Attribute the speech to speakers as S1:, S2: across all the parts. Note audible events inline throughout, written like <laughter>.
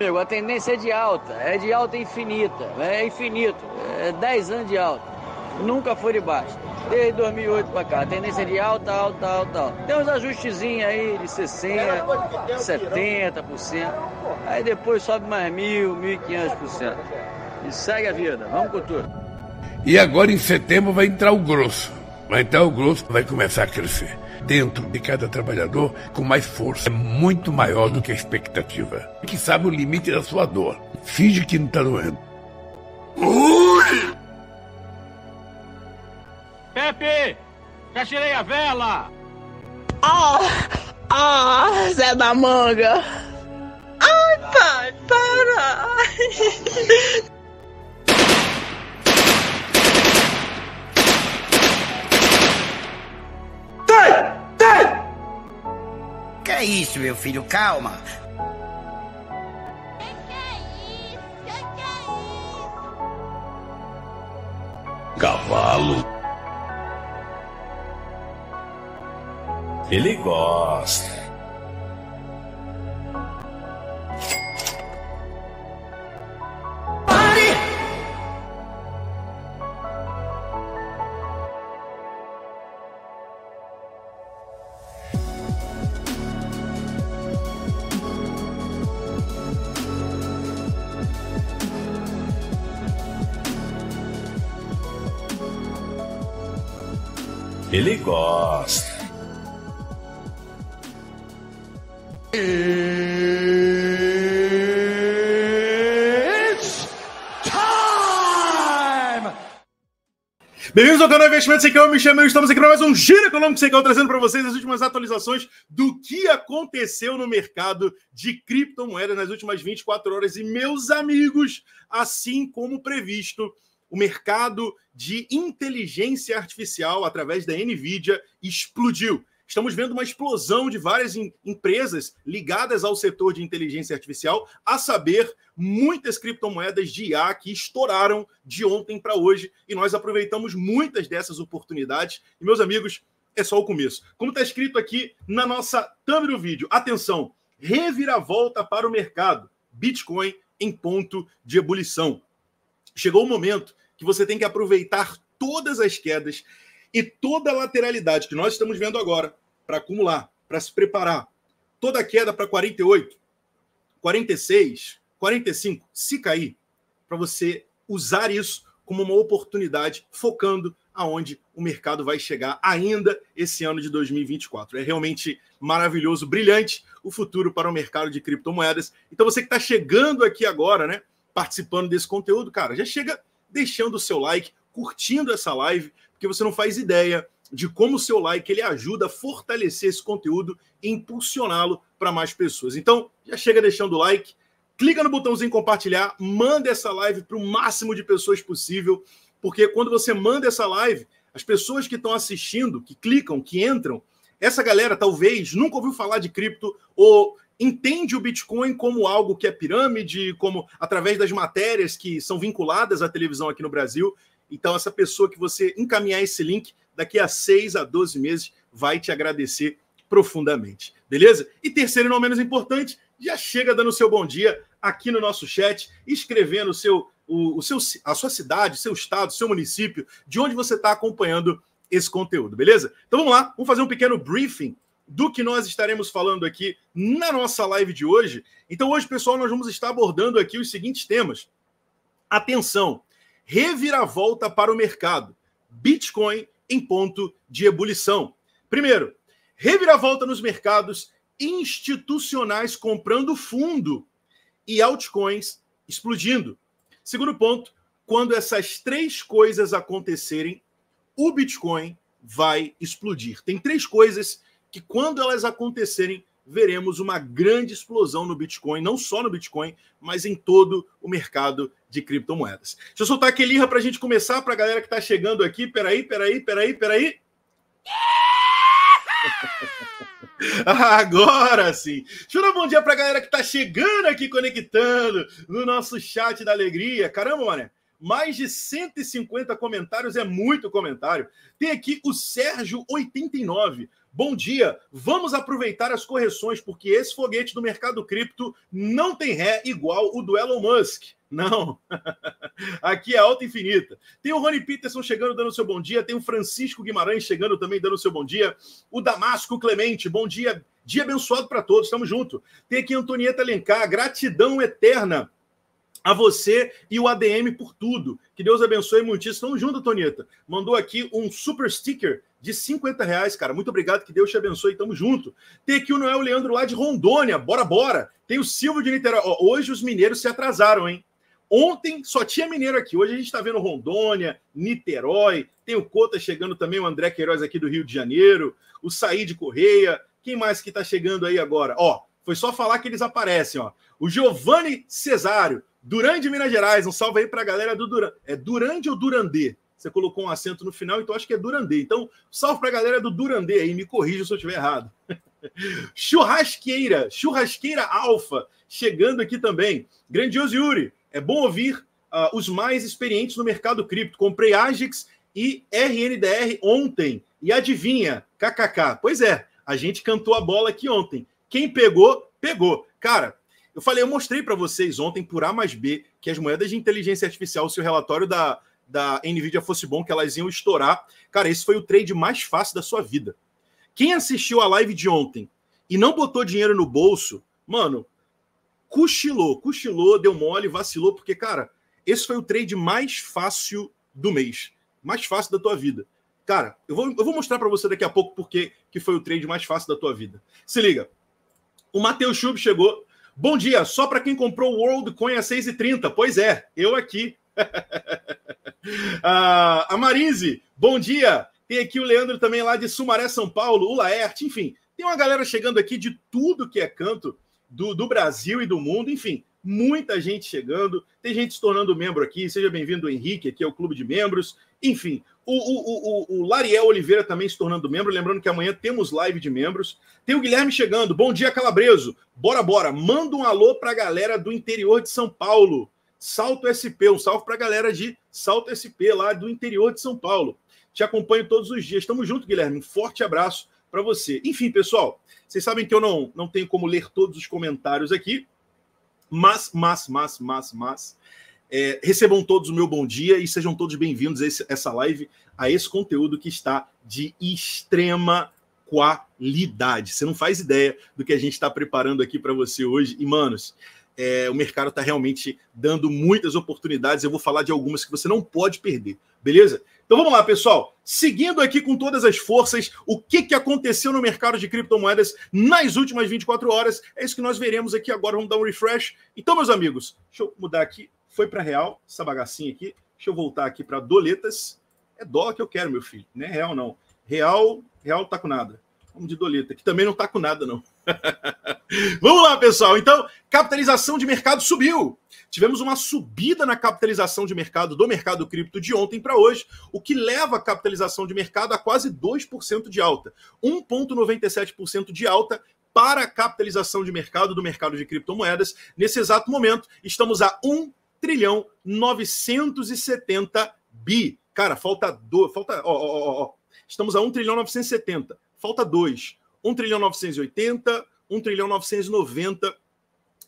S1: Amigo, a tendência é de alta, é de alta infinita, né? é infinito, é 10 anos de alta, nunca foi de baixo. Desde 2008 para cá, a tendência é de alta, alta, alta, alta. Tem uns ajustezinhos aí de 60%, 70%, aí depois sobe mais mil, 1.500%. E segue a vida, vamos com tudo.
S2: E agora em setembro vai entrar o grosso. Mas então o grosso vai começar a crescer. Dentro de cada trabalhador, com mais força. É muito maior do que a expectativa. Que sabe o limite da sua dor. Finge que não está doendo. Ui!
S3: Pepe! Já tirei a vela! Ah!
S4: Ah, Zé da Manga! Ai, pai, para!
S5: é isso, meu filho? Calma.
S2: Cavalo. Ele gosta. Ele gosta. It's time!
S3: Bem-vindos ao canal Investimentos Secão, eu me chamo estamos aqui para mais um Giro Econômico Secão, trazendo para vocês as últimas atualizações do que aconteceu no mercado de criptomoedas nas últimas 24 horas. E, meus amigos, assim como previsto, o mercado de inteligência artificial através da Nvidia explodiu. Estamos vendo uma explosão de várias em, empresas ligadas ao setor de inteligência artificial, a saber, muitas criptomoedas de IA que estouraram de ontem para hoje e nós aproveitamos muitas dessas oportunidades. E, meus amigos, é só o começo. Como está escrito aqui na nossa thumb do vídeo, atenção, reviravolta para o mercado, Bitcoin em ponto de ebulição. Chegou o momento que você tem que aproveitar todas as quedas e toda a lateralidade que nós estamos vendo agora para acumular, para se preparar. Toda a queda para 48, 46, 45, se cair, para você usar isso como uma oportunidade, focando aonde o mercado vai chegar ainda esse ano de 2024. É realmente maravilhoso, brilhante o futuro para o mercado de criptomoedas. Então você que está chegando aqui agora, né, participando desse conteúdo, cara, já chega deixando o seu like, curtindo essa live, porque você não faz ideia de como o seu like ele ajuda a fortalecer esse conteúdo e impulsioná-lo para mais pessoas. Então, já chega deixando o like, clica no botãozinho compartilhar, manda essa live para o máximo de pessoas possível, porque quando você manda essa live, as pessoas que estão assistindo, que clicam, que entram, essa galera talvez nunca ouviu falar de cripto ou entende o Bitcoin como algo que é pirâmide, como através das matérias que são vinculadas à televisão aqui no Brasil. Então, essa pessoa que você encaminhar esse link, daqui a 6 a 12 meses, vai te agradecer profundamente. Beleza? E terceiro e não menos importante, já chega dando seu bom dia aqui no nosso chat, escrevendo o seu, o, o seu, a sua cidade, seu estado, seu município, de onde você está acompanhando esse conteúdo, beleza? Então vamos lá, vamos fazer um pequeno briefing do que nós estaremos falando aqui na nossa live de hoje. Então, hoje, pessoal, nós vamos estar abordando aqui os seguintes temas. Atenção, reviravolta para o mercado. Bitcoin em ponto de ebulição. Primeiro, reviravolta nos mercados, institucionais comprando fundo e altcoins explodindo. Segundo ponto, quando essas três coisas acontecerem, o Bitcoin vai explodir. Tem três coisas que quando elas acontecerem, veremos uma grande explosão no Bitcoin, não só no Bitcoin, mas em todo o mercado de criptomoedas. Deixa eu soltar aquele irra para a gente começar, para a galera que está chegando aqui. Peraí, peraí, peraí, peraí. <laughs> Agora sim! Deixa eu dar bom dia para a galera que está chegando aqui, conectando no nosso chat da alegria. Caramba, olha, mais de 150 comentários, é muito comentário. Tem aqui o Sérgio89. Bom dia. Vamos aproveitar as correções, porque esse foguete do mercado cripto não tem ré igual o do Elon Musk. Não. <laughs> Aqui é alta infinita. Tem o Rony Peterson chegando dando seu bom dia. Tem o Francisco Guimarães chegando também dando seu bom dia. O Damasco Clemente, bom dia. Dia abençoado para todos. Estamos junto. Tem aqui a Antonieta Alencar, gratidão eterna a você e o ADM por tudo. Que Deus abençoe muitíssimo. Tamo junto, Tonita. Mandou aqui um super sticker de 50 reais, cara. Muito obrigado, que Deus te abençoe. Tamo junto. Tem aqui o Noel Leandro lá de Rondônia. Bora, bora. Tem o Silvio de Niterói. Ó, hoje os mineiros se atrasaram, hein? Ontem só tinha mineiro aqui. Hoje a gente está vendo Rondônia, Niterói. Tem o Cota chegando também, o André Queiroz aqui do Rio de Janeiro. O Saíde Correia. Quem mais que tá chegando aí agora? Ó, foi só falar que eles aparecem, ó. O Giovanni Cesário Durande, Minas Gerais, um salve aí para a galera do Durande. É Durande ou Durandê? Você colocou um acento no final, então acho que é Durandê. Então, salve para a galera do Durandê aí, me corrija se eu estiver errado. <laughs> churrasqueira, churrasqueira alfa, chegando aqui também. Grandioso Yuri, é bom ouvir uh, os mais experientes no mercado cripto. Comprei Agix e RNDR ontem. E adivinha? KKK. Pois é, a gente cantou a bola aqui ontem. Quem pegou, pegou. Cara, eu falei, eu mostrei para vocês ontem, por A mais B, que as moedas de inteligência artificial, se o relatório da, da Nvidia fosse bom, que elas iam estourar. Cara, esse foi o trade mais fácil da sua vida. Quem assistiu a live de ontem e não botou dinheiro no bolso, mano, cochilou, cochilou, deu mole, vacilou, porque, cara, esse foi o trade mais fácil do mês. Mais fácil da tua vida. Cara, eu vou, eu vou mostrar para você daqui a pouco porque que foi o trade mais fácil da tua vida. Se liga. O Matheus Schub chegou Bom dia, só para quem comprou o WorldCoin a 6,30. Pois é, eu aqui. <laughs> Ah, a Marise, bom dia. Tem aqui o Leandro também lá de Sumaré, São Paulo, o Laerte, enfim. Tem uma galera chegando aqui de tudo que é canto do, do Brasil e do mundo, enfim. Muita gente chegando, tem gente se tornando membro aqui. Seja bem-vindo, Henrique, aqui é o Clube de Membros. Enfim, o, o, o, o, Lariel Oliveira também se tornando membro. Lembrando que amanhã temos live de membros. Tem o Guilherme chegando. Bom dia, Calabreso. Bora, bora. Manda um alô para a galera do interior de São Paulo. Salto SP. Um salve para a galera de Salto SP, lá do interior de São Paulo. Te acompanho todos os dias. Tamo junto, Guilherme. Um forte abraço para você. Enfim, pessoal, vocês sabem que eu não, não tenho como ler todos os comentários aqui. Mas, mas, mas, mas, mas. É, recebam todos o meu bom dia e sejam todos bem-vindos a esse, essa live, a esse conteúdo que está de extrema qualidade. Você não faz ideia do que a gente está preparando aqui para você hoje. E, manos, é, o mercado está realmente dando muitas oportunidades. Eu vou falar de algumas que você não pode perder, beleza? Então vamos lá, pessoal. Seguindo aqui com todas as forças, o que, que aconteceu no mercado de criptomoedas nas últimas 24 horas? É isso que nós veremos aqui agora. Vamos dar um refresh. Então, meus amigos, deixa eu mudar aqui foi para real, essa bagacinha aqui. Deixa eu voltar aqui para doletas. É dólar que eu quero, meu filho. Não é real, não. Real, real tá com nada. Vamos de doleta, que também não tá com nada, não. <laughs> Vamos lá, pessoal. Então, capitalização de mercado subiu. Tivemos uma subida na capitalização de mercado do mercado cripto de ontem para hoje, o que leva a capitalização de mercado a quase 2% de alta. 1,97% de alta para a capitalização de mercado do mercado de criptomoedas. Nesse exato momento, estamos a 1 trilhão 970 bi. Cara, falta dois. Falta, ó, ó, ó, Estamos a 1 trilhão 970. Falta dois. 1 trilhão 980, 1 trilhão 990,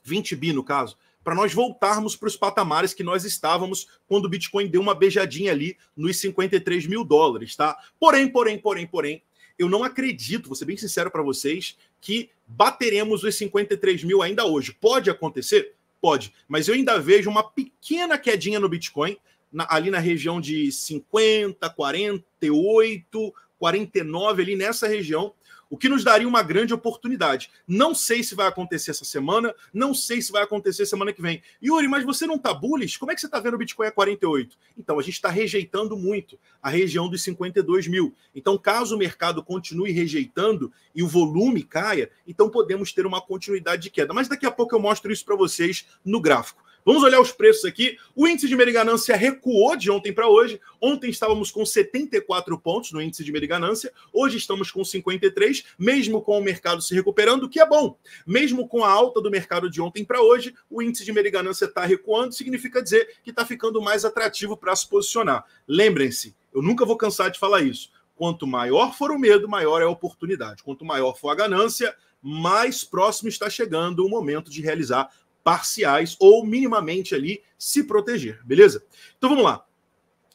S3: 20 bi no caso, para nós voltarmos para os patamares que nós estávamos quando o Bitcoin deu uma beijadinha ali nos 53 mil dólares, tá? Porém, porém, porém, porém, eu não acredito, vou ser bem sincero para vocês, que bateremos os 53 mil ainda hoje. Pode acontecer? Pode, mas eu ainda vejo uma pequena quedinha no Bitcoin, na, ali na região de 50, 48, 49, ali nessa região o que nos daria uma grande oportunidade. Não sei se vai acontecer essa semana, não sei se vai acontecer semana que vem. Yuri, mas você não está bullish? Como é que você está vendo o Bitcoin a 48? Então, a gente está rejeitando muito a região dos 52 mil. Então, caso o mercado continue rejeitando e o volume caia, então podemos ter uma continuidade de queda. Mas daqui a pouco eu mostro isso para vocês no gráfico. Vamos olhar os preços aqui. O índice de meriganância recuou de ontem para hoje. Ontem estávamos com 74 pontos no índice de meriganância. Hoje estamos com 53, mesmo com o mercado se recuperando, o que é bom. Mesmo com a alta do mercado de ontem para hoje, o índice de meriganância está recuando, significa dizer que está ficando mais atrativo para se posicionar. Lembrem-se, eu nunca vou cansar de falar isso. Quanto maior for o medo, maior é a oportunidade. Quanto maior for a ganância, mais próximo está chegando o momento de realizar parciais ou minimamente ali se proteger, beleza? Então vamos lá.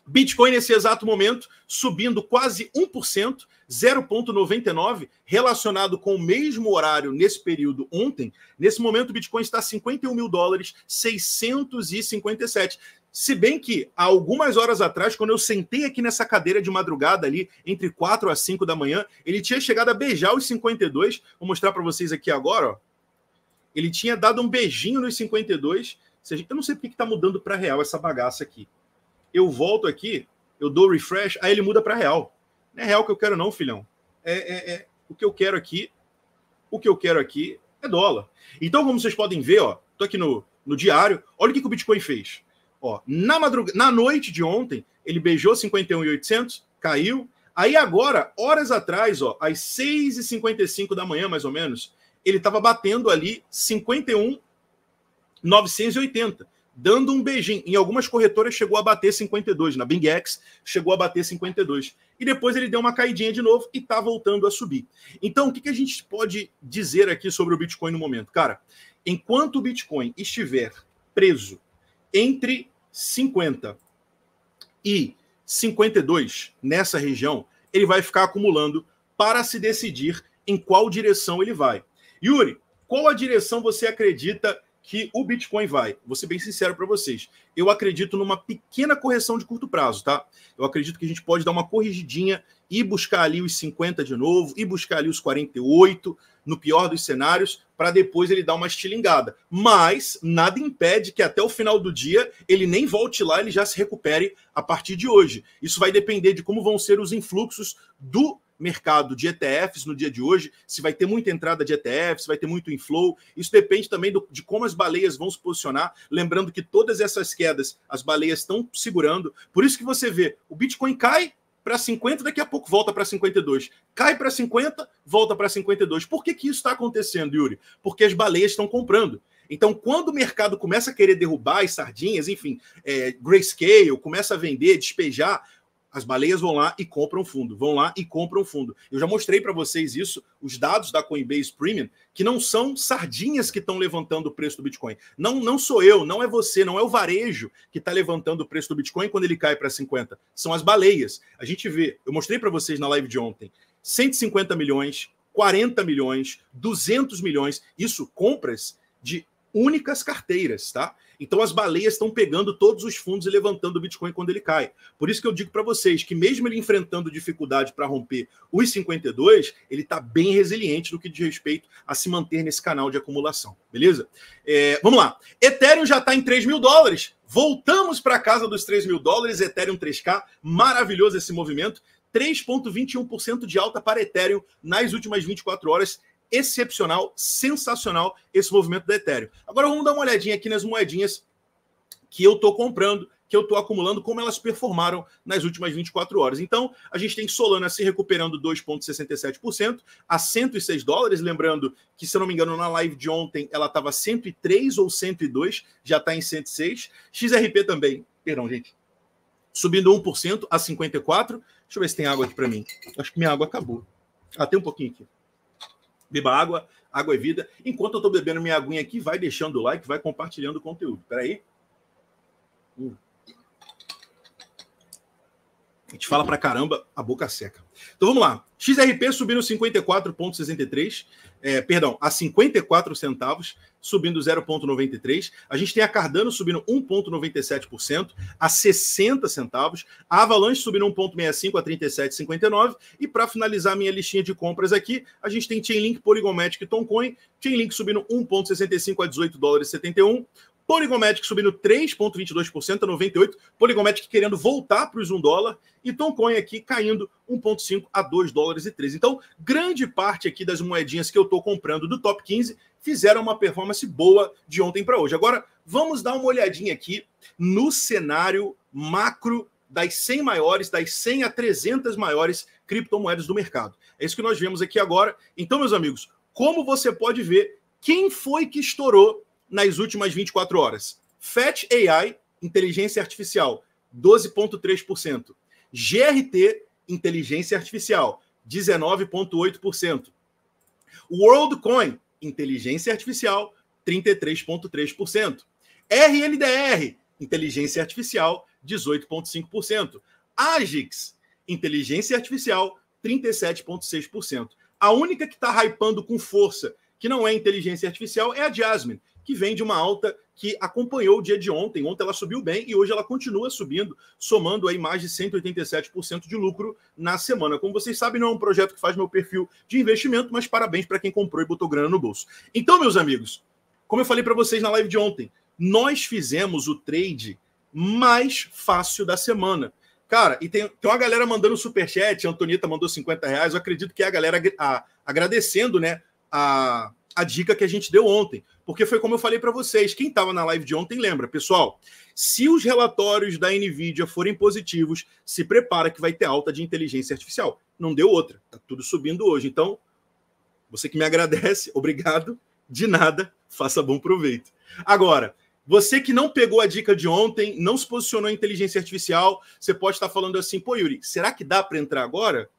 S3: Bitcoin nesse exato momento subindo quase 1%, 0,99 relacionado com o mesmo horário nesse período ontem. Nesse momento o Bitcoin está a 51 mil dólares, 657. Se bem que há algumas horas atrás, quando eu sentei aqui nessa cadeira de madrugada ali, entre 4 a 5 da manhã, ele tinha chegado a beijar os 52. Vou mostrar para vocês aqui agora, ó. Ele tinha dado um beijinho nos 52. Eu não sei porque está mudando para real essa bagaça aqui. Eu volto aqui, eu dou refresh, aí ele muda para real. Não é real que eu quero, não, filhão. É, é, é, o que eu quero aqui. O que eu quero aqui é dólar. Então, como vocês podem ver, ó, tô aqui no, no diário. Olha o que, que o Bitcoin fez. Ó, na madrug... na noite de ontem, ele beijou 51.800, caiu. Aí agora, horas atrás, ó, às 6h55 da manhã, mais ou menos, ele estava batendo ali 51,980, dando um beijinho. Em algumas corretoras chegou a bater 52, na BingEx chegou a bater 52. E depois ele deu uma caidinha de novo e está voltando a subir. Então, o que, que a gente pode dizer aqui sobre o Bitcoin no momento? Cara, enquanto o Bitcoin estiver preso entre 50 e 52 nessa região, ele vai ficar acumulando para se decidir em qual direção ele vai. Yuri, qual a direção você acredita que o Bitcoin vai? Vou ser bem sincero para vocês. Eu acredito numa pequena correção de curto prazo, tá? Eu acredito que a gente pode dar uma corrigidinha e buscar ali os 50 de novo, e buscar ali os 48, no pior dos cenários, para depois ele dar uma estilingada. Mas nada impede que até o final do dia ele nem volte lá, ele já se recupere a partir de hoje. Isso vai depender de como vão ser os influxos do mercado de ETFs no dia de hoje, se vai ter muita entrada de ETFs, se vai ter muito inflow. Isso depende também do, de como as baleias vão se posicionar. Lembrando que todas essas quedas as baleias estão segurando. Por isso que você vê o Bitcoin cai para 50, daqui a pouco volta para 52. Cai para 50, volta para 52. Por que, que isso está acontecendo, Yuri? Porque as baleias estão comprando. Então, quando o mercado começa a querer derrubar as sardinhas, enfim, é, grayscale, começa a vender, despejar, as baleias vão lá e compram fundo, vão lá e compram fundo. Eu já mostrei para vocês isso, os dados da Coinbase Premium, que não são sardinhas que estão levantando o preço do Bitcoin. Não, não sou eu, não é você, não é o varejo que está levantando o preço do Bitcoin quando ele cai para 50. São as baleias. A gente vê, eu mostrei para vocês na live de ontem, 150 milhões, 40 milhões, 200 milhões, isso compras de únicas carteiras, tá? Então as baleias estão pegando todos os fundos e levantando o Bitcoin quando ele cai. Por isso que eu digo para vocês que mesmo ele enfrentando dificuldade para romper os 52, ele está bem resiliente no que diz respeito a se manter nesse canal de acumulação, beleza? É, vamos lá. Ethereum já está em 3 mil dólares. Voltamos para a casa dos 3 mil dólares, Ethereum 3K. Maravilhoso esse movimento. 3,21% de alta para Ethereum nas últimas 24 horas excepcional, sensacional esse movimento da Ethereum. Agora vamos dar uma olhadinha aqui nas moedinhas que eu estou comprando, que eu estou acumulando, como elas performaram nas últimas 24 horas. Então, a gente tem Solana se recuperando 2,67% a 106 dólares. Lembrando que, se eu não me engano, na live de ontem ela estava 103 ou 102, já está em 106. XRP também, perdão, gente, subindo 1% a 54. Deixa eu ver se tem água aqui para mim. Acho que minha água acabou. Ah, tem um pouquinho aqui beba água, água é vida. Enquanto eu estou bebendo minha aguinha aqui, vai deixando o like, vai compartilhando o conteúdo. Peraí. Hum. A gente fala pra caramba, a boca seca. Então vamos lá. XRP subindo 54,63, é, perdão, a 54 centavos, subindo 0,93. A gente tem a Cardano subindo 1,97%, a 60 centavos. A Avalanche subindo 1,65 a 37,59. E para finalizar minha listinha de compras aqui, a gente tem Chainlink, Polygon Magic e Toncoin. Chainlink subindo 1,65 a 18 dólares 71. Polygomatic subindo 3,22% a 98. Polygomatic querendo voltar para os 1 dólar. E Toncoin aqui caindo 1,5 a 2 dólares e 13. Então, grande parte aqui das moedinhas que eu estou comprando do top 15 fizeram uma performance boa de ontem para hoje. Agora, vamos dar uma olhadinha aqui no cenário macro das 100 maiores, das 100 a 300 maiores criptomoedas do mercado. É isso que nós vemos aqui agora. Então, meus amigos, como você pode ver, quem foi que estourou nas últimas 24 horas. Fat AI, inteligência artificial, 12,3%. GRT, inteligência artificial, 19,8%. WorldCoin, inteligência artificial, 33,3%. RNDR, inteligência artificial, 18,5%. Agix, inteligência artificial, 37,6%. A única que está hypando com força, que não é inteligência artificial, é a Jasmine, que vem de uma alta que acompanhou o dia de ontem. Ontem ela subiu bem e hoje ela continua subindo, somando aí mais de 187% de lucro na semana. Como vocês sabem, não é um projeto que faz meu perfil de investimento, mas parabéns para quem comprou e botou grana no bolso. Então, meus amigos, como eu falei para vocês na live de ontem, nós fizemos o trade mais fácil da semana. Cara, e tem, tem uma galera mandando superchat, a Antonita mandou 50 reais, eu acredito que é a galera a, agradecendo, né, a, a dica que a gente deu ontem. Porque foi como eu falei para vocês, quem estava na live de ontem lembra, pessoal, se os relatórios da Nvidia forem positivos, se prepara que vai ter alta de inteligência artificial. Não deu outra, tá tudo subindo hoje. Então, você que me agradece, <laughs> obrigado. De nada, faça bom proveito. Agora, você que não pegou a dica de ontem, não se posicionou em inteligência artificial, você pode estar falando assim, pô, Yuri, será que dá para entrar agora?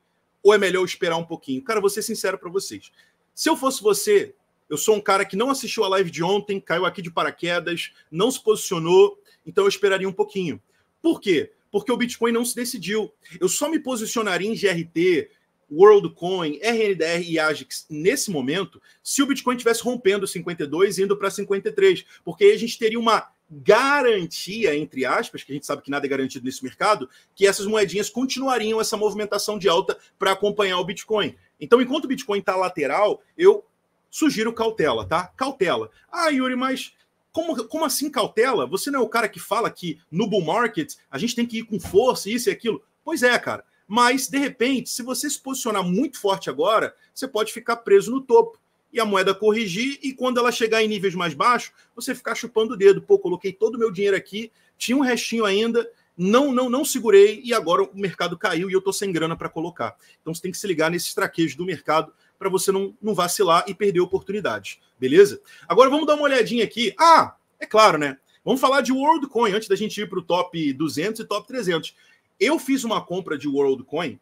S3: Ou é melhor esperar um pouquinho? Cara, vou ser sincero para vocês. Se eu fosse você, eu sou um cara que não assistiu a live de ontem, caiu aqui de paraquedas, não se posicionou, então eu esperaria um pouquinho. Por quê? Porque o Bitcoin não se decidiu. Eu só me posicionaria em GRT, WorldCoin, RNDR e AGIX nesse momento, se o Bitcoin tivesse rompendo 52 e indo para 53, porque aí a gente teria uma garantia, entre aspas, que a gente sabe que nada é garantido nesse mercado, que essas moedinhas continuariam essa movimentação de alta para acompanhar o Bitcoin. Então, enquanto o Bitcoin está lateral, eu sugiro cautela, tá? Cautela. Ah, Yuri, mas como, como assim cautela? Você não é o cara que fala que no bull market a gente tem que ir com força, isso e aquilo? Pois é, cara. Mas, de repente, se você se posicionar muito forte agora, você pode ficar preso no topo e a moeda corrigir. E quando ela chegar em níveis mais baixos, você ficar chupando o dedo. Pô, coloquei todo o meu dinheiro aqui, tinha um restinho ainda, não, não, não segurei e agora o mercado caiu e eu estou sem grana para colocar. Então, você tem que se ligar nesses traquejos do mercado para você não, não vacilar e perder oportunidades, beleza? Agora vamos dar uma olhadinha aqui. Ah, é claro, né? Vamos falar de WorldCoin antes da gente ir para o top 200 e top 300. Eu fiz uma compra de WorldCoin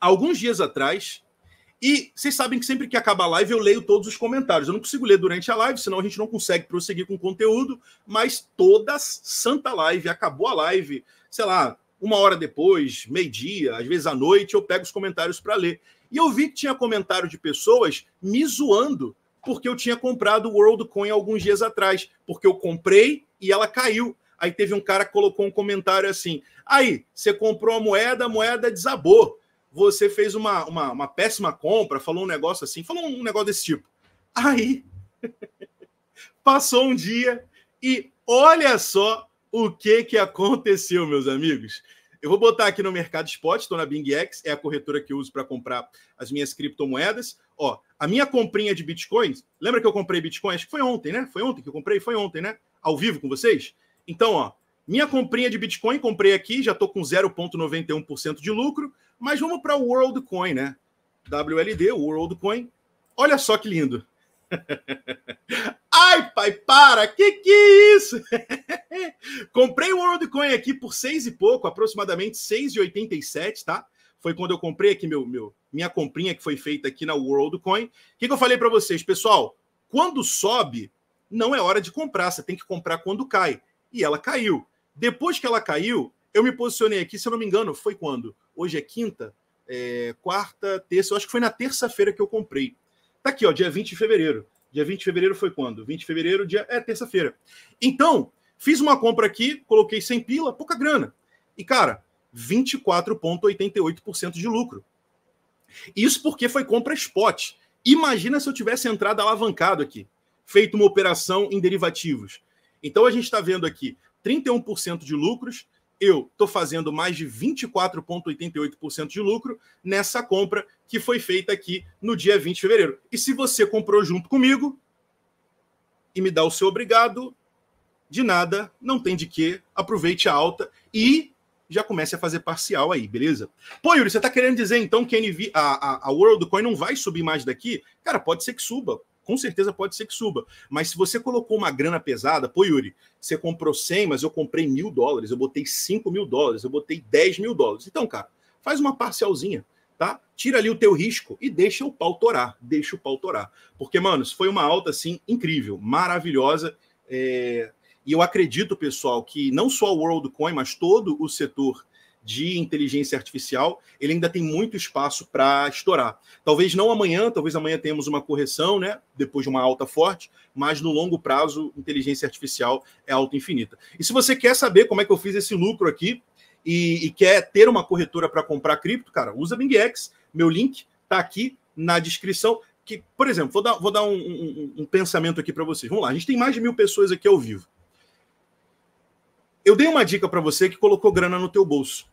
S3: alguns dias atrás e vocês sabem que sempre que acaba a live eu leio todos os comentários. Eu não consigo ler durante a live, senão a gente não consegue prosseguir com o conteúdo, mas todas, santa live, acabou a live, sei lá, uma hora depois, meio-dia, às vezes à noite, eu pego os comentários para ler. E eu vi que tinha comentário de pessoas me zoando porque eu tinha comprado o WorldCoin alguns dias atrás, porque eu comprei e ela caiu. Aí teve um cara que colocou um comentário assim: aí, você comprou a moeda, a moeda desabou. Você fez uma, uma, uma péssima compra, falou um negócio assim, falou um negócio desse tipo. Aí, <laughs> passou um dia e olha só o que, que aconteceu, meus amigos. Eu vou botar aqui no Mercado Spot, estou na BingX, é a corretora que eu uso para comprar as minhas criptomoedas. Ó, a minha comprinha de bitcoins, lembra que eu comprei bitcoin? Acho que foi ontem, né? Foi ontem que eu comprei, foi ontem, né? Ao vivo com vocês? Então, ó, minha comprinha de bitcoin, comprei aqui, já estou com 0,91% de lucro, mas vamos para o WorldCoin, né? WLD, WorldCoin. Olha só que lindo. <laughs> Ai, pai, para! Que que é isso? <laughs> comprei o WorldCoin aqui por seis e pouco, aproximadamente 6,87, tá? Foi quando eu comprei aqui meu, meu minha comprinha que foi feita aqui na WorldCoin. O que, que eu falei para vocês, pessoal? Quando sobe, não é hora de comprar, você tem que comprar quando cai. E ela caiu. Depois que ela caiu, eu me posicionei aqui, se eu não me engano, foi quando? Hoje é quinta, é, quarta, terça, eu acho que foi na terça-feira que eu comprei. Tá aqui, ó, dia 20 de fevereiro. Dia 20 de fevereiro foi quando? 20 de fevereiro, dia. É, terça-feira. Então, fiz uma compra aqui, coloquei sem pila, pouca grana. E, cara, 24,88% de lucro. Isso porque foi compra spot. Imagina se eu tivesse entrado alavancado aqui, feito uma operação em derivativos. Então, a gente está vendo aqui 31% de lucros, eu estou fazendo mais de 24,88% de lucro nessa compra que foi feita aqui no dia 20 de fevereiro. E se você comprou junto comigo e me dá o seu obrigado, de nada, não tem de quê, aproveite a alta e já comece a fazer parcial aí, beleza? Pô, Yuri, você está querendo dizer então que a, a, a WorldCoin não vai subir mais daqui? Cara, pode ser que suba, com certeza pode ser que suba. Mas se você colocou uma grana pesada, pô, Yuri, você comprou 100, mas eu comprei mil dólares, eu botei 5 mil dólares, eu botei 10 mil dólares. Então, cara, faz uma parcialzinha, tá? Tira ali o teu risco e deixa o pau torar, deixa o pau torar. Porque, mano, isso foi uma alta, assim, incrível, maravilhosa. É... E eu acredito, pessoal, que não só o WorldCoin, mas todo o setor de inteligência artificial, ele ainda tem muito espaço para estourar. Talvez não amanhã, talvez amanhã tenhamos uma correção, né? Depois de uma alta forte, mas no longo prazo, inteligência artificial é alta infinita. E se você quer saber como é que eu fiz esse lucro aqui e, e quer ter uma corretora para comprar cripto, cara, usa BingX. Meu link está aqui na descrição. Que, por exemplo, vou dar, vou dar um, um, um pensamento aqui para vocês. Vamos lá, a gente tem mais de mil pessoas aqui ao vivo. Eu dei uma dica para você que colocou grana no teu bolso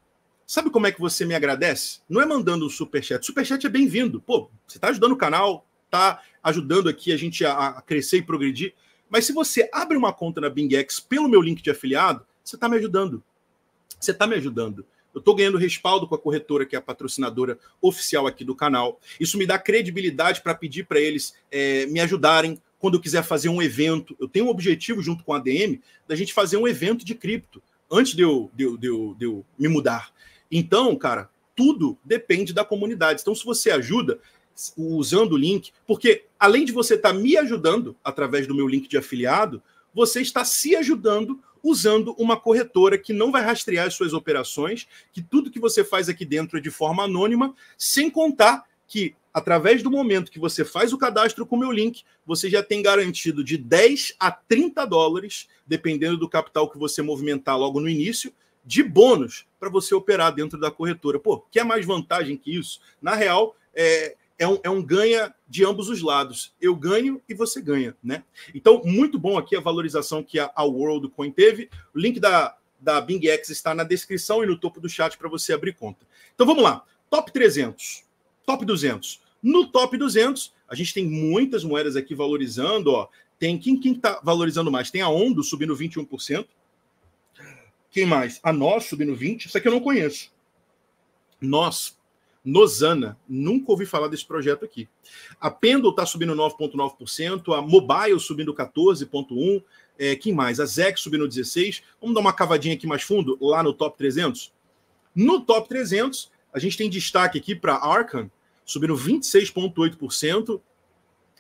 S3: Sabe como é que você me agradece? Não é mandando o superchat. Superchat é bem-vindo. Pô, você está ajudando o canal, está ajudando aqui a gente a, crescer e progredir. Mas se você abre uma conta na BingX pelo meu link de afiliado, você está me ajudando. Você está me ajudando. Eu estou ganhando respaldo com a corretora, que é a patrocinadora oficial aqui do canal. Isso me dá credibilidade para pedir para eles é, me ajudarem quando eu quiser fazer um evento. Eu tenho um objetivo, junto com a DM, da gente fazer um evento de cripto, antes de eu, de de de eu me mudar. Então, cara, tudo depende da comunidade. Então, se você ajuda usando o link, porque além de você estar tá me ajudando através do meu link de afiliado, você está se ajudando usando uma corretora que não vai rastrear as suas operações, que tudo que você faz aqui dentro é de forma anônima, sem contar que através do momento que você faz o cadastro com o meu link, você já tem garantido de 10 a 30 dólares, dependendo do capital que você movimentar logo no início, de bônus para você operar dentro da corretora. Pô, que é mais vantagem que isso? Na real, é, é um, é um, ganha de ambos os lados. Eu ganho e você ganha, né? Então, muito bom aqui a valorização que a, a WorldCoin teve. O link da, da Bing X está na descrição e no topo do chat para você abrir conta. Então, vamos lá. Top 300. Top 200. No top 200, a gente tem muitas moedas aqui valorizando, ó. Tem quem, quem tá valorizando mais? Tem a Ondo subindo 21%. Quem mais? A nós, subindo 20 isso aqui eu não conheço. Nós, Nozana, nunca ouvi falar desse projeto aqui. A Pendle está subindo 9,9%, a Mobile subindo 14,1%, é, quem mais? A Zex subindo 16%. Vamos dar uma cavadinha aqui mais fundo, lá no top 300? No top 300, a gente tem destaque aqui para a Arcan, subindo 26,8%.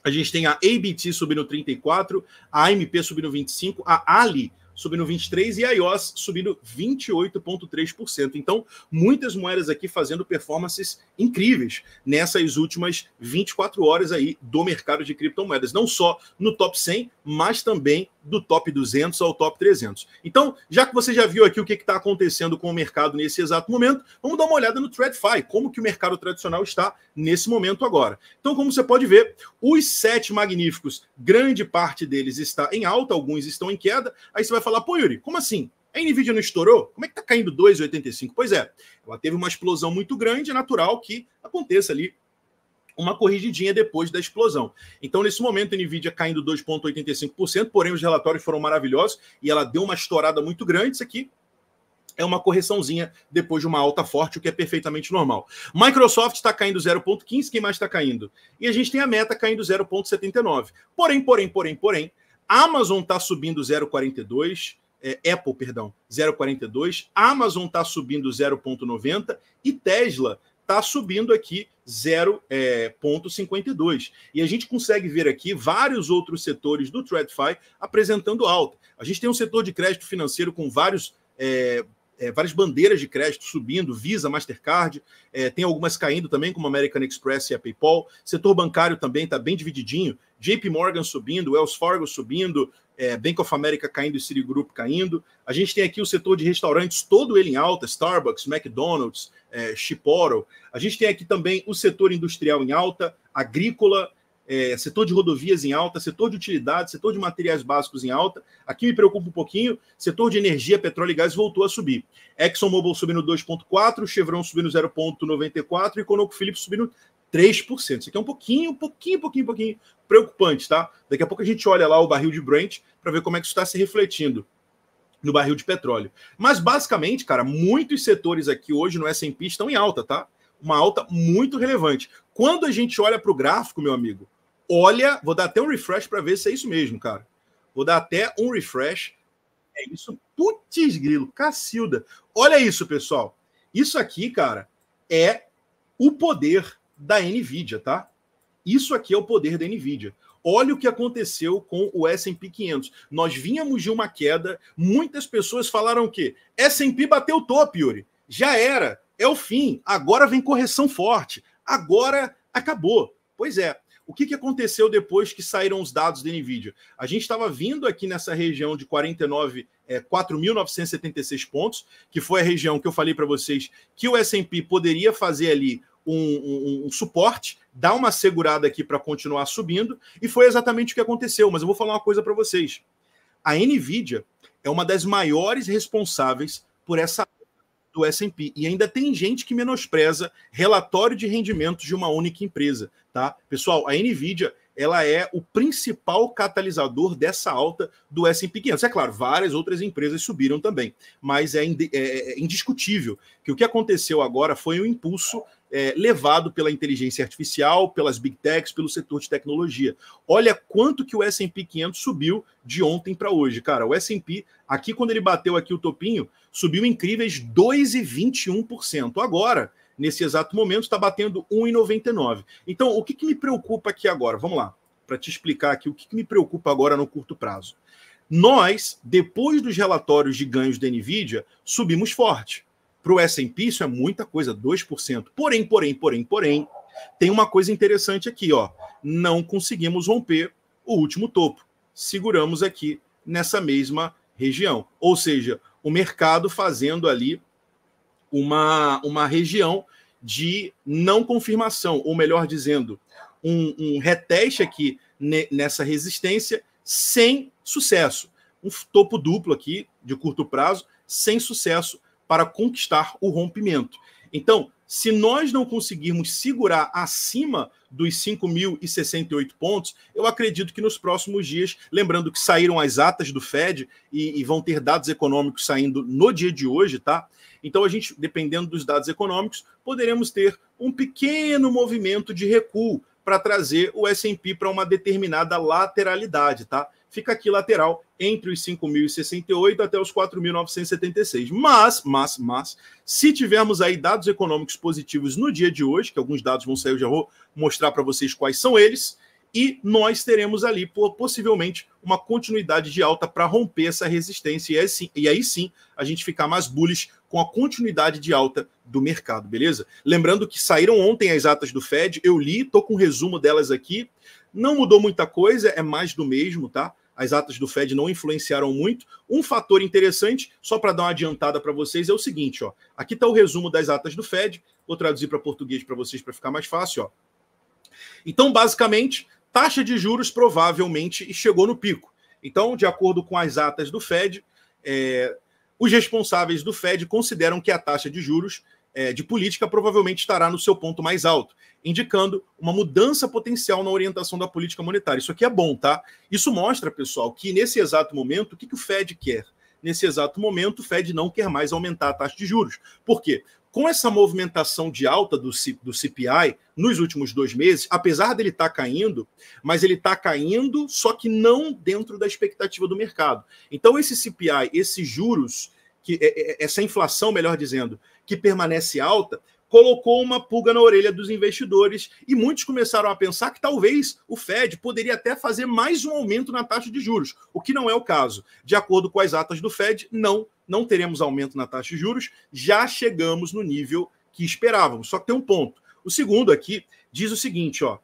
S3: A gente tem a ABT subindo 34%, a AMP subindo 25%, a Ali subindo 23% e a IOS subindo 28,3%. Então, muitas moedas aqui fazendo performances incríveis nessas últimas 24 horas aí do mercado de criptomoedas, não só no top 100, mas também do top 200 ao top 300. Então, já que você já viu aqui o que está acontecendo com o mercado nesse exato momento, vamos dar uma olhada no TradFi, como que o mercado tradicional está nesse momento agora. Então, como você pode ver, os sete magníficos, grande parte deles está em alta, alguns estão em queda. Aí você vai falar, pô, Yuri, como assim? A Nvidia não estourou? Como é que está caindo 2,85? Pois é, ela teve uma explosão muito grande, é natural que aconteça ali uma corrigidinha depois da explosão. Então, nesse momento, a Nvidia caindo 2,85%, porém os relatórios foram maravilhosos e ela deu uma estourada muito grande. Isso aqui é uma correçãozinha depois de uma alta forte, o que é perfeitamente normal. Microsoft está caindo 0,15, quem mais está caindo? E a gente tem a meta caindo 0,79. Porém, porém, porém, porém, Amazon está subindo 0,42. É, Apple, perdão, 0,42, Amazon está subindo 0,90 e Tesla está subindo aqui 0,52. É, e a gente consegue ver aqui vários outros setores do TradFi apresentando alta. A gente tem um setor de crédito financeiro com vários é, é, várias bandeiras de crédito subindo, Visa, Mastercard, é, tem algumas caindo também, como American Express e a PayPal. Setor bancário também está bem divididinho. JP Morgan subindo, Wells Fargo subindo, é, Bank of America caindo e Citigroup caindo. A gente tem aqui o setor de restaurantes, todo ele em alta, Starbucks, McDonald's, é, A gente tem aqui também o setor industrial em alta, agrícola, é, setor de rodovias em alta, setor de utilidades, setor de materiais básicos em alta. Aqui me preocupa um pouquinho, setor de energia, petróleo e gás voltou a subir. ExxonMobil subindo 2,4%, Chevron subindo 0,94% e ConocoPhillips subindo 3%. Isso aqui é um pouquinho, pouquinho, pouquinho, pouquinho preocupante, tá? Daqui a pouco a gente olha lá o barril de Brent para ver como é que isso está se refletindo no barril de petróleo. Mas basicamente, cara, muitos setores aqui hoje no S&P estão em alta, tá? Uma alta muito relevante. Quando a gente olha para o gráfico, meu amigo, Olha, vou dar até um refresh para ver se é isso mesmo, cara. Vou dar até um refresh. É isso. Putz, grilo, cacilda. Olha isso, pessoal. Isso aqui, cara, é o poder da Nvidia, tá? Isso aqui é o poder da Nvidia. Olha o que aconteceu com o S&P 500. Nós vínhamos de uma queda, muitas pessoas falaram que S&P bateu o topo, Yuri. Já era, é o fim. Agora vem correção forte. Agora acabou. Pois é, o que, que aconteceu depois que saíram os dados da Nvidia? A gente estava vindo aqui nessa região de 49, é, 4.976 pontos, que foi a região que eu falei para vocês que o S&P poderia fazer ali um, um, um, suporte, dar uma segurada aqui para continuar subindo, e foi exatamente o que aconteceu. Mas eu vou falar uma coisa para vocês. A Nvidia é uma das maiores responsáveis por essa do S&P. E ainda tem gente que menospreza relatório de rendimentos de uma única empresa, tá? Pessoal, a Nvidia ela é o principal catalisador dessa alta do S&P 500. É claro, várias outras empresas subiram também, mas é, é, é, é, indiscutível que o que aconteceu agora foi um impulso é, levado pela inteligência artificial, pelas big techs, pelo setor de tecnologia. Olha quanto que o S&P 500 subiu de ontem para hoje, cara. O S&P, aqui quando ele bateu aqui o topinho, subiu incríveis 2,21%. Agora, nesse exato momento, está batendo 1,99%. Então, o que, que me preocupa aqui agora? Vamos lá, para te explicar aqui o que, que me preocupa agora no curto prazo. Nós, depois dos relatórios de ganhos da NVIDIA, subimos forte. Para o S&P isso é muita coisa, 2%. Porém, porém, porém, porém, tem uma coisa interessante aqui, ó. Não conseguimos romper o último topo. Seguramos aqui nessa mesma região. Ou seja, o mercado fazendo ali uma, uma região de não confirmação, ou melhor dizendo, um, um reteste aqui nessa resistência sem sucesso. Um topo duplo aqui de curto prazo sem sucesso para conquistar o rompimento. Então, se nós não conseguirmos segurar acima dos 5.068 pontos, eu acredito que nos próximos dias, lembrando que saíram as atas do Fed e, e, vão ter dados econômicos saindo no dia de hoje, tá? Então a gente, dependendo dos dados econômicos, poderemos ter um pequeno movimento de recuo para trazer o S&P para uma determinada lateralidade, tá? fica aqui lateral entre os 5.068 até os 4.976. Mas, mas, mas, se tivermos aí dados econômicos positivos no dia de hoje, que alguns dados vão sair, eu já vou mostrar para vocês quais são eles, e nós teremos ali possivelmente uma continuidade de alta para romper essa resistência e aí, sim, e aí sim a gente ficar mais bullish com a continuidade de alta do mercado, beleza? Lembrando que saíram ontem as atas do Fed, eu li, estou com um resumo delas aqui. Não mudou muita coisa, é mais do mesmo, tá? as atas do Fed não influenciaram muito. Um fator interessante, só para dar uma adiantada para vocês, é o seguinte: ó. aqui está o resumo das atas do Fed. Vou traduzir para português para vocês para ficar mais fácil. Ó. Então, basicamente, taxa de juros provavelmente chegou no pico. Então, de acordo com as atas do Fed, é, os responsáveis do Fed consideram que a taxa de juros é, de política provavelmente estará no seu ponto mais alto, indicando uma mudança potencial na orientação da política monetária. Isso aqui é bom, tá? Isso mostra, pessoal, que nesse exato momento, o que, que o Fed quer? Nesse exato momento, o Fed não quer mais aumentar a taxa de juros. Por quê? Com essa movimentação de alta do, C, do CPI nos últimos dois meses, apesar dele estar tá caindo, mas ele está caindo, só que não dentro da expectativa do mercado. Então, esse CPI, esses juros que é, é, é, essa inflação, melhor dizendo, que permanece alta, colocou uma pulga na orelha dos investidores e muitos começaram a pensar que talvez o Fed poderia até fazer mais um aumento na taxa de juros, o que não é o caso. De acordo com as atas do Fed, não, não teremos aumento na taxa de juros, já chegamos no nível que esperávamos. Só que tem um ponto. O segundo aqui diz o seguinte, ó.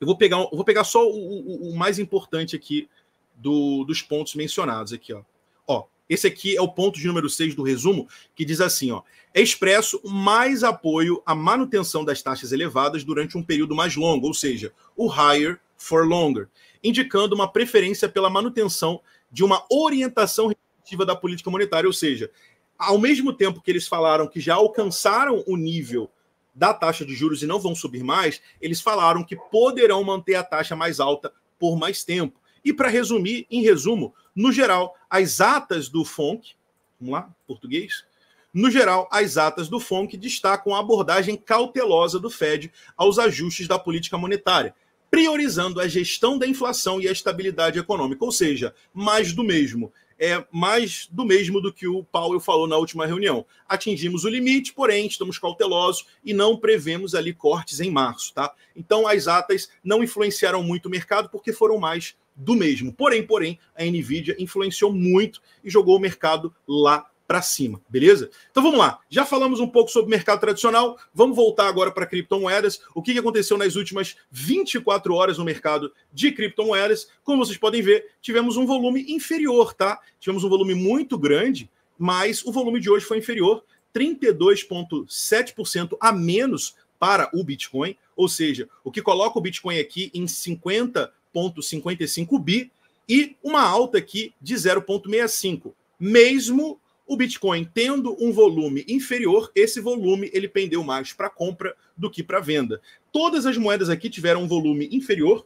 S3: Eu vou pegar, eu vou pegar só o, o, o mais importante aqui do, dos pontos mencionados aqui, ó. Ó, esse aqui é o ponto de número 6 do resumo, que diz assim: ó, é expresso mais apoio à manutenção das taxas elevadas durante um período mais longo, ou seja, o higher for longer, indicando uma preferência pela manutenção de uma orientação restritiva da política monetária, ou seja, ao mesmo tempo que eles falaram que já alcançaram o nível da taxa de juros e não vão subir mais, eles falaram que poderão manter a taxa mais alta por mais tempo. E para resumir, em resumo, no geral, as atas do FONC, vamos lá, português. No geral, as atas do FONC destacam a abordagem cautelosa do Fed aos ajustes da política monetária, priorizando a gestão da inflação e a estabilidade econômica, ou seja, mais do mesmo. É mais do mesmo do que o Powell falou na última reunião. Atingimos o limite, porém estamos cautelosos e não prevemos ali cortes em março, tá? Então as atas não influenciaram muito o mercado porque foram mais do mesmo. Porém, porém, a Nvidia influenciou muito e jogou o mercado lá para cima, beleza? Então vamos lá. Já falamos um pouco sobre o mercado tradicional, vamos voltar agora para criptomoedas. O que aconteceu nas últimas 24 horas no mercado de criptomoedas? Como vocês podem ver, tivemos um volume inferior, tá? Tivemos um volume muito grande, mas o volume de hoje foi inferior, 32,7% a menos para o Bitcoin, ou seja, o que coloca o Bitcoin aqui em 50 0,55 bi e uma alta aqui de 0,65. Mesmo o Bitcoin tendo um volume inferior, esse volume ele pendeu mais para compra do que para venda. Todas as moedas aqui tiveram um volume inferior,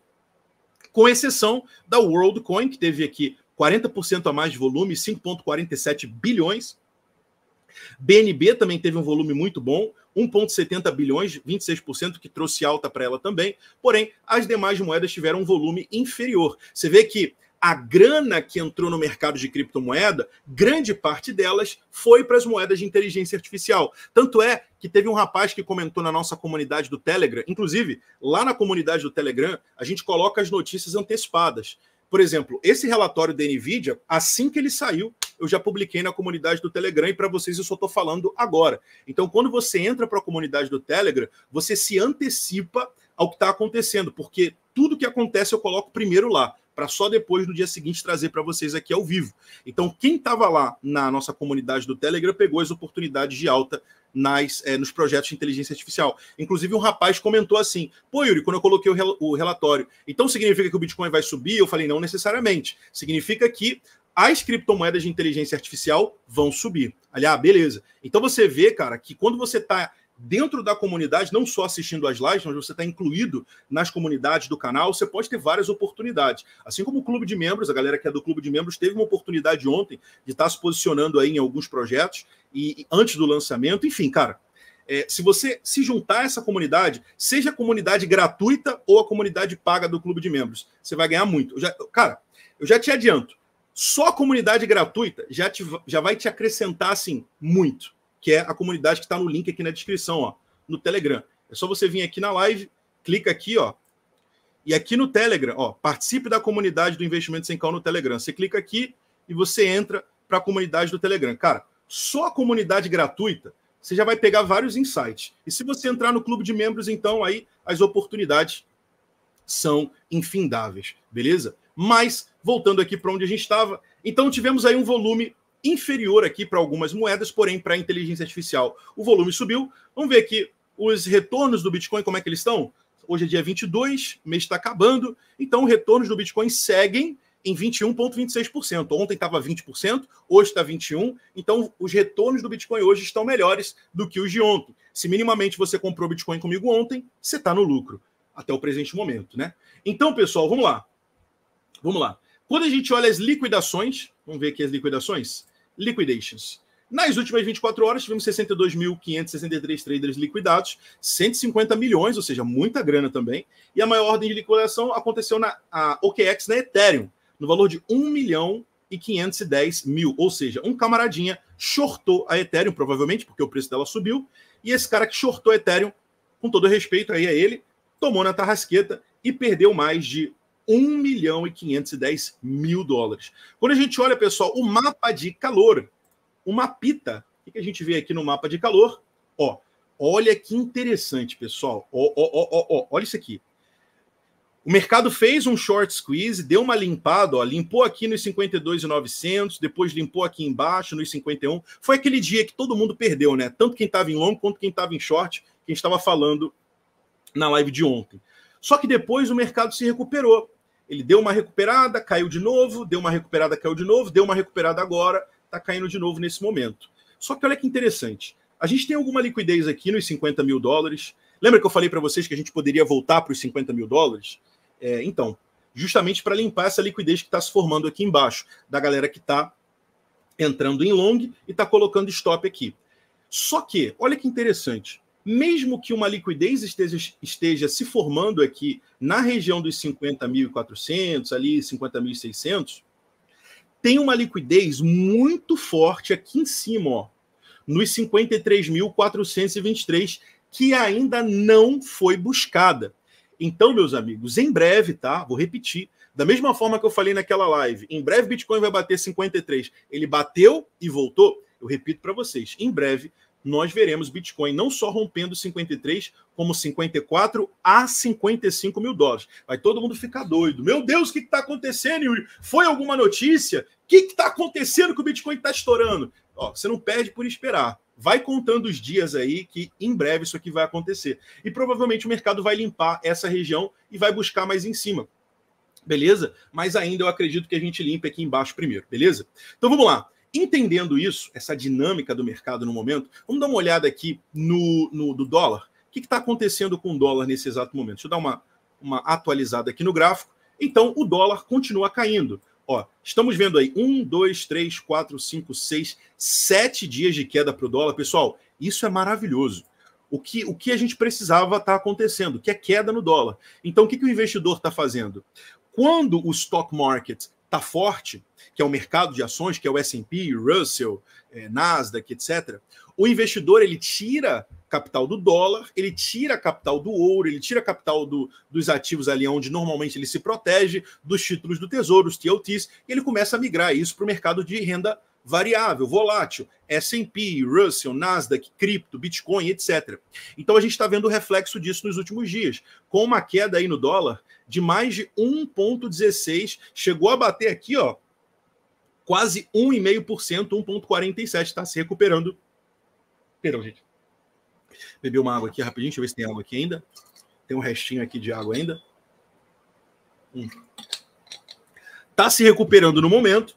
S3: com exceção da WorldCoin, que teve aqui 40% a mais de volume, 5,47 bilhões. BNB também teve um volume muito bom. 1,70 bilhões, 26%, que trouxe alta para ela também. Porém, as demais moedas tiveram um volume inferior. Você vê que a grana que entrou no mercado de criptomoeda, grande parte delas foi para as moedas de inteligência artificial. Tanto é que teve um rapaz que comentou na nossa comunidade do Telegram, inclusive lá na comunidade do Telegram, a gente coloca as notícias antecipadas. Por exemplo, esse relatório da NVIDIA, assim que ele saiu, eu já publiquei na comunidade do Telegram e para vocês eu só estou falando agora. Então, quando você entra para a comunidade do Telegram, você se antecipa ao que está acontecendo, porque tudo que acontece eu coloco primeiro lá, para só depois no dia seguinte trazer para vocês aqui ao vivo. Então, quem estava lá na nossa comunidade do Telegram pegou as oportunidades de alta nas, é, nos projetos de inteligência artificial. Inclusive, um rapaz comentou assim: pô, Yuri, quando eu coloquei o, rel o relatório, então significa que o Bitcoin vai subir? Eu falei: não necessariamente. Significa que as criptomoedas de inteligência artificial vão subir. Aliás, ah, beleza. Então você vê, cara, que quando você está dentro da comunidade, não só assistindo às lives, mas você está incluído nas comunidades do canal, você pode ter várias oportunidades. Assim como o clube de membros, a galera que é do clube de membros teve uma oportunidade ontem de estar tá se posicionando aí em alguns projetos e, e antes do lançamento, enfim, cara. É, se você se juntar a essa comunidade, seja a comunidade gratuita ou a comunidade paga do clube de membros, você vai ganhar muito. Eu já, cara, eu já te adianto, só a comunidade gratuita já, te, já vai te acrescentar assim muito que é a comunidade que está no link aqui na descrição, ó, no Telegram. É só você vir aqui na live, clica aqui, ó, e aqui no Telegram, ó, participe da comunidade do Investimento Sem Cal no Telegram. Você clica aqui e você entra para a comunidade do Telegram. Cara, só a comunidade gratuita, você já vai pegar vários insights. E se você entrar no clube de membros, então aí as oportunidades são infindáveis, beleza? Mas, voltando aqui para onde a gente estava, então tivemos aí um volume inferior aqui para algumas moedas, porém para a inteligência artificial o volume subiu. Vamos ver aqui os retornos do Bitcoin, como é que eles estão? Hoje é dia 22, mês está acabando, então retornos do Bitcoin seguem em 21,26%. Ontem estava 20%, hoje está 21%. Então, os retornos do Bitcoin hoje estão melhores do que os de ontem. Se minimamente você comprou Bitcoin comigo ontem, você está no lucro, até o presente momento, né? Então, pessoal, vamos lá. Vamos lá. Quando a gente olha as liquidações, vamos ver aqui as liquidações liquidations. Nas últimas 24 horas, tivemos 62.563 traders liquidados, 150 milhões, ou seja, muita grana também. E a maior ordem de liquidação aconteceu na OKEx, na Ethereum, no valor de 1 milhão e 510 mil. Ou seja, um camaradinha shortou a Ethereum, provavelmente, porque o preço dela subiu. E esse cara que shortou a Ethereum, com todo respeito aí a ele, tomou na tarrasqueta e perdeu mais de 1 milhão e 510 mil dólares. Quando a gente olha, pessoal, o mapa de calor, o mapita, o que a gente vê aqui no mapa de calor? Ó, olha que interessante, pessoal. Ó, ó, ó, ó, olha isso aqui. O mercado fez um short squeeze, deu uma limpada, ó, limpou aqui nos 52,900, depois limpou aqui embaixo nos 51. Foi aquele dia que todo mundo perdeu, né? Tanto quem estava em longo quanto quem estava em short, que a gente estava falando na live de ontem. Só que depois o mercado se recuperou. Ele deu uma recuperada, caiu de novo, deu uma recuperada, caiu de novo, deu uma recuperada agora, está caindo de novo nesse momento. Só que olha que interessante. A gente tem alguma liquidez aqui nos 50 mil dólares. Lembra que eu falei para vocês que a gente poderia voltar para os 50 mil dólares? É, então, justamente para limpar essa liquidez que está se formando aqui embaixo, da galera que está entrando em long e está colocando stop aqui. Só que, olha que interessante mesmo que uma liquidez esteja, esteja se formando aqui na região dos 50.400, ali 50.600, tem uma liquidez muito forte aqui em cima, ó, nos 53.423, que ainda não foi buscada. Então, meus amigos, em breve, tá? Vou repetir. Da mesma forma que eu falei naquela live, em breve Bitcoin vai bater 53. Ele bateu e voltou. Eu repito para vocês, em breve nós veremos Bitcoin não só rompendo 53, como 54 a 55 mil dólares. Vai todo mundo ficar doido. Meu Deus, o que está acontecendo, Yuri? Foi alguma notícia? O que está acontecendo que o Bitcoin está estourando? Ó, você não perde por esperar. Vai contando os dias aí que em breve isso aqui vai acontecer. E provavelmente o mercado vai limpar essa região e vai buscar mais em cima. Beleza? Mas ainda eu acredito que a gente limpe aqui embaixo primeiro, beleza? Então vamos lá. Entendendo isso, essa dinâmica do mercado no momento, vamos dar uma olhada aqui no, no do dólar. O que está acontecendo com o dólar nesse exato momento? Deixa eu dar uma, uma atualizada aqui no gráfico. Então, o dólar continua caindo. Ó, estamos vendo aí um, dois, três, quatro, cinco, seis, sete dias de queda para o dólar. Pessoal, isso é maravilhoso. O que, o que a gente precisava está acontecendo, que é queda no dólar. Então, o que, que o investidor está fazendo? Quando o stock market está forte, que é o mercado de ações, que é o S&P, Russell, é, Nasdaq, etc. O investidor ele tira capital do dólar, ele tira capital do ouro, ele tira capital do, dos ativos ali onde normalmente ele se protege, dos títulos do tesouro, os TLTs, e ele começa a migrar isso para o mercado de renda variável, volátil, S&P, Russell, Nasdaq, cripto, Bitcoin, etc. Então a gente está vendo o reflexo disso nos últimos dias, com uma queda aí no dólar de mais de 1,16, chegou a bater aqui, ó, quase 1,5%, 1,47, está se recuperando. Perdão, gente. Bebi uma água aqui rapidinho, deixa eu ver se tem água aqui ainda. Tem um restinho aqui de água ainda. Hum. Tá se recuperando no momento,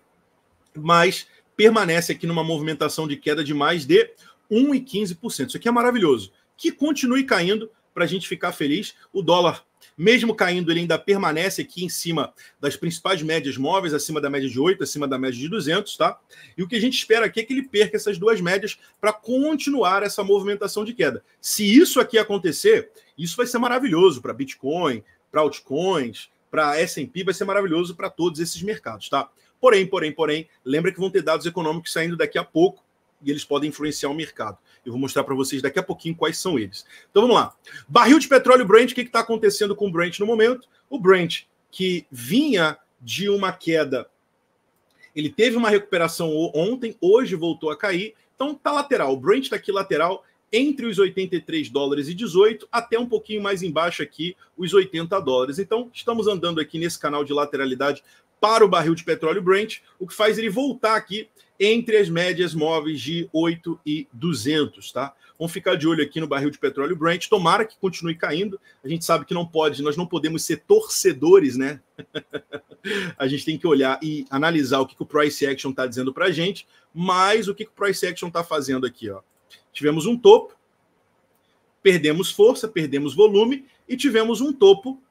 S3: mas permanece aqui numa movimentação de queda de mais de 1,15%. Isso aqui é maravilhoso. Que continue caindo para a gente ficar feliz. O dólar, mesmo caindo, ele ainda permanece aqui em cima das principais médias móveis, acima da média de 8, acima da média de 200, tá? E o que a gente espera aqui é que ele perca essas duas médias para continuar essa movimentação de queda. Se isso aqui acontecer, isso vai ser maravilhoso para Bitcoin, para altcoins, para S&P, vai ser maravilhoso para todos esses mercados, tá? Porém, porém, porém, lembra que vão ter dados econômicos saindo daqui a pouco e eles podem influenciar o mercado. Eu vou mostrar para vocês daqui a pouquinho quais são eles. Então vamos lá. Barril de petróleo Brent, o que está acontecendo com o Brent no momento? O Brent, que vinha de uma queda, ele teve uma recuperação ontem, hoje voltou a cair. Então está lateral. O Brent está aqui lateral entre os 83 dólares e 18 até um pouquinho mais embaixo aqui os 80 dólares. Então estamos andando aqui nesse canal de lateralidade para o barril de petróleo Brent, o que faz ele voltar aqui entre as médias móveis de 8 e 200, tá? Vamos ficar de olho aqui no barril de petróleo Brent. Tomara que continue caindo. A gente sabe que não pode, nós não podemos ser torcedores, né? <laughs> a gente tem que olhar e analisar o que, que o price action está dizendo para a gente, mas o que, que o price action está fazendo aqui, ó? Tivemos um topo, perdemos força, perdemos volume e tivemos um topo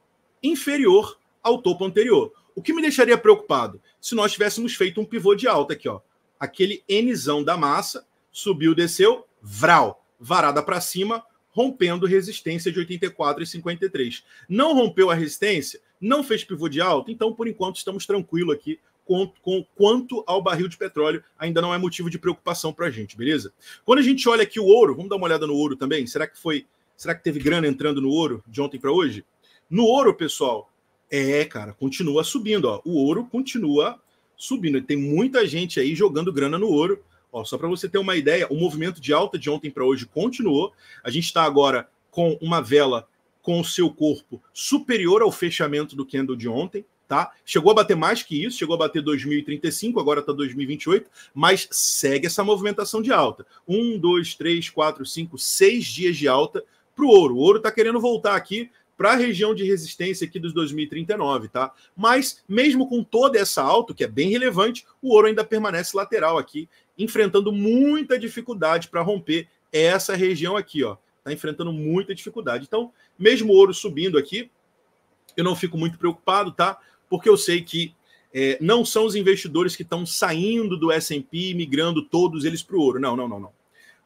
S3: inferior ao topo anterior. O que me deixaria preocupado? Se nós tivéssemos feito um pivô de alta aqui, ó. Aquele Nzão da massa, subiu, desceu, vral, varada para cima, rompendo resistência de 84 e 53. Não rompeu a resistência, não fez pivô de alta, então por enquanto estamos tranquilo aqui com, com quanto ao barril de petróleo, ainda não é motivo de preocupação para a gente, beleza? Quando a gente olha aqui o ouro, vamos dar uma olhada no ouro também. Será que foi? Será que teve grana entrando no ouro de ontem para hoje? No ouro, pessoal, é, cara, continua subindo, ó. O ouro continua subindo. Tem muita gente aí jogando grana no ouro. Ó, só para você ter uma ideia, o movimento de alta de ontem para hoje continuou. A gente está agora com uma vela com o seu corpo superior ao fechamento do candle de ontem, tá? Chegou a bater mais que isso, chegou a bater 2035, agora está 2028, mas segue essa movimentação de alta. Um, dois, três, quatro, cinco, seis dias de alta para o ouro. O ouro está querendo voltar aqui para a região de resistência aqui dos 2039, tá? Mas mesmo com toda essa alta, que é bem relevante, o ouro ainda permanece lateral aqui, enfrentando muita dificuldade para romper essa região aqui, ó. Tá enfrentando muita dificuldade. Então, mesmo o ouro subindo aqui, eu não fico muito preocupado, tá? Porque eu sei que é, não são os investidores que estão saindo do S&P migrando todos eles para o ouro. Não, não, não, não.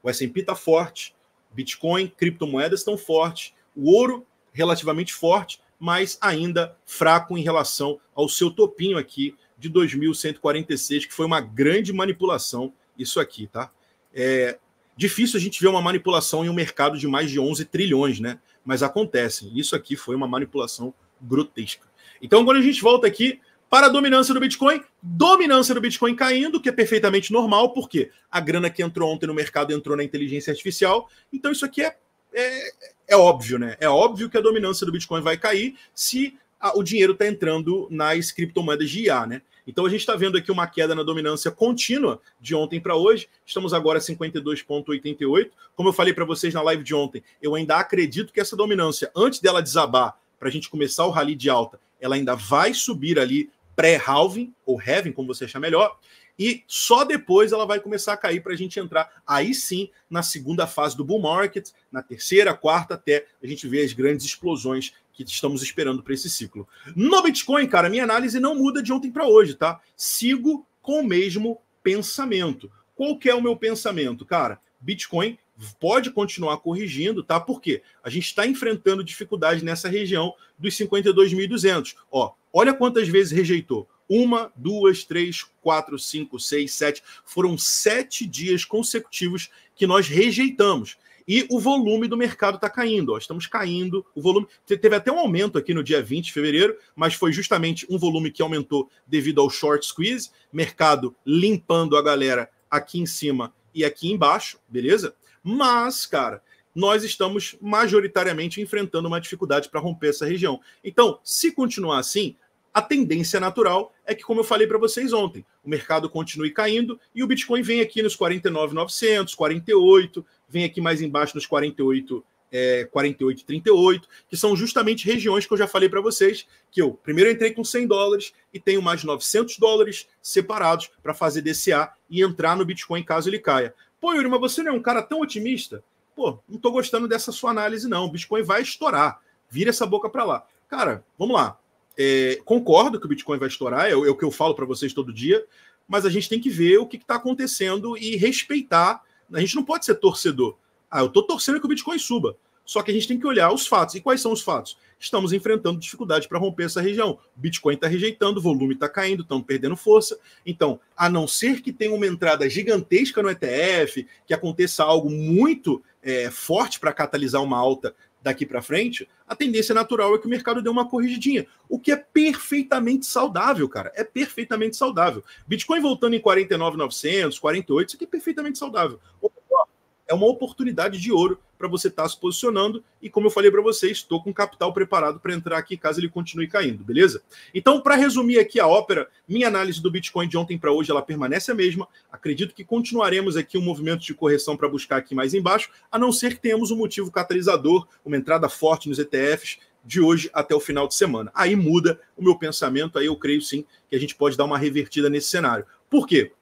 S3: O S&P está forte, Bitcoin, criptomoedas estão fortes, o ouro relativamente forte, mas ainda fraco em relação ao seu topinho aqui de 2146, que foi uma grande manipulação isso aqui, tá? É difícil a gente ver uma manipulação em um mercado de mais de 11 trilhões, né? Mas acontecem. Isso aqui foi uma manipulação grotesca. Então, quando a gente volta aqui para a dominância do Bitcoin, dominância do Bitcoin caindo, que é perfeitamente normal, porque a grana que entrou ontem no mercado entrou na inteligência artificial. Então, isso aqui é é, é óbvio, né? É óbvio que a dominância do Bitcoin vai cair se a, o dinheiro está entrando nas criptomoedas de IA, né? Então a gente está vendo aqui uma queda na dominância contínua de ontem para hoje. Estamos agora 52,88. Como eu falei para vocês na live de ontem, eu ainda acredito que essa dominância, antes dela desabar, para a gente começar o rally de alta, ela ainda vai subir ali pré-halving ou halving, como você achar melhor e só depois ela vai começar a cair para a gente entrar aí sim na segunda fase do bull market, na terceira, quarta, até a gente ver as grandes explosões que estamos esperando para esse ciclo. No Bitcoin, cara, minha análise não muda de ontem para hoje, tá? Sigo com o mesmo pensamento. Qual que é o meu pensamento, cara? Bitcoin pode continuar corrigindo, tá? Porque a gente está enfrentando dificuldade nessa região dos 52.200. Ó, olha quantas vezes rejeitou. Uma, duas, três, quatro, cinco, seis, sete. Foram sete dias consecutivos que nós rejeitamos. E o volume do mercado está caindo. Ó. Estamos caindo. O volume. Teve até um aumento aqui no dia 20 de fevereiro, mas foi justamente um volume que aumentou devido ao short squeeze, mercado limpando a galera aqui em cima e aqui embaixo, beleza? Mas, cara, nós estamos majoritariamente enfrentando uma dificuldade para romper essa região. Então, se continuar assim, a tendência natural é que, como eu falei para vocês ontem, o mercado continue caindo e o Bitcoin vem aqui nos 49.900, 48, vem aqui mais embaixo nos 48, é, 48, 38, que são justamente regiões que eu já falei para vocês que eu primeiro entrei com 100 dólares e tenho mais 900 dólares separados para fazer DCA e entrar no Bitcoin caso ele caia. Pô, Yuri, mas você não é um cara tão otimista? Pô, não estou gostando dessa sua análise não. O Bitcoin vai estourar. Vira essa boca para lá. Cara, vamos lá é, concordo que o Bitcoin vai estourar, é, é o que eu falo para vocês todo dia, mas a gente tem que ver o que está acontecendo e respeitar. A gente não pode ser torcedor. Ah, eu estou torcendo que o Bitcoin suba. Só que a gente tem que olhar os fatos. E quais são os fatos? Estamos enfrentando dificuldade para romper essa região. O Bitcoin está rejeitando, o volume está caindo, estamos perdendo força. Então, a não ser que tenha uma entrada gigantesca no ETF, que aconteça algo muito é, forte para catalisar uma alta daqui para frente, a tendência natural é que o mercado dê uma corrigidinha, o que é perfeitamente saudável, cara. É perfeitamente saudável. Bitcoin voltando em 49.900, 48, isso aqui é perfeitamente saudável. O é uma oportunidade de ouro para você estar tá se posicionando. E como eu falei para vocês, estou com capital preparado para entrar aqui caso ele continue caindo, beleza? Então, para resumir aqui a ópera, minha análise do Bitcoin de ontem para hoje ela permanece a mesma. Acredito que continuaremos aqui um movimento de correção para buscar aqui mais embaixo, a não ser que tenhamos um motivo catalisador, uma entrada forte nos ETFs de hoje até o final de semana. Aí muda o meu pensamento, aí eu creio sim que a gente pode dar uma revertida nesse cenário. Por quê?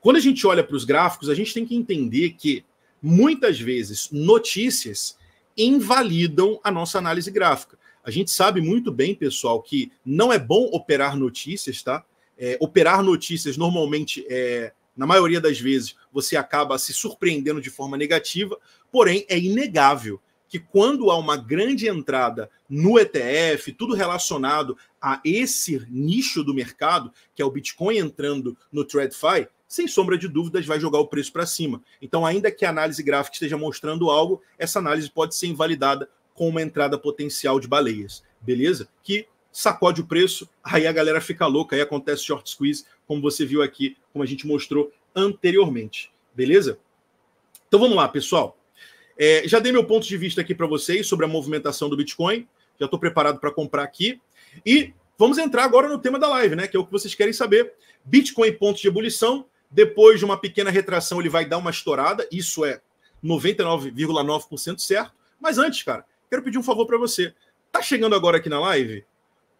S3: Quando a gente olha para os gráficos, a gente tem que entender que muitas vezes notícias invalidam a nossa análise gráfica. A gente sabe muito bem, pessoal, que não é bom operar notícias, tá? É, operar notícias normalmente é, na maioria das vezes, você acaba se surpreendendo de forma negativa, porém é inegável que quando há uma grande entrada no ETF, tudo relacionado a esse nicho do mercado, que é o Bitcoin entrando no TradFi, sem sombra de dúvidas, vai jogar o preço para cima. Então, ainda que a análise gráfica esteja mostrando algo, essa análise pode ser invalidada com uma entrada potencial de baleias, beleza? Que sacode o preço, aí a galera fica louca, aí acontece short squeeze, como você viu aqui, como a gente mostrou anteriormente, beleza? Então vamos lá, pessoal. É, já dei meu ponto de vista aqui para vocês sobre a movimentação do Bitcoin, já estou preparado para comprar aqui. E vamos entrar agora no tema da live, né? Que é o que vocês querem saber. Bitcoin pontos de ebulição depois de uma pequena retração, ele vai dar uma estourada, isso é 99,9% certo. Mas antes, cara, quero pedir um favor para você. Tá chegando agora aqui na live?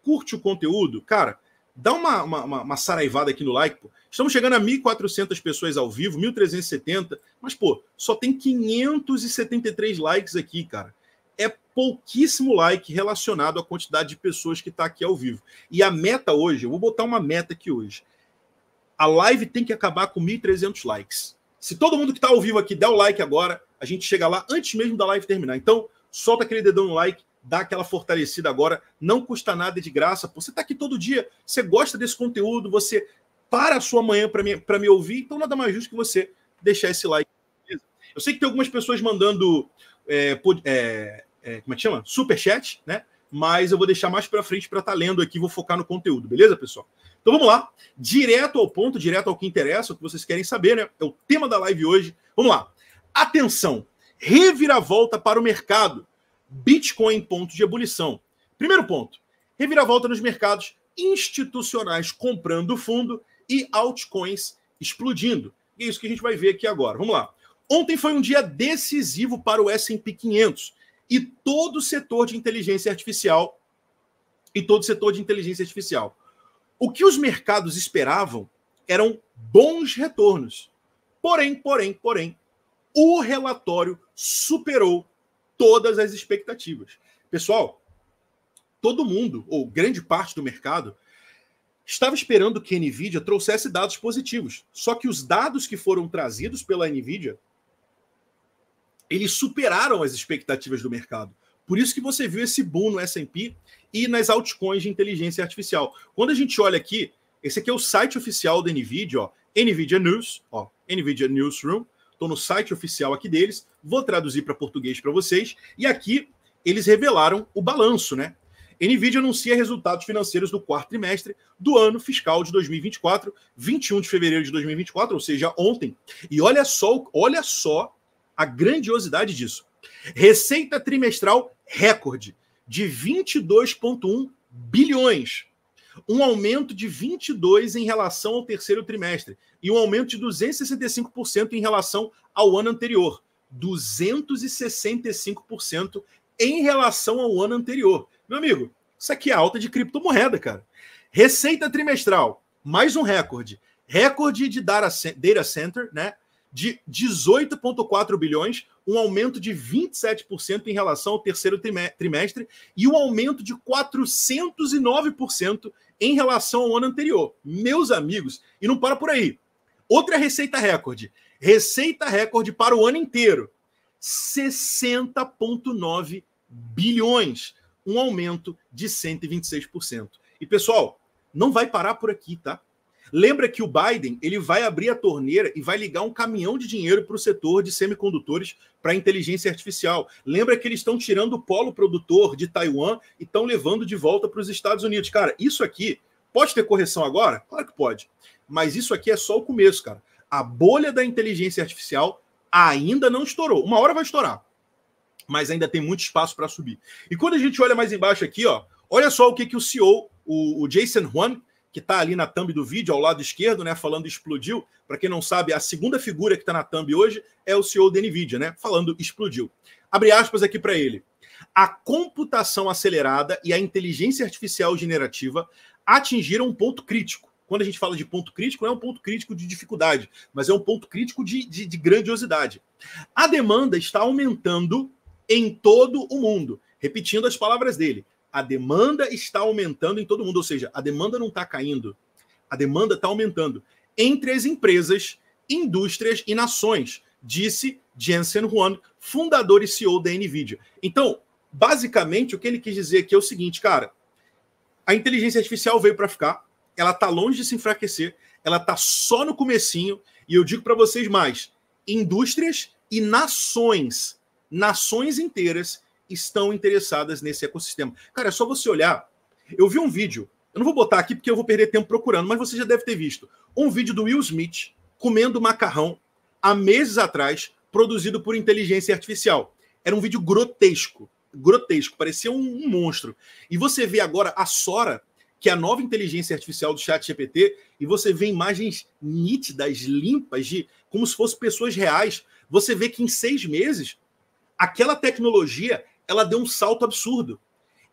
S3: Curte o conteúdo? Cara, dá uma, uma, uma, uma saraivada aqui no like, pô. Estamos chegando a 1.400 pessoas ao vivo, 1.370, mas, pô, só tem 573 likes aqui, cara. É pouquíssimo like relacionado à quantidade de pessoas que está aqui ao vivo. E a meta hoje, eu vou botar uma meta aqui hoje a live tem que acabar com 1.300 likes. Se todo mundo que está ao vivo aqui der o like agora, a gente chega lá antes mesmo da live terminar. Então, solta aquele dedão no like, dá aquela fortalecida agora. Não custa nada é de graça. Pô, você está aqui todo dia, você gosta desse conteúdo, você para a sua manhã para me, me ouvir, então nada mais justo que você deixar esse like. Eu sei que tem algumas pessoas mandando é, é, é, como é que chama? Superchat, né? Mas eu vou deixar mais para frente para estar tá lendo aqui, vou focar no conteúdo, beleza, pessoal? Então vamos lá, direto ao ponto, direto ao que interessa, o que vocês querem saber, né? É o tema da live hoje. Vamos lá. Atenção, reviravolta para o mercado. Bitcoin ponto de ebulição. Primeiro ponto, reviravolta nos mercados institucionais comprando fundo e altcoins explodindo. E é isso que a gente vai ver aqui agora. Vamos lá. Ontem foi um dia decisivo para o S&P 500 e todo o setor de inteligência artificial e todo o setor de inteligência artificial. O que os mercados esperavam eram bons retornos. Porém, porém, porém, o relatório superou todas as expectativas. Pessoal, todo mundo, ou grande parte do mercado, estava esperando que a Nvidia trouxesse dados positivos. Só que os dados que foram trazidos pela Nvidia, eles superaram as expectativas do mercado. Por isso que você viu esse boom no S&P e nas altcoins de inteligência artificial. Quando a gente olha aqui, esse aqui é o site oficial da NVIDIA, ó, NVIDIA News, ó, NVIDIA Newsroom. Estou no site oficial aqui deles, vou traduzir para português para vocês. E aqui eles revelaram o balanço, né? NVIDIA anuncia resultados financeiros do quarto trimestre do ano fiscal de 2024, 21 de fevereiro de 2024, ou seja, ontem. E olha só, olha só a grandiosidade disso. Receita trimestral recorde de 22,1 bilhões. Um aumento de 22 em relação ao terceiro trimestre e um aumento de 265% em relação ao ano anterior. 265% em relação ao ano anterior. Meu amigo, isso aqui é alta de criptomoeda, cara. Receita trimestral, mais um recorde. Recorde de data center, né? De 18,4 bilhões um aumento de 27% em relação ao terceiro trimestre e um aumento de 409% em relação ao ano anterior. Meus amigos, e não para por aí. Outra receita recorde. Receita recorde para o ano inteiro. 60,9 bilhões, um aumento de 126%. E pessoal, não vai parar por aqui, tá? Lembra que o Biden ele vai abrir a torneira e vai ligar um caminhão de dinheiro para o setor de semicondutores para inteligência artificial. Lembra que eles estão tirando o polo produtor de Taiwan e estão levando de volta para os Estados Unidos. Cara, isso aqui pode ter correção agora? Claro que pode. Mas isso aqui é só o começo, cara. A bolha da inteligência artificial ainda não estourou. Uma hora vai estourar. Mas ainda tem muito espaço para subir. E quando a gente olha mais embaixo aqui, ó, olha só o que, que o CEO, o, o Jason Huang que está ali na thumb do vídeo, ao lado esquerdo, né, falando explodiu. Para quem não sabe, a segunda figura que está na thumb hoje é o CEO da Nvidia, né, falando explodiu. Abre aspas aqui para ele. A computação acelerada e a inteligência artificial generativa atingiram um ponto crítico. Quando a gente fala de ponto crítico, não é um ponto crítico de dificuldade, mas é um ponto crítico de, de, de grandiosidade. A demanda está aumentando em todo o mundo. Repetindo as palavras dele, a demanda está aumentando em todo mundo, ou seja, a demanda não está caindo, a demanda está aumentando entre as empresas, indústrias e nações, disse Jensen Huang, fundador e CEO da Nvidia. Então, basicamente, o que ele quis dizer aqui é o seguinte, cara: a inteligência artificial veio para ficar, ela está longe de se enfraquecer, ela está só no comecinho, e eu digo para vocês mais: indústrias e nações, nações inteiras estão interessadas nesse ecossistema. Cara, é só você olhar. Eu vi um vídeo, eu não vou botar aqui porque eu vou perder tempo procurando, mas você já deve ter visto. Um vídeo do Will Smith comendo macarrão há meses atrás, produzido por inteligência artificial. Era um vídeo grotesco, grotesco, parecia um, um monstro. E você vê agora a Sora, que é a nova inteligência artificial do Chat GPT, e você vê imagens nítidas, limpas, de como se fossem pessoas reais. Você vê que em seis meses aquela tecnologia ela deu um salto absurdo.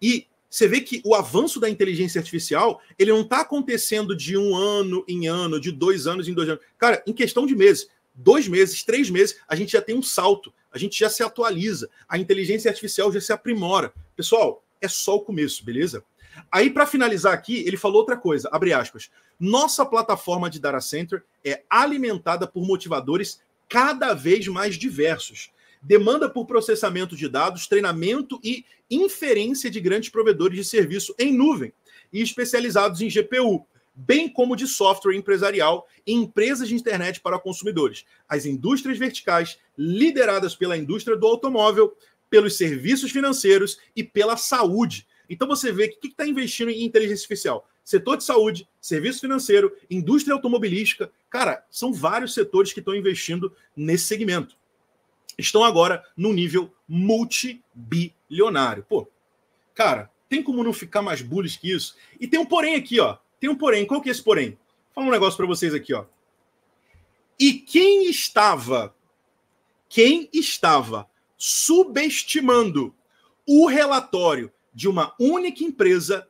S3: E você vê que o avanço da inteligência artificial, ele não está acontecendo de um ano em ano, de dois anos em dois anos. Cara, em questão de meses, dois meses, três meses, a gente já tem um salto, a gente já se atualiza, a inteligência artificial já se aprimora. Pessoal, é só o começo, beleza? Aí, para finalizar aqui, ele falou outra coisa, abre aspas. Nossa plataforma de Data Center é alimentada por motivadores cada vez mais diversos demanda por processamento de dados, treinamento e inferência de grandes provedores de serviço em nuvem e especializados em GPU, bem como de software empresarial e empresas de internet para consumidores. As indústrias verticais, lideradas pela indústria do automóvel, pelos serviços financeiros e pela saúde. Então você vê que está investindo em inteligência artificial? Setor de saúde, serviço financeiro, indústria automobilística. Cara, são vários setores que estão investindo nesse segmento estão agora no nível multibilionário. Pô, cara, tem como não ficar mais bullish que isso? E tem um porém aqui, ó. Tem um porém. Qual que é esse porém? Vou falar um negócio para vocês aqui, ó. E quem estava, quem estava subestimando o relatório de uma única empresa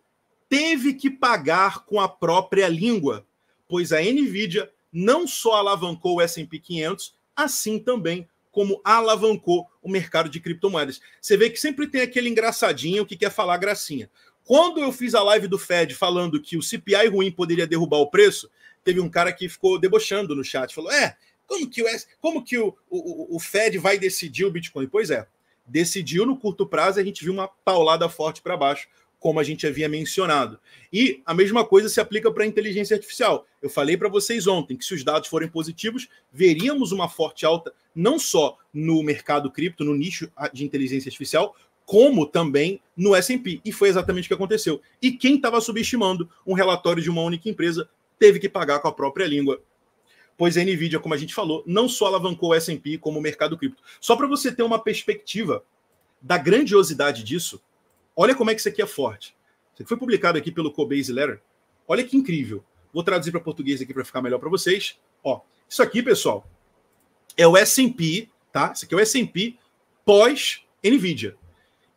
S3: teve que pagar com a própria língua, pois a Nvidia não só alavancou o S&P 500, assim também como alavancou o mercado de criptomoedas. Você vê que sempre tem aquele engraçadinho que quer falar gracinha. Quando eu fiz a live do Fed falando que o CPI ruim poderia derrubar o preço, teve um cara que ficou debochando no chat, falou: "É, como que o como que o, o, o Fed vai decidir o Bitcoin?" Pois é, decidiu no curto prazo, e a gente viu uma paulada forte para baixo como a gente havia mencionado. E a mesma coisa se aplica para a inteligência artificial. Eu falei para vocês ontem que se os dados forem positivos, veríamos uma forte alta não só no mercado cripto, no nicho de inteligência artificial, como também no S&P. E foi exatamente o que aconteceu. E quem estava subestimando um relatório de uma única empresa teve que pagar com a própria língua. Pois a Nvidia, como a gente falou, não só alavancou o S&P como o mercado cripto. Só para você ter uma perspectiva da grandiosidade disso, Olha como é que isso aqui é forte. Isso aqui foi publicado aqui pelo Cobase Letter. Olha que incrível. Vou traduzir para português aqui para ficar melhor para vocês. Ó, isso aqui, pessoal, é o S&P, tá? Isso aqui é o S&P pós Nvidia.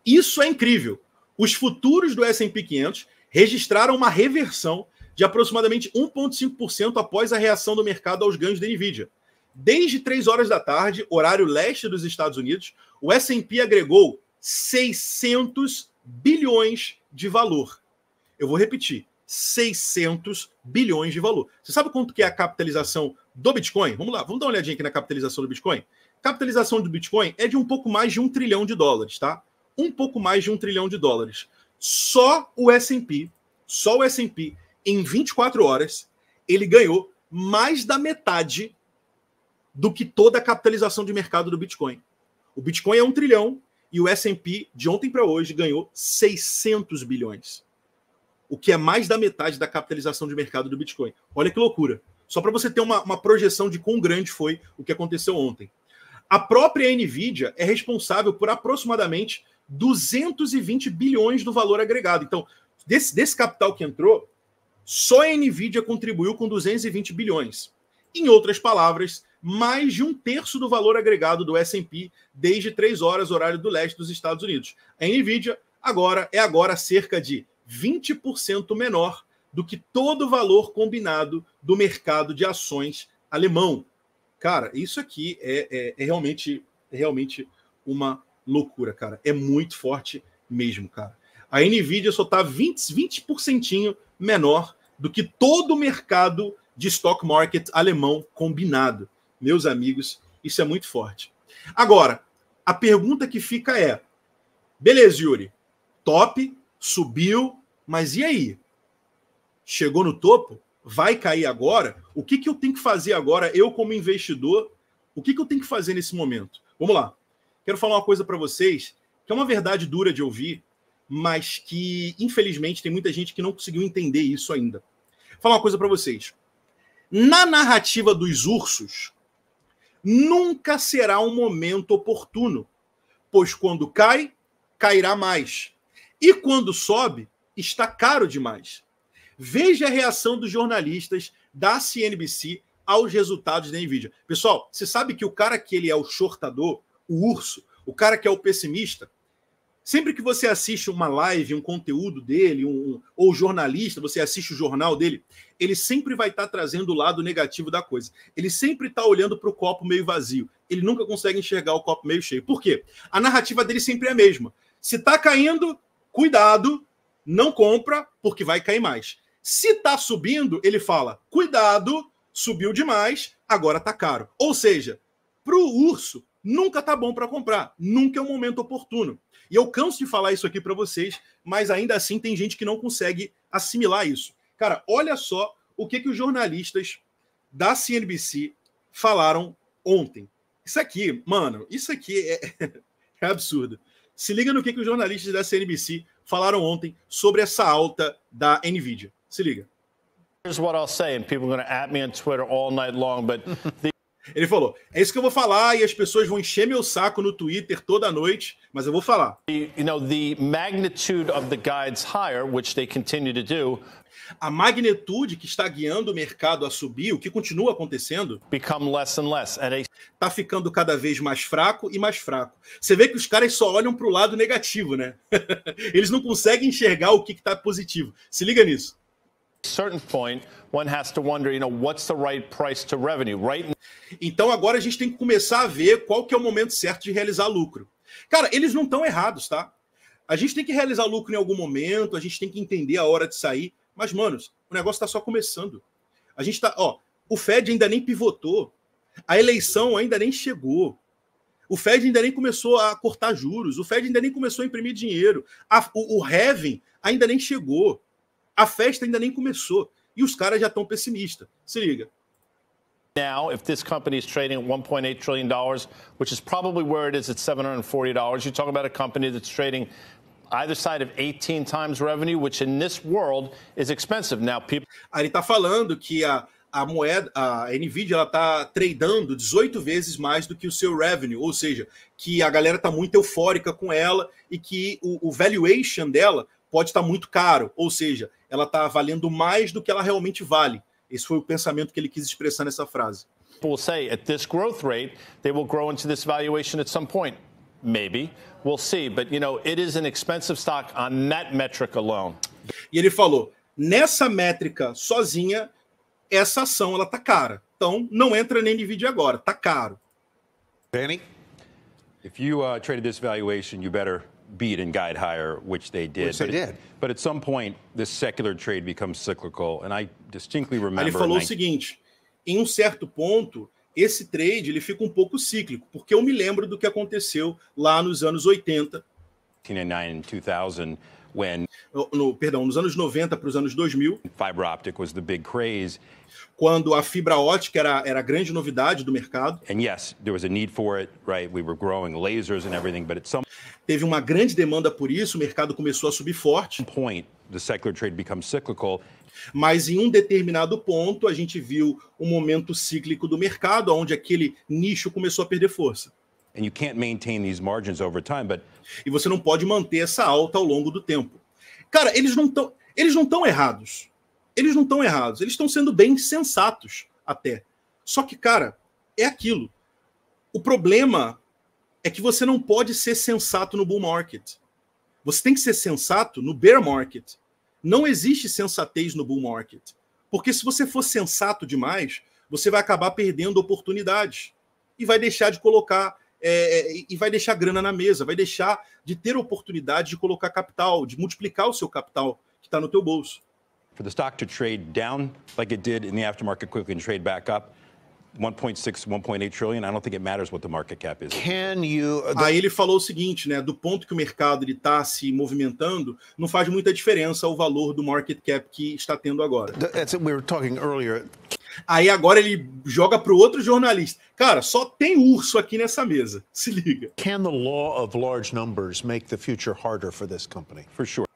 S3: Isso é incrível. Os futuros do S&P 500 registraram uma reversão de aproximadamente 1,5% após a reação do mercado aos ganhos da Nvidia. Desde 3 horas da tarde, horário leste dos Estados Unidos, o S&P agregou 600 bilhões de valor. Eu vou repetir, 600 bilhões de valor. Você sabe quanto que é a capitalização do Bitcoin? Vamos lá, vamos dar uma olhadinha aqui na capitalização do Bitcoin. Capitalização do Bitcoin é de um pouco mais de um trilhão de dólares, tá? Um pouco mais de um trilhão de dólares. Só o S&P, só o S&P, em 24 horas, ele ganhou mais da metade do que toda a capitalização de mercado do Bitcoin. O Bitcoin é um trilhão, e o S&P de ontem para hoje ganhou 600 bilhões, o que é mais da metade da capitalização de mercado do Bitcoin. Olha que loucura! Só para você ter uma, uma projeção de quão grande foi o que aconteceu ontem. A própria Nvidia é responsável por aproximadamente 220 bilhões do valor agregado. Então, desse, desse capital que entrou, só a Nvidia contribuiu com 220 bilhões. Em outras palavras, mais de um terço do valor agregado do S&P desde 3 horas, horário do leste dos Estados Unidos. A NVIDIA agora é agora cerca de 20% menor do que todo o valor combinado do mercado de ações alemão. Cara, isso aqui é, é, é realmente, é realmente uma loucura, cara. É muito forte mesmo, cara. A NVIDIA só está 20%, 20 menor do que todo o mercado de stock market alemão combinado meus amigos, isso é muito forte. Agora, a pergunta que fica é: beleza, Yuri, top, subiu, mas e aí? Chegou no topo? Vai cair agora? O que, que eu tenho que fazer agora, eu como investidor? O que, que eu tenho que fazer nesse momento? Vamos lá. Quero falar uma coisa para vocês que é uma verdade dura de ouvir, mas que, infelizmente, tem muita gente que não conseguiu entender isso ainda. Vou falar uma coisa para vocês. Na narrativa dos ursos, nunca será um momento oportuno, pois quando cai, cairá mais. E quando sobe, está caro demais. Veja a reação dos jornalistas da CNBC aos resultados da Nvidia. Pessoal, você sabe que o cara que ele é o shortador, o urso, o cara que é o pessimista, Sempre que você assiste uma live, um conteúdo dele, um, ou jornalista, você assiste o jornal dele, ele sempre vai estar tá trazendo o lado negativo da coisa. Ele sempre está olhando para o copo meio vazio. Ele nunca consegue enxergar o copo meio cheio. Por quê? A narrativa dele sempre é a mesma. Se está caindo, cuidado, não compra, porque vai cair mais. Se está subindo, ele fala: cuidado, subiu demais, agora está caro. Ou seja, para o urso, nunca está bom para comprar, nunca é o um momento oportuno. E eu canso de falar isso aqui para vocês, mas ainda assim tem gente que não consegue assimilar isso. Cara, olha só o que, que os jornalistas da CNBC falaram ontem. Isso aqui, mano, isso aqui é, <laughs> é absurdo. Se liga no que, que os jornalistas da CNBC falaram ontem sobre essa alta
S2: da Nvidia. Se liga. Here's what I'll say, and people are going to at me on Twitter all night long, but the <laughs> Ele falou: é isso que eu vou falar e as pessoas vão encher meu saco no Twitter toda noite, mas eu vou falar. You know, the magnitude of the guides higher, which they continue to do. A magnitude que está guiando o mercado a subir, o que continua acontecendo,
S3: become less and less. a... Tá ficando cada vez mais fraco e mais fraco. Você vê que os
S2: caras só olham para o lado negativo, né? <laughs> Eles não conseguem enxergar o que está positivo. Se liga nisso. certain point, one has to wonder, you know, what's the right price to revenue, right? Então agora a gente tem que começar a ver qual que é o momento certo de realizar lucro.
S3: Cara, eles não estão errados, tá? A gente tem que realizar lucro em algum momento, a gente tem que entender a hora de sair, mas manos, o negócio está só começando. A gente tá, ó, o Fed ainda nem pivotou. A eleição ainda nem chegou. O Fed ainda nem começou a cortar juros. O Fed ainda nem começou a imprimir dinheiro. A, o, o Heaven ainda nem chegou. A festa ainda nem começou. E os caras já estão pessimistas. Se liga.
S2: Now, if this company is trading at $1.8 trillion, which is probably where it is at $740, you talk about a company that's trading either side of 18 times revenue, which in this world is expensive. Now, people... Aí ele está falando que a, a moeda, a Nvidia, ela
S3: está tradando 18 vezes mais do que o seu revenue, ou seja, que a galera está muito eufórica com ela e que o, o valuation dela pode estar tá muito caro, ou seja,
S2: ela está valendo mais do que ela realmente vale. Esse foi o pensamento que ele quis expressar nessa frase. People say at this growth rate, they will grow into this valuation at some point. Maybe. We'll see. But, you know, it is an expensive stock on that metric alone. E ele falou: nessa métrica sozinha, essa ação ela tá cara. Então, não entra nem NVIDIA agora, tá caro. Benny, if you uh, traded this valuation, you better beat and guide higher, which they did. Which they but did. It, but at some point, this secular trade becomes cyclical, and I distinctly remember. Ele falou o
S3: seguinte: em um certo ponto, esse trade ele fica um pouco cíclico, porque eu me lembro do que aconteceu lá nos
S2: anos 80. 1999 and 2000 when no, no, perdão, nos anos 90 para os anos 2000, fiber optic was the big craze. Quando a fibra ótica era, era a grande novidade do mercado. And yes, there was a need for it, right? We were growing lasers and everything, but at some teve uma grande demanda por isso, o mercado começou a subir forte. Point, the secular trade
S3: becomes cyclical. Mas em um determinado ponto, a gente viu um momento cíclico do mercado, onde aquele nicho começou a perder força. And you can't maintain these margins over time, but... E você não pode manter essa alta ao longo do tempo. Cara, eles não estão eles não estão errados. Eles não estão errados. Eles estão sendo bem sensatos até. Só que, cara, é aquilo. O problema é que você não pode ser sensato no bull market. Você tem que ser sensato no bear market. Não existe sensatez no bull market. Porque se você for sensato demais, você vai acabar perdendo oportunidades e vai deixar de colocar é, é e vai deixar grana na mesa, vai deixar de ter oportunidade de colocar capital, de multiplicar o seu capital que está no teu bolso.
S2: For the stock to trade down like it did in the aftermarket quickly and trade back up, 1.6, 1.8 trillion. I don't think it matters what the market cap is.
S3: Can you... Uh, Aí ele falou o seguinte, né? Do ponto que o mercado está se movimentando, não faz muita diferença o valor do market cap que está tendo agora. That's it, we were talking earlier. Aí agora ele joga para o outro jornalista. Cara, só tem urso aqui nessa mesa. Se liga. Can the law of large numbers make the future harder for this company? For sure.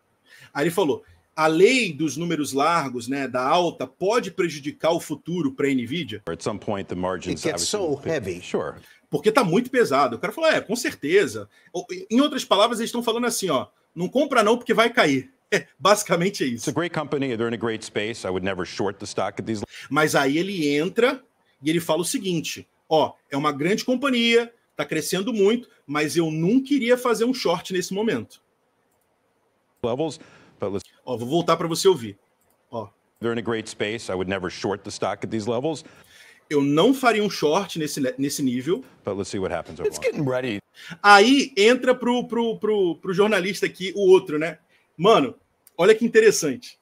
S3: Aí ele falou: a lei dos números largos, né, da alta, pode prejudicar o futuro para a Nvidia? At some point the margins It gets so heavy. Sure. Porque tá muito pesado. O cara falou: "É, com certeza". Em outras palavras, eles estão falando assim, ó, não compra não porque vai cair. <laughs> Basicamente é isso. It's a great company, they're in a great space. I would never short the stock at these. Mas aí ele entra e ele fala o seguinte: ó, é uma grande companhia, tá crescendo muito, mas eu nunca iria
S2: fazer um short nesse momento. Levels, ó, vou voltar para você ouvir. Ó. They're in a great space. I would never short the stock at these levels. Eu não faria um short nesse, nesse nível. But let's see what happens It's getting ready. Aí entra
S3: pro, pro, pro, pro jornalista aqui, o outro, né? Mano, Olha que interessante.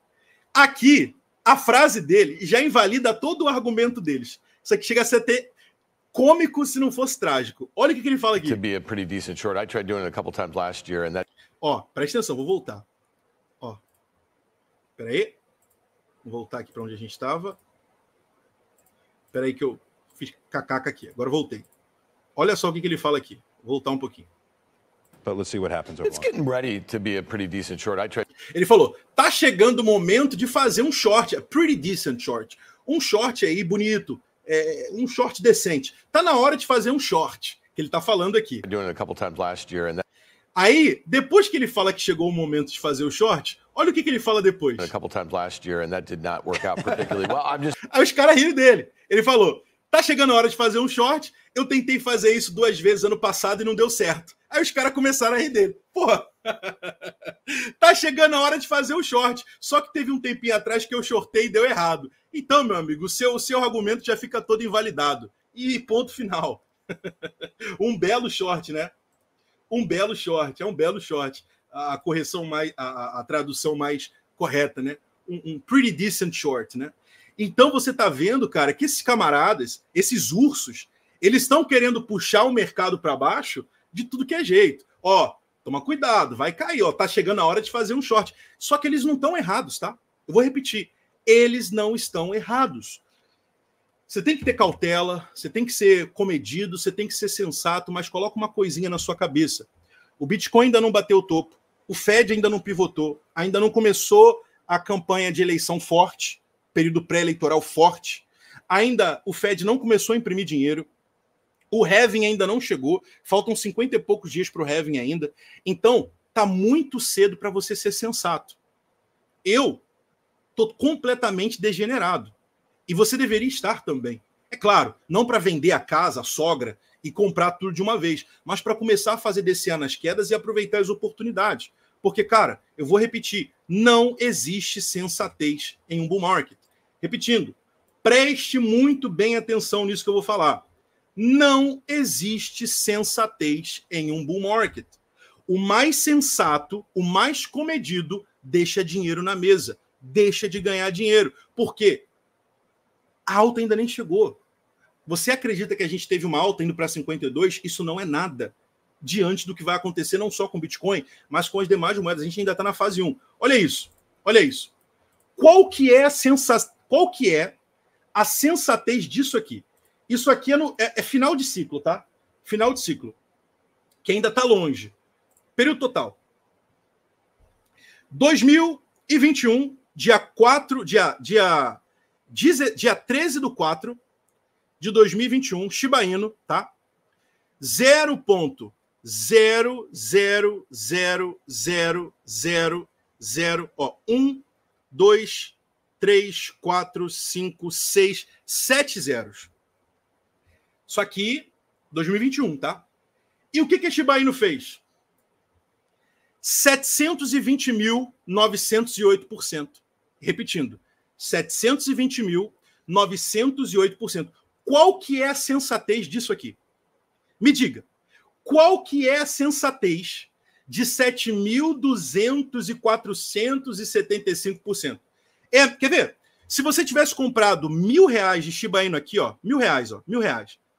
S3: Aqui, a frase dele já invalida todo o argumento deles. Isso aqui chega a ser
S2: até cômico se não fosse trágico. Olha o que, que ele fala aqui. Ó, presta atenção, vou voltar.
S3: Ó. Peraí. Vou voltar aqui para onde a gente estava. Peraí que eu fiz cacaca aqui. Agora voltei. Olha só o que, que ele fala aqui. Vou voltar um pouquinho
S2: but let's see what happens. It's getting ready to be a pretty decent short. I tried. Ele falou: tá chegando o
S3: momento de fazer um short, a pretty decent short, um short aí bonito, é, um short decente. Tá na hora de fazer um short
S2: que ele tá falando aqui. Doing a couple times last year and that...
S3: Aí, depois que ele fala que chegou o momento de fazer o short, olha o que, que ele fala depois. Aí os caras riram dele. Ele falou: tá chegando a hora de fazer um short. Eu tentei fazer isso duas vezes ano passado e não deu certo. Aí os caras começaram a rir dele. Porra! <laughs> tá chegando a hora de fazer o short. Só que teve um tempinho atrás que eu shortei e deu errado. Então, meu amigo, o seu, seu argumento já fica todo invalidado. E ponto final. <laughs> um belo short, né? Um belo short, é um belo short. A correção mais, a, a tradução mais correta, né? Um, um, pretty decent short, né? Então você tá vendo, cara, que esses camaradas, esses ursos, eles estão querendo puxar o mercado para baixo de tudo que é jeito. Ó, toma cuidado, vai cair, ó, tá chegando a hora de fazer um short. Só que eles não estão errados, tá? Eu vou repetir, eles não estão errados. Você tem que ter cautela, você tem que ser comedido, você tem que ser sensato, mas coloca uma coisinha na sua cabeça. O Bitcoin ainda não bateu o topo, o Fed ainda não pivotou, ainda não começou a campanha de eleição forte, período pré-eleitoral forte. Ainda o Fed não começou a imprimir dinheiro, o Heaven ainda não chegou, faltam 50 e poucos dias para o Heaven ainda. Então, tá muito cedo para você ser sensato. Eu tô completamente degenerado. E você deveria estar também. É claro, não para vender a casa, a sogra e comprar tudo de uma vez, mas para começar a fazer descer nas quedas e aproveitar as oportunidades. Porque, cara, eu vou repetir, não existe sensatez em um bull market. Repetindo, preste muito bem atenção nisso que eu vou falar. Não existe sensatez em um bull market. O mais sensato, o mais comedido, deixa dinheiro na mesa, deixa de ganhar dinheiro, porque a alta ainda nem chegou. Você acredita que a gente teve uma alta indo para 52? Isso não é nada diante do que vai acontecer não só com Bitcoin, mas com as demais moedas. A gente ainda está na fase 1. Olha isso, olha isso. Qual que é a sensa... qual que é a sensatez disso aqui? Isso aqui é, no, é, é final de ciclo, tá? Final de ciclo. Que ainda está longe. Período total. 2021, dia 4, dia, dia, dia 13 do 4 de 2021, Shiba Inu, tá? 0.00000, ó, 1, 2, 3, 4, 5, 6, 7 zeros. Isso aqui, 2021, tá? E o que, que a Shiba Inu fez? 720.908%. Repetindo, 720.908%. Qual que é a sensatez disso aqui? Me diga, qual que é a sensatez de 7.200.475%? É, quer ver? Se você tivesse comprado mil reais de Shiba Inu aqui, ó, mil reais, ó, mil reais,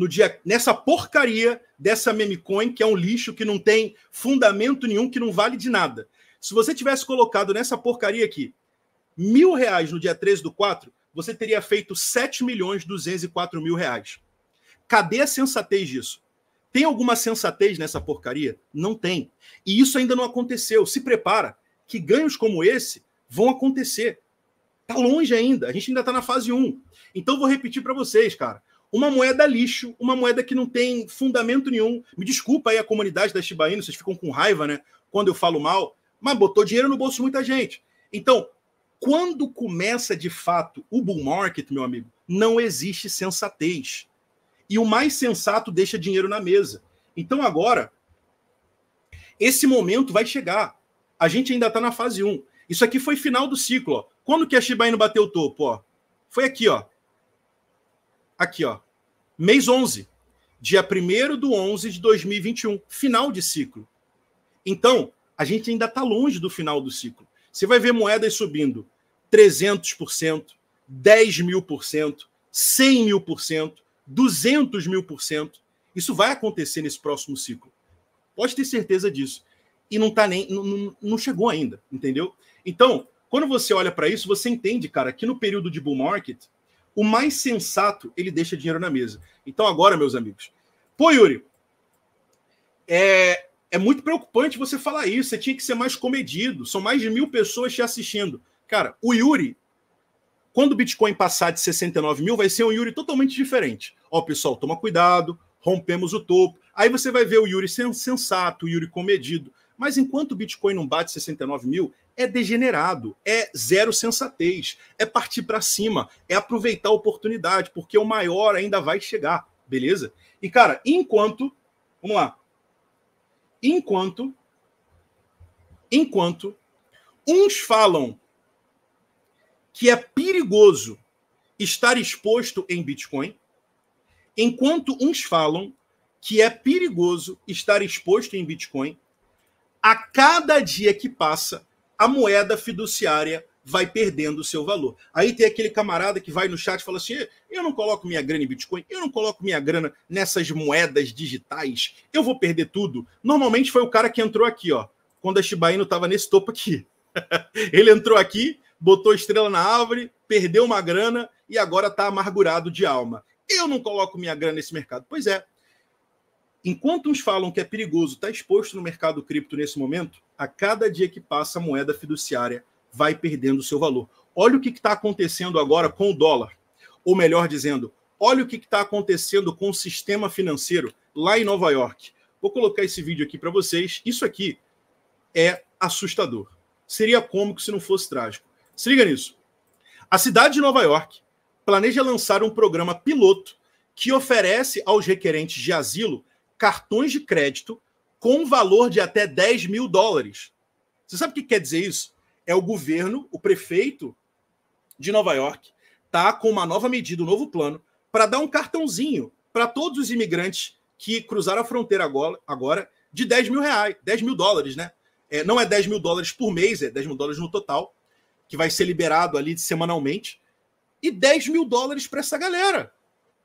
S3: no dia nessa porcaria dessa memecoin que é um lixo que não tem fundamento nenhum, que não vale de nada. Se você tivesse colocado nessa porcaria aqui mil reais no dia 13 do 4, você teria feito 7 milhões 204 mil reais. Cadê a sensatez disso? Tem alguma sensatez nessa porcaria? Não tem. E isso ainda não aconteceu. Se prepara que ganhos como esse vão acontecer. Tá longe ainda. A gente ainda está na fase 1. Então vou repetir para vocês, cara uma moeda lixo, uma moeda que não tem fundamento nenhum. Me desculpa aí a comunidade da Shiba Inu, vocês ficam com raiva, né? Quando eu falo mal, mas botou dinheiro no bolso de muita gente. Então, quando começa de fato o bull market, meu amigo, não existe sensatez. E o mais sensato deixa dinheiro na mesa. Então agora, esse momento vai chegar. A gente ainda está na fase 1. Isso aqui foi final do ciclo. Ó. Quando que a Shiba Inu bateu o topo? Ó? Foi aqui, ó. Aqui, ó. Mês 11. Dia 1 do 11 de 2021. Final de ciclo. Então, a gente ainda está longe do final do ciclo. Você vai ver moedas subindo 300%, 10 mil por cento, 100 mil por cento, 200 mil por cento. Isso vai acontecer nesse próximo ciclo. Pode ter certeza disso. E não tá nem não, não chegou ainda, entendeu? Então, quando você olha para isso, você entende, cara, que no período de bull market, o mais sensato ele deixa dinheiro na mesa. Então, agora, meus amigos. Pô, Yuri, é, é muito preocupante você falar isso. Você tinha que ser mais comedido. São mais de mil pessoas te assistindo. Cara, o Yuri, quando o Bitcoin passar de 69 mil, vai ser um Yuri totalmente diferente. Ó, pessoal, toma cuidado, rompemos o topo. Aí você vai ver o Yuri sensato, o Yuri comedido. Mas enquanto o Bitcoin não bate 69 mil, é degenerado, é zero sensatez, é partir para cima, é aproveitar a oportunidade, porque o maior ainda vai chegar, beleza? E cara, enquanto, vamos lá. Enquanto enquanto uns falam que é perigoso estar exposto em Bitcoin, enquanto uns falam que é perigoso estar exposto em Bitcoin, a cada dia que passa, a moeda fiduciária vai perdendo o seu valor. Aí tem aquele camarada que vai no chat e fala assim: eu não coloco minha grana em Bitcoin, eu não coloco minha grana nessas moedas digitais, eu vou perder tudo. Normalmente foi o cara que entrou aqui, ó, quando a Shiba Inu estava nesse topo aqui. <laughs> Ele entrou aqui, botou estrela na árvore, perdeu uma grana e agora está amargurado de alma. Eu não coloco minha grana nesse mercado. Pois é, Enquanto uns falam que é perigoso estar tá exposto no mercado cripto nesse momento, a cada dia que passa a moeda fiduciária vai perdendo seu valor. Olha o que está acontecendo agora com o dólar. Ou melhor dizendo, olha o que está acontecendo com o sistema financeiro lá em Nova York. Vou colocar esse vídeo aqui para vocês. Isso aqui é assustador. Seria cômico se não fosse trágico. Se liga nisso. A cidade de Nova York planeja lançar um programa piloto que oferece aos requerentes de asilo cartões de crédito com valor de até 10 mil dólares. Você sabe o que quer dizer isso? É o governo, o prefeito de Nova York, tá com uma nova medida, um novo plano, para dar um cartãozinho para todos os imigrantes que cruzaram a fronteira agora, agora de 10 mil reais, 10 mil dólares, né? É, não é 10 mil dólares por mês, é 10 mil dólares no total, que vai ser liberado ali semanalmente, e 10 mil dólares para essa galera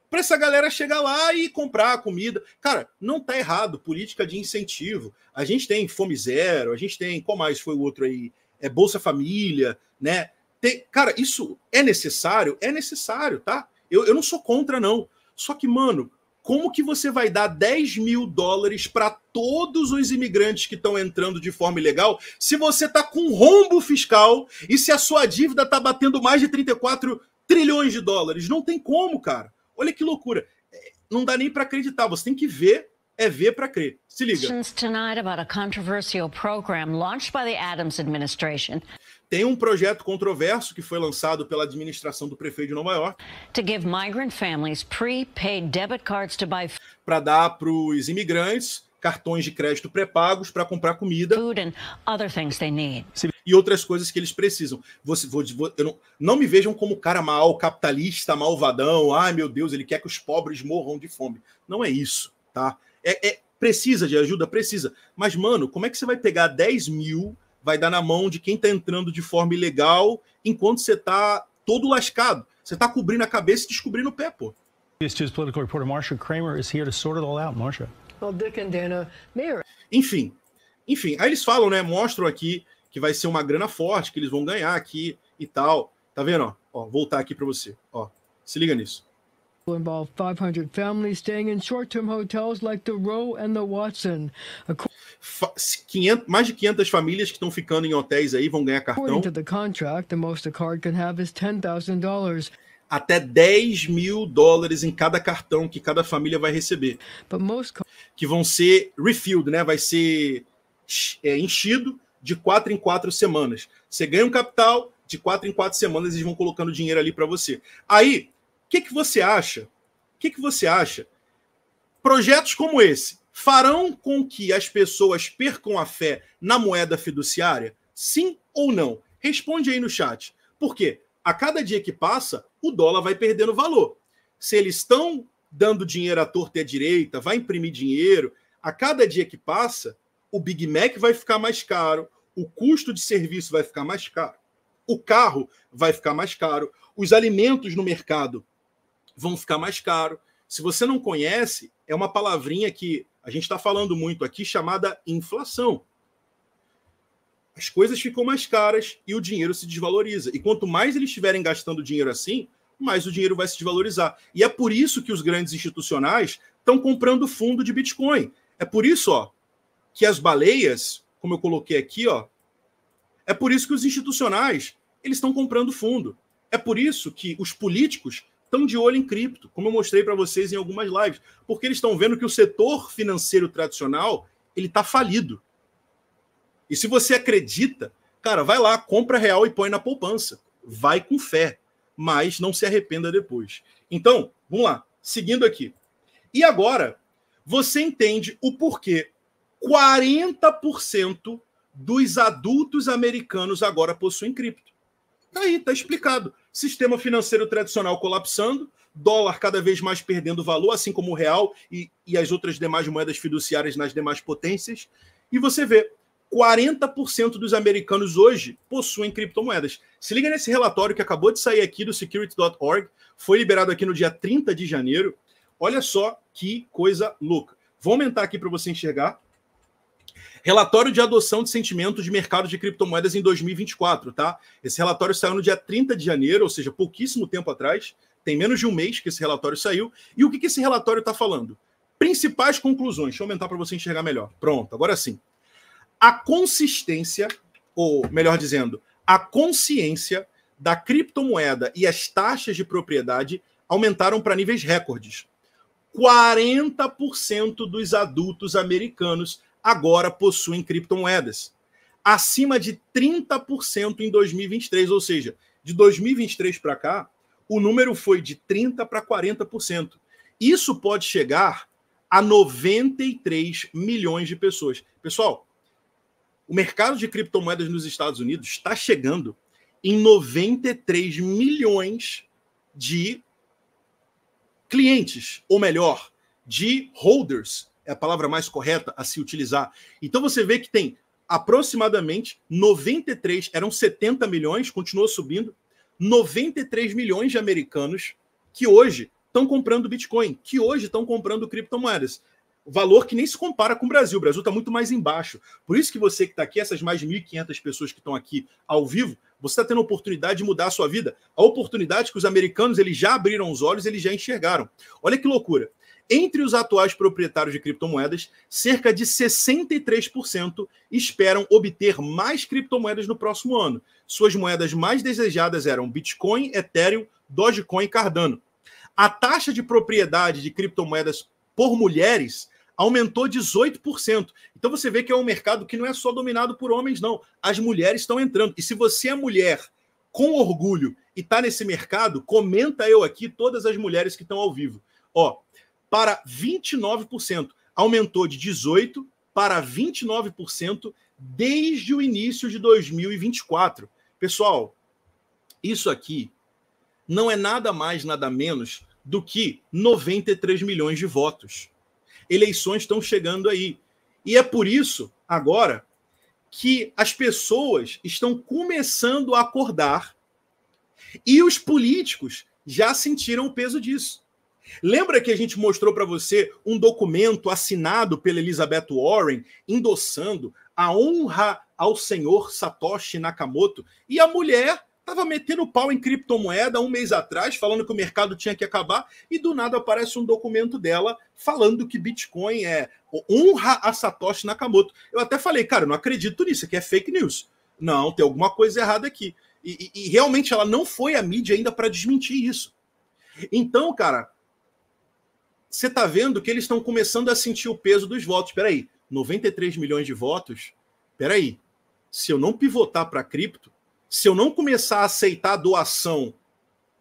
S3: para essa galera chegar lá e comprar a comida. Cara, não tá errado, política de incentivo. A gente tem Fome Zero, a gente tem, qual mais foi o outro aí? É Bolsa Família, né? Tem, cara, isso é necessário? É necessário, tá? Eu, eu não sou contra, não. Só que, mano, como que você vai dar 10 mil dólares para todos os imigrantes que estão entrando de forma ilegal se você tá com rombo fiscal e se a sua dívida tá batendo mais de 34 trilhões de dólares? Não tem como, cara. Olha que loucura. É, não dá nem para acreditar, você tem que ver é ver para crer. Se liga. Tem um projeto controverso que foi lançado pela administração do prefeito de Nova York. Para dar para os imigrantes cartões de crédito pré-pagos para comprar comida e outras coisas que eles precisam. Você, vou, não, não me vejam como cara mal, capitalista, malvadão. Ai, meu Deus, ele quer que os pobres morram de fome. Não é isso, tá? É, é precisa de ajuda, precisa. Mas, mano, como é que você vai pegar 10 mil, vai dar na mão de quem está entrando de forma ilegal, enquanto você está todo lascado? Você está cobrindo a cabeça e descobrindo o pé, pô.
S2: Political reporter Marsha Kramer is here to sort it all out, Marsha.
S3: Enfim, enfim, aí eles falam, né? Mostram aqui que vai ser uma grana forte, que eles vão ganhar aqui e tal. Tá vendo? Ó, ó voltar aqui para você. Ó, se liga nisso.
S4: Involve 500 families staying in short-term hotels like the and the Watson.
S3: 500, mais de 500 famílias que estão ficando em hotéis aí vão ganhar cartão. The
S4: contract, the most a card can have is
S3: $10,000 até 10 mil dólares em cada cartão que cada família vai receber. Most que vão ser refilled, né? Vai ser é, enchido de quatro em quatro semanas. Você ganha um capital, de quatro em quatro semanas eles vão colocando dinheiro ali para você. Aí, o que, que você acha? O que, que você acha? Projetos como esse farão com que as pessoas percam a fé na moeda fiduciária? Sim ou não? Responde aí no chat. Por quê? A cada dia que passa, o dólar vai perdendo valor. Se eles estão dando dinheiro à torta e à direita, vai imprimir dinheiro. A cada dia que passa, o Big Mac vai ficar mais caro, o custo de serviço vai ficar mais caro, o carro vai ficar mais caro, os alimentos no mercado vão ficar mais caro. Se você não conhece, é uma palavrinha que a gente está falando muito aqui chamada inflação. As coisas ficam mais caras e o dinheiro se desvaloriza. E quanto mais eles estiverem gastando dinheiro assim, mais o dinheiro vai se desvalorizar. E é por isso que os grandes institucionais estão comprando fundo de Bitcoin. É por isso, ó, que as baleias, como eu coloquei aqui, ó, é por isso que os institucionais eles estão comprando fundo. É por isso que os políticos estão de olho em cripto, como eu mostrei para vocês em algumas lives, porque eles estão vendo que o setor financeiro tradicional ele está falido. E se você acredita, cara, vai lá, compra real e põe na poupança. Vai com fé mas não se arrependa depois. Então, vamos lá, seguindo aqui. E agora, você entende o porquê 40% dos adultos americanos agora possuem cripto. Tá aí, tá explicado. Sistema financeiro tradicional colapsando, dólar cada vez mais perdendo valor, assim como o real e, e as outras demais moedas fiduciárias nas demais potências. E você vê, 40% dos americanos hoje possuem criptomoedas. Se liga nesse relatório que acabou de sair aqui do security.org, foi liberado aqui no dia 30 de janeiro. Olha só que coisa louca. Vou aumentar aqui para você enxergar. Relatório de adoção de sentimento de mercado de criptomoedas em 2024, tá? Esse relatório saiu no dia 30 de janeiro, ou seja, pouquíssimo tempo atrás. Tem menos de um mês que esse relatório saiu. E o que, que esse relatório está falando? Principais conclusões. Deixa eu aumentar para você enxergar melhor. Pronto, agora sim a consistência, ou melhor dizendo, a consciência da criptomoeda e as taxas de propriedade aumentaram para níveis recordes. 40% dos adultos americanos agora possuem criptomoedas, acima de 30% em 2023, ou seja, de 2023 para cá, o número foi de 30 para 40%. Isso pode chegar a 93 milhões de pessoas. Pessoal, o mercado de criptomoedas nos Estados Unidos está chegando em 93 milhões de clientes, ou melhor, de holders, é a palavra mais correta a se utilizar. Então você vê que tem aproximadamente 93, eram 70 milhões, continuou subindo, 93 milhões de americanos que hoje estão comprando Bitcoin, que hoje estão comprando criptomoedas valor que nem se compara com o Brasil. O Brasil está muito mais embaixo. Por isso que você que está aqui, essas mais de 1.500 pessoas que estão aqui ao vivo, você está tendo a oportunidade de mudar a sua vida. A oportunidade que os americanos eles já abriram os olhos, eles já enxergaram. Olha que loucura. Entre os atuais proprietários de criptomoedas, cerca de 63% esperam obter mais criptomoedas no próximo ano. Suas moedas mais desejadas eram Bitcoin, Ethereum, Dogecoin e Cardano. A taxa de propriedade de criptomoedas por mulheres aumentou 18%. Então você vê que é um mercado que não é só dominado por homens, não. As mulheres estão entrando. E se você é mulher com orgulho e está nesse mercado, comenta eu aqui todas as mulheres que estão ao vivo. Ó, para 29%, aumentou de 18 para 29% desde o início de 2024. Pessoal, isso aqui não é nada mais, nada menos do que 93 milhões de votos eleições estão chegando aí. E é por isso, agora, que as pessoas estão começando a acordar e os políticos já sentiram o peso disso. Lembra que a gente mostrou para você um documento assinado pela Elizabeth Warren endossando a honra ao senhor Satoshi Nakamoto e a mulher Tava metendo pau em criptomoeda um mês atrás, falando que o mercado tinha que acabar, e do nada aparece um documento dela falando que Bitcoin é honra a Satoshi Nakamoto. Eu até falei, cara, não acredito nisso, aqui é fake news. Não, tem alguma coisa errada aqui. E, e, e realmente ela não foi à mídia ainda para desmentir isso. Então, cara, você tá vendo que eles estão começando a sentir o peso dos votos. Peraí, 93 milhões de votos? Peraí, se eu não pivotar para cripto, se eu não começar a aceitar doação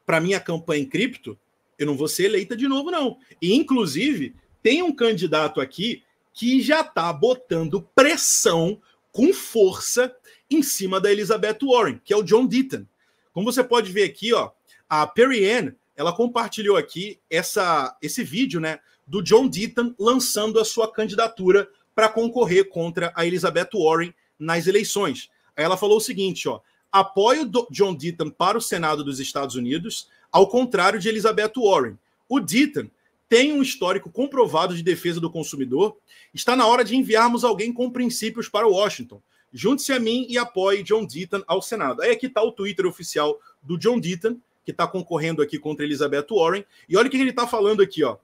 S3: para minha campanha em cripto, eu não vou ser eleita de novo, não. E, inclusive, tem um candidato aqui que já está botando pressão com força em cima da Elizabeth Warren, que é o John Deaton. Como você pode ver aqui, ó, a Perry Ann, ela compartilhou aqui essa, esse vídeo, né, do John Deaton lançando a sua candidatura para concorrer contra a Elizabeth Warren nas eleições. Aí ela falou o seguinte, ó: apoio John Deaton para o Senado dos Estados Unidos, ao contrário de Elizabeth Warren. O Deaton tem um histórico comprovado de defesa do consumidor. Está na hora de enviarmos alguém com princípios para Washington. Junte-se a mim e apoie John Deaton ao Senado. Aí aqui é está o Twitter oficial do John Deaton, que está concorrendo aqui contra Elizabeth Warren. E olha o que ele está falando aqui, ó.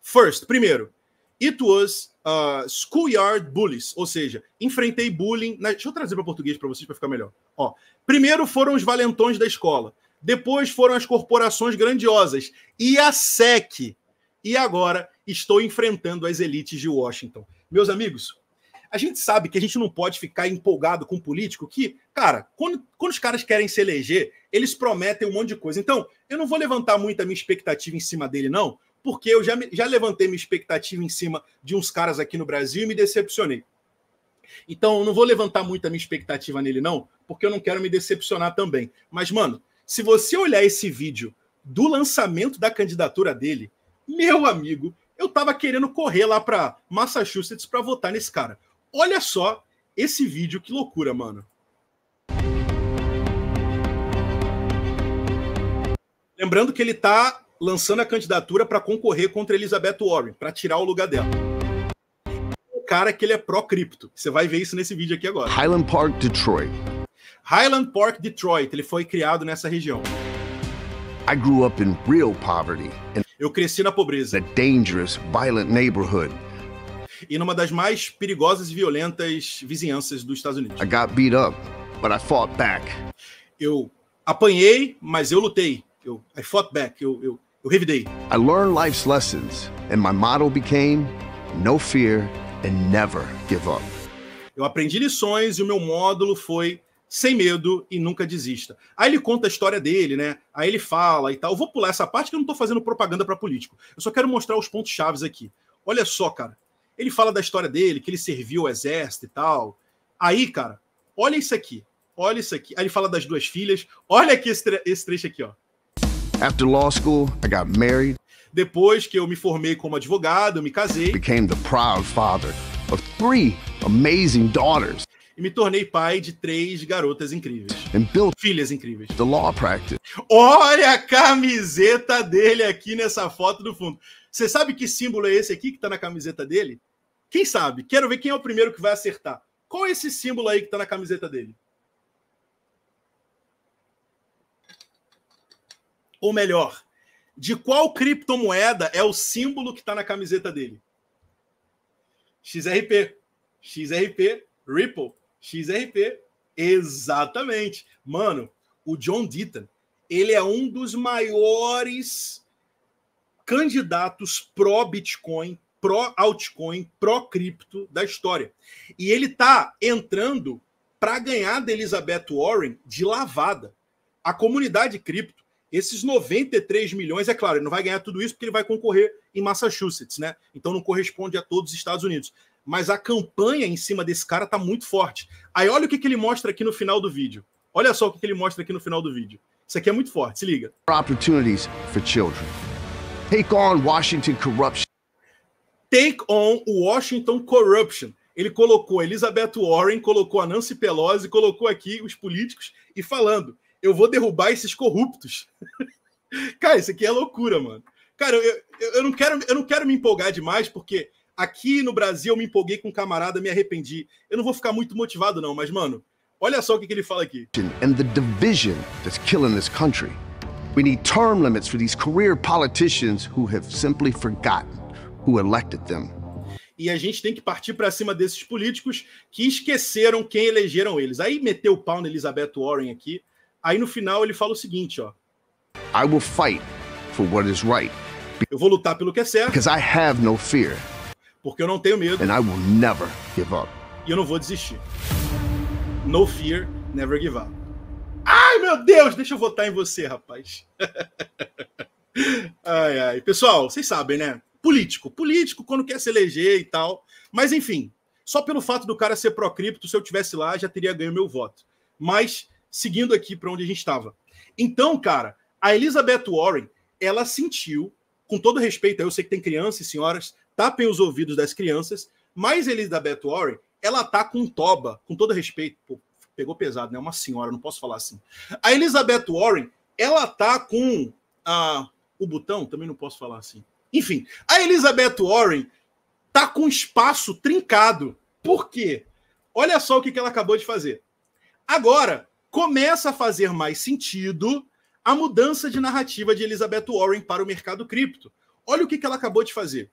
S3: First, primeiro, It was uh, schoolyard bullies, ou seja, enfrentei bullying. Na... Deixa eu trazer para português para vocês para ficar melhor. Ó, primeiro foram os valentões da escola, depois foram as corporações grandiosas e a SEC. E agora estou enfrentando as elites de Washington. Meus amigos, a gente sabe que a gente não pode ficar empolgado com um político que, cara, quando, quando, os caras querem se eleger, eles prometem um monte de coisa. Então, eu não vou levantar muito a minha expectativa em cima dele, não, porque eu já, já levantei minha expectativa em cima de uns caras aqui no Brasil e me decepcionei. Então, eu não vou levantar muito a minha expectativa nele, não, porque eu não quero me decepcionar também. Mas, mano, se você olhar esse vídeo do lançamento da candidatura dele, meu amigo, eu tava querendo correr lá para Massachusetts para votar nesse cara. Olha só esse vídeo, que loucura, mano. Lembrando que ele tá lançando a candidatura para concorrer contra Elizabeth Warren, para tirar o lugar dela. O cara que ele é pró-cripto. Você vai ver isso nesse vídeo aqui agora.
S2: Highland Park, Detroit.
S3: Highland Park, Detroit. Ele foi criado nessa região.
S2: I grew up in real poverty. Eu cresci na pobreza. na dangerous, violent neighborhood.
S3: E numa das mais perigosas e violentas vizinhanças dos Estados
S2: Unidos. I got beat up, but I fought back. Eu apanhei, mas eu lutei. Eu I fought back. Eu, eu eu revidei. I learned life's lessons and my motto
S6: became no fear and never give up.
S3: Eu aprendi lições e o meu módulo foi sem medo e nunca desista. Aí ele conta a história dele, né? Aí ele fala e tal. Eu vou pular essa parte que eu não estou fazendo propaganda para político. Eu só quero mostrar os pontos chaves aqui. Olha só, cara. Ele fala da história dele, que ele serviu ao exército e tal. Aí, cara, olha isso aqui. Olha isso aqui. Aí ele fala das duas filhas. Olha aqui esse, tre esse trecho aqui, ó.
S2: After law school, I got married. Depois que eu me formei como advogado, eu me casei. Became the proud father of three amazing daughters. E
S3: me tornei pai
S2: de três garotas incríveis. And built filhas incríveis. The law practice.
S3: Olha a camiseta dele aqui nessa foto do fundo. Você sabe que símbolo é esse aqui que está na camiseta dele? Quem sabe? Quero ver quem é o primeiro que vai acertar. Qual é esse símbolo aí que está na camiseta dele? Ou melhor, de qual criptomoeda é o símbolo que está na camiseta dele? XRP. XRP, Ripple, XRP. Exatamente. Mano, o John Deaton, ele é um dos maiores candidatos pró-Bitcoin, pró-altcoin, pró-cripto da história. E ele tá entrando para ganhar da Elizabeth Warren de lavada. A comunidade cripto esses 93 milhões, é claro, ele não vai ganhar tudo isso porque ele vai concorrer em Massachusetts, né? Então não corresponde a todos os Estados Unidos. Mas a campanha em cima desse cara tá muito forte. Aí olha o que, que ele mostra aqui no final do vídeo. Olha só o que, que ele mostra aqui no final do vídeo. Isso aqui é muito forte, se liga.
S6: Opportunities for children. Take on Washington corruption.
S3: Take on Washington corruption ele colocou Elizabeth Warren, colocou a Nancy Pelosi, colocou aqui os políticos e falando: eu vou derrubar esses corruptos. <laughs> cara, isso aqui é loucura, mano. Cara, eu, eu, eu, não quero, eu não quero me empolgar demais, porque aqui no Brasil eu me empolguei com um camarada, me arrependi. Eu não vou ficar muito motivado, não, mas, mano, olha só o que, que ele fala aqui.
S6: And the division that's killing this country. We need term limits for these career politicians who have simply forgotten who elected them
S3: e a gente tem que partir para cima desses políticos que esqueceram quem elegeram eles. Aí meteu o pau na Elizabeth Warren aqui, Aí no final ele fala o seguinte, ó.
S2: I will fight for what is right. Eu vou lutar pelo que é certo. Because I have no fear. Porque eu não tenho medo. And I will never give up.
S3: E eu não vou desistir. No fear, never give up. Ai, meu Deus, deixa eu votar em você, rapaz. <laughs> ai, ai. Pessoal, vocês sabem, né? Político. Político, quando quer se eleger e tal. Mas, enfim, só pelo fato do cara ser pró-cripto, se eu tivesse lá, já teria ganho meu voto. Mas seguindo aqui para onde a gente estava. Então, cara, a Elizabeth Warren, ela sentiu, com todo respeito, eu sei que tem crianças e senhoras, tapem os ouvidos das crianças, mas a Elizabeth Warren, ela tá com toba, com todo respeito, pô, pegou pesado, né? Uma senhora, não posso falar assim. A Elizabeth Warren, ela tá com ah, o botão, também não posso falar assim. Enfim, a Elizabeth Warren tá com espaço trincado. Por quê? Olha só o que ela acabou de fazer. Agora, começa a fazer mais sentido a mudança de narrativa de Elizabeth Warren para o mercado cripto. Olha o que, ela acabou de fazer.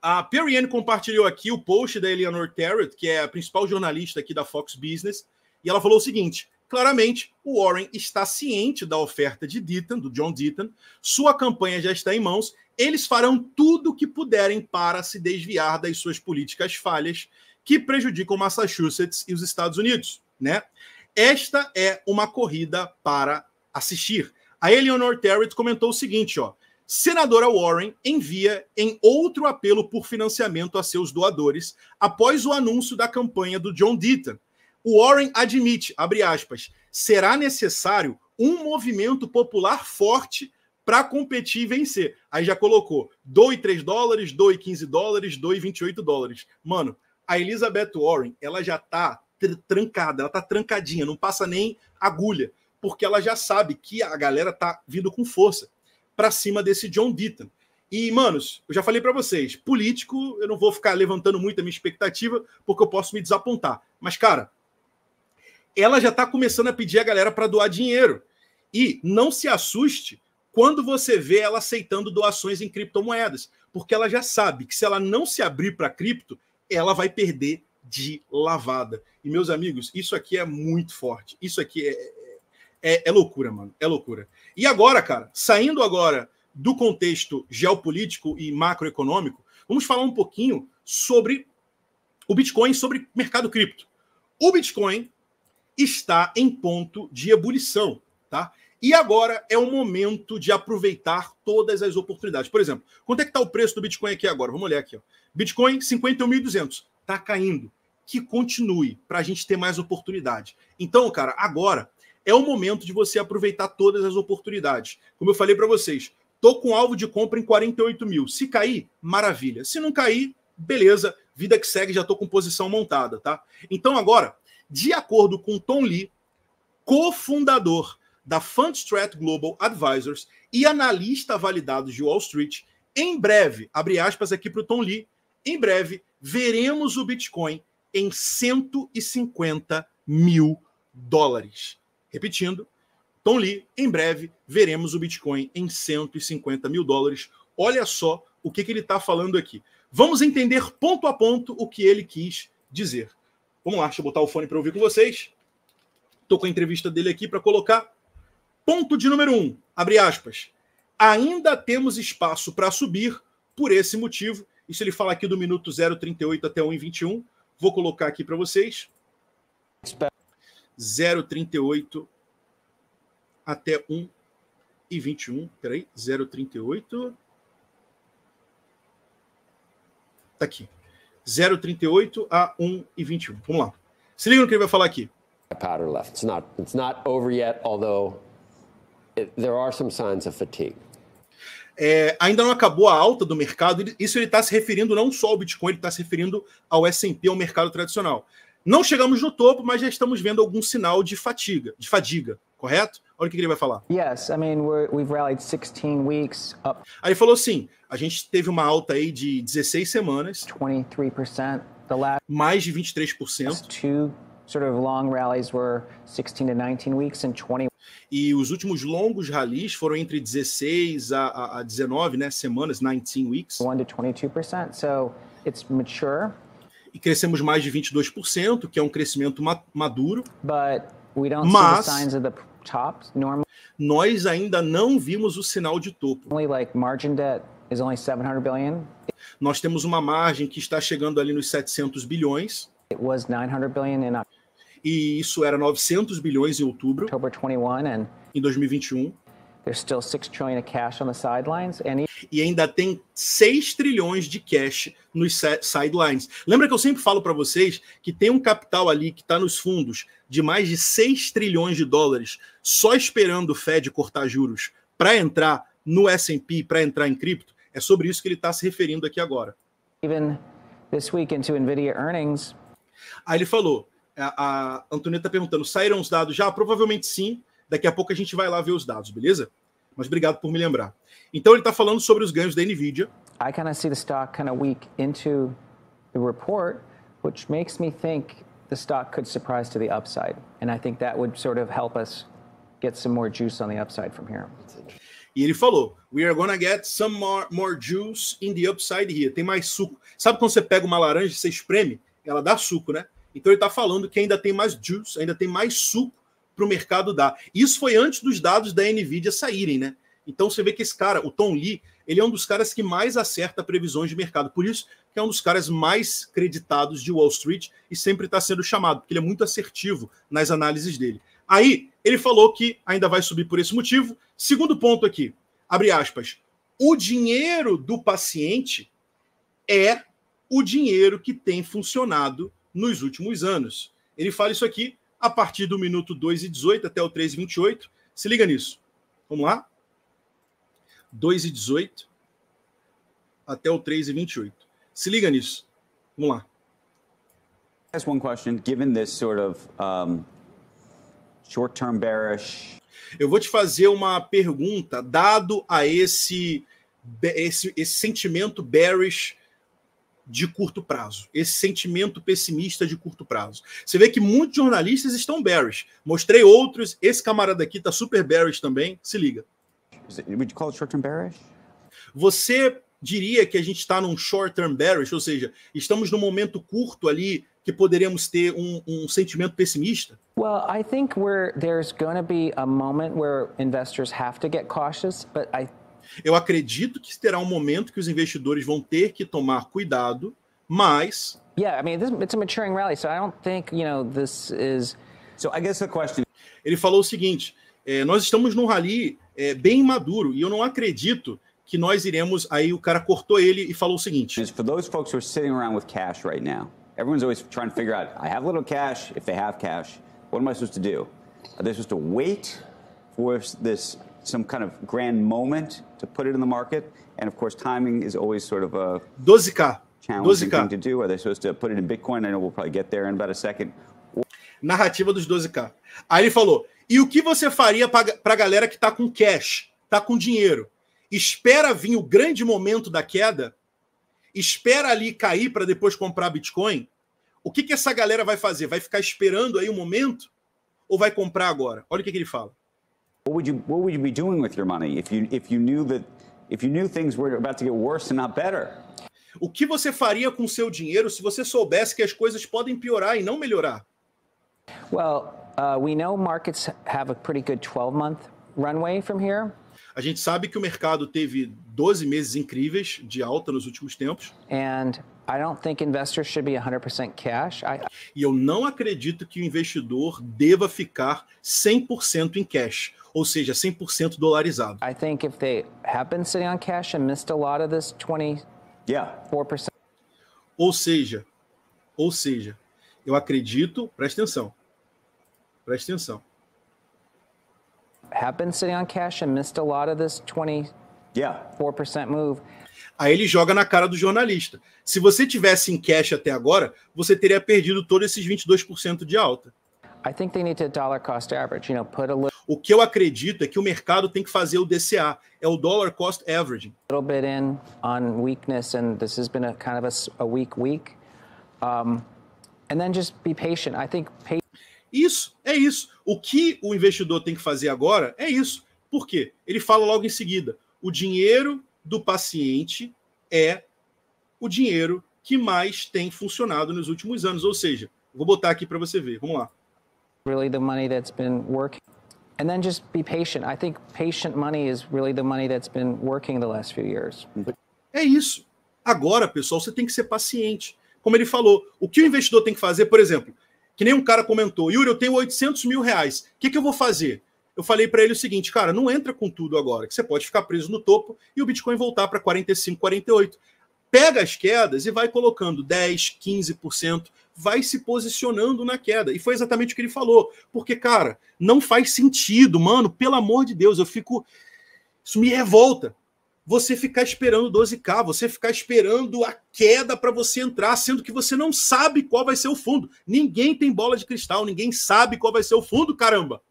S3: A Perianne compartilhou aqui o post da Eleanor Tarrant, que é a principal jornalista aqui da Fox Business, e ela falou o seguinte: claramente, o Warren está ciente da oferta de Deaton, do John Deaton, sua campanha já está em mãos, eles farão tudo o que puderem para se desviar das suas políticas falhas que prejudicam Massachusetts e os Estados Unidos, né? Esta é uma corrida para assistir. A Eleanor Terrett comentou o seguinte, ó. Senadora Warren envia em outro apelo por financiamento a seus doadores após o anúncio da campanha do John Deaton. O Warren admite, abre aspas, será necessário um movimento popular forte para competir e vencer. Aí já colocou, doe 3 dólares, doe 15 dólares, doe 28 dólares. Mano, a Elizabeth Warren, ela já está." tr trancada, ela tá trancadinha, não passa nem agulha, porque ela já sabe que a galera tá vindo com força para cima desse John Deaton. E, manos, eu já falei para vocês, político, eu não vou ficar levantando muito a minha expectativa, porque eu posso me desapontar. Mas, cara, ela já tá começando a pedir a galera para doar dinheiro. E não se assuste quando você vê ela aceitando doações em criptomoedas, porque ela já sabe que se ela não se abrir para cripto, ela vai perder de lavada. E, meus amigos, isso aqui é muito forte. Isso aqui é, é, é, é, loucura, mano. É loucura. E agora, cara, saindo agora do contexto geopolítico e macroeconômico, vamos falar um pouquinho sobre o Bitcoin, sobre mercado cripto. O Bitcoin está em ponto de ebulição, tá? E agora é o momento de aproveitar todas as oportunidades. Por exemplo, quanto é que está o preço do Bitcoin aqui agora? Vamos olhar aqui. Ó. Bitcoin, 51.200. Tá caindo. Que continue, para a gente ter mais oportunidade. Então, cara, agora é o momento de você aproveitar todas as oportunidades. Como eu falei para vocês, tô com alvo de compra em 48 mil. Se cair, maravilha. Se não cair, beleza, vida que segue, já tô com posição montada, tá? Então, agora, de acordo com Tom Lee, cofundador da Fundstrat Global Advisors e analista validado de Wall Street, em breve, abre aspas aqui para o Tom Lee, em breve, veremos o Bitcoin em 150 mil dólares. Repetindo, Tom Lee, em breve, veremos o Bitcoin em 150 mil dólares. Olha só o que, que ele está falando aqui. Vamos entender ponto a ponto o que ele quis dizer. Vamos lá, deixa eu botar o fone para ouvir com vocês. Estou com a entrevista dele aqui para colocar. Ponto de número um, abre aspas. Ainda temos espaço para subir por esse motivo isso ele fala aqui do minuto 0,38 até 1,21. Vou colocar aqui para vocês. 0,38 até 1,21. aí. 0,38. Tá aqui. 0,38 a 1,21. Vamos lá. Se liga no que ele vai falar aqui. Powder left. It's not, it's not over yet, although it,
S1: there are some signs of fatigue.
S3: É, ainda não acabou a alta do mercado. Isso ele está se referindo não só ao Bitcoin, ele está se referindo ao S&P, ao mercado tradicional. Não chegamos no topo, mas já estamos vendo algum sinal de fatiga, de fadiga, correto? Olha o que ele vai falar. Yes, I mean, we've rallied 16 weeks up. Aí ele falou assim, a gente teve uma alta aí de 16 semanas. 23%, the last mais de 23%. Two sort of long rallies were 16 to 19 weeks and 20 e os últimos longos ralis foram entre 16 a, a, a 19 né, semanas, 19 weeks. 1 to 22%, so it's mature. E crescemos mais de 22%, que é um crescimento maduro. But we don't Mas... see the signs of the top normal. Nós
S4: ainda não vimos o sinal de topo. Only like margin debt is only 700 billion.
S3: Nós temos uma margem que está chegando ali nos 700 bilhões. It was 900 billion in e isso era 900 bilhões em outubro. Em 2021. There's still 6 trillion of cash on the sidelines and... E ainda tem 6 trilhões de cash nos sidelines. Lembra que eu sempre falo para vocês que tem um capital ali que está nos fundos de mais de 6 trilhões de dólares só esperando o Fed cortar juros para entrar no S&P, para entrar em cripto? É sobre isso que ele está se referindo aqui agora. Even this week into Nvidia earnings. Aí ele falou, é, a, a Antonieta tá perguntando: saíram os dados já? Provavelmente sim. Daqui a pouco a gente vai lá ver os dados, beleza? Mas obrigado por me lembrar. Então ele está falando sobre os ganhos da Nvidia. I kind of see the stock
S4: kind of weak into the report, which makes me think the stock could surprise to the upside, and I think that would sort of help us get some more juice on the upside from here.
S3: E ele falou: We are going to get some more, more juice in the upside here. Tem mais suco. Sabe quando você pega uma laranja e você espreme? Ela dá suco, né? Então ele está falando que ainda tem mais juice, ainda tem mais suco para o mercado dar. Isso foi antes dos dados da Nvidia saírem, né? Então você vê que esse cara, o Tom Lee, ele é um dos caras que mais acerta previsões de mercado. Por isso que é um dos caras mais creditados de Wall Street e sempre está sendo chamado, porque ele é muito assertivo nas análises dele. Aí ele falou que ainda vai subir por esse motivo. Segundo ponto aqui, abre aspas, o dinheiro do paciente é o dinheiro que tem funcionado nos últimos anos. Ele fala isso aqui a partir do minuto 2 e 18 até o 3 e 28. Se liga nisso. Vamos lá? 2 e 18 até o 3 e 28. Se liga nisso. Vamos lá. Ask one question, given this sort of um, short-term bearish. Eu vou te fazer uma pergunta, dado a esse esse, esse sentimento bearish de curto prazo, esse sentimento pessimista de curto prazo. Você vê que muitos jornalistas estão bearish. Mostrei outros, esse camarada aqui está super bearish também, se liga. Would you call it short-term bearish? Você diria que a gente está num short-term bearish, ou seja, estamos num momento curto ali que poderíamos ter um, um sentimento pessimista?
S4: Well, I think we're, there's going to be a moment where investors have
S3: to get cautious, but I eu acredito que terá um momento que os investidores vão ter que tomar cuidado, mas Yeah, I mean, this, it's a maturing rally, so I don't think, you know, this is So I guess the question Ele falou o seguinte, é, nós estamos num rally é, bem maduro e eu não acredito que nós iremos. Aí o cara cortou ele e falou o seguinte:
S5: For those folks who are sitting around with cash right now, everyone's always trying to figure out, I have little cash, if they have cash, what am I supposed to do? Are they supposed to wait for this some kind of grand moment to put it in the market. And of course, timing is always sort of a 12K. challenging 12K. thing to do. Are they supposed to put it in Bitcoin? I know we'll probably get there in about a second.
S3: Narrativa dos 12K. Aí ele falou: e o que você faria para a galera que está com cash, está com dinheiro? Espera vir o grande momento da queda? Espera ali cair para depois comprar Bitcoin? O que, que essa galera vai fazer? Vai ficar esperando aí o momento? Ou vai comprar agora? Olha o que, que ele fala.
S5: What would you What would you be doing with your money if you if you knew that if you knew things were about to get worse and not better?
S3: O que você faria com seu dinheiro se você soubesse que as coisas podem piorar e não melhorar?
S4: Well, uh, we know markets have a pretty good 12-month runway from here.
S3: A gente sabe que o mercado teve 12 meses incríveis de alta nos últimos tempos. And I don't think investors should be 100% cash. I... E eu não acredito que o investidor deva ficar 100% em cash ou seja, 100%
S4: dolarizado. I think if they have been sitting on cash and missed a lot of this
S3: Yeah. Ou seja, ou seja, eu acredito, presta atenção. Presta atenção. Have been sitting on cash and
S4: missed a lot of this
S3: yeah. move. Aí ele joga na cara do jornalista. Se você tivesse em cash até agora, você teria perdido todos esses 22% de alta. I think they need to dollar cost average, you know, put a little O que eu acredito é que o mercado tem que fazer o
S4: DCA, é o dollar cost average. A little bit in on weakness and this has been
S3: a kind of a, a weak week. Um, and then just be patient. I think Isso, é isso. O que o investidor tem que fazer agora é isso. Por quê? Ele fala logo em seguida: o dinheiro do paciente é o dinheiro que mais tem funcionado nos últimos anos, ou seja, vou botar aqui para você ver. Vamos lá
S4: really the money that's been working. And then just be patient. I think patient
S3: money is really the money that's been working the last few years. É isso. Agora, pessoal, você tem que ser paciente. Como ele falou, o que o investidor tem que fazer, por exemplo, que nem um cara comentou, Yuri, eu tenho 800 mil reais, o que, que eu vou fazer? Eu falei para ele o seguinte, cara, não entra com tudo agora, que você pode ficar preso no topo e o Bitcoin voltar para 45, 48. Pega as quedas e vai colocando 10, 15%, vai se posicionando na queda. E foi exatamente o que ele falou. Porque, cara, não faz sentido, mano. Pelo amor de Deus, eu fico. Isso me revolta. Você ficar esperando 12K, você ficar esperando a queda para você entrar, sendo que você não sabe qual vai ser o fundo. Ninguém tem bola de cristal, ninguém sabe qual vai ser o fundo, caramba.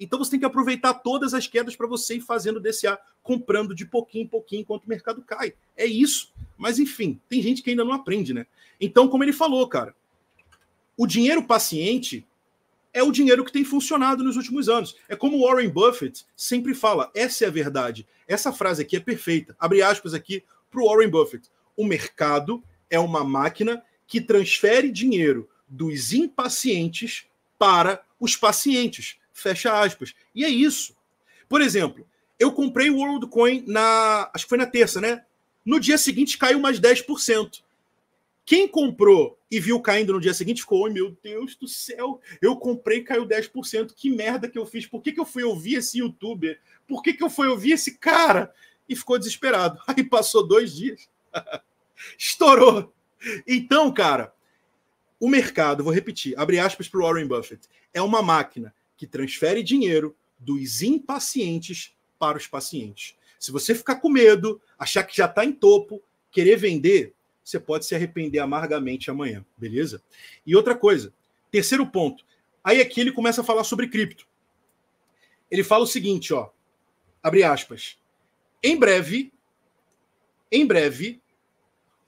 S3: Então você tem que aproveitar todas as quedas para você ir fazendo DCA, comprando de pouquinho em pouquinho enquanto o mercado cai. É isso. Mas enfim, tem gente que ainda não aprende, né? Então, como ele falou, cara, o dinheiro paciente é o dinheiro que tem funcionado nos últimos anos. É como Warren Buffett sempre fala, essa é a verdade. Essa frase aqui é perfeita. Abre aspas aqui para o Warren Buffett. O mercado é uma máquina que transfere dinheiro dos impacientes para os pacientes. Fecha aspas. E é isso. Por exemplo, eu comprei o WorldCoin na. Acho que foi na terça, né? No dia seguinte caiu mais 10%. Quem comprou e viu caindo no dia seguinte ficou: Oi, meu Deus do céu, eu comprei caiu 10%. Que merda que eu fiz? Por que, que eu fui ouvir esse youtuber? Por que, que eu fui ouvir esse cara? E ficou desesperado. <laughs> Aí passou dois dias, <laughs> estourou. Então, cara, o mercado, vou repetir, abre aspas para o Warren Buffett, é uma máquina que transfere dinheiro dos impacientes para os pacientes. Se você ficar com medo, achar que já está em topo, querer vender, você pode se arrepender amargamente amanhã, beleza? E outra coisa, terceiro ponto. Aí aqui ele começa a falar sobre cripto. Ele fala o seguinte, ó, abre aspas. Em breve, em breve,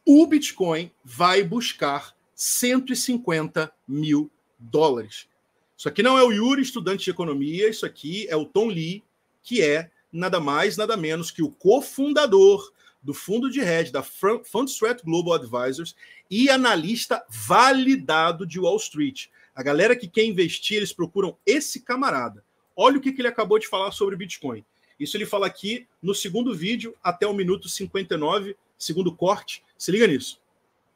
S3: o Bitcoin vai buscar 150 mil dólares. Isso aqui não é o Yuri, estudante de economia, isso aqui é o Tom Lee, que é nada mais, nada menos que o cofundador do fundo de hedge da Fundstrat Global Advisors e analista validado de Wall Street. A galera que quer investir, eles procuram esse camarada. Olha o que, ele acabou de falar sobre Bitcoin. Isso ele fala aqui no segundo vídeo, até o minuto 59, segundo corte. Se liga nisso.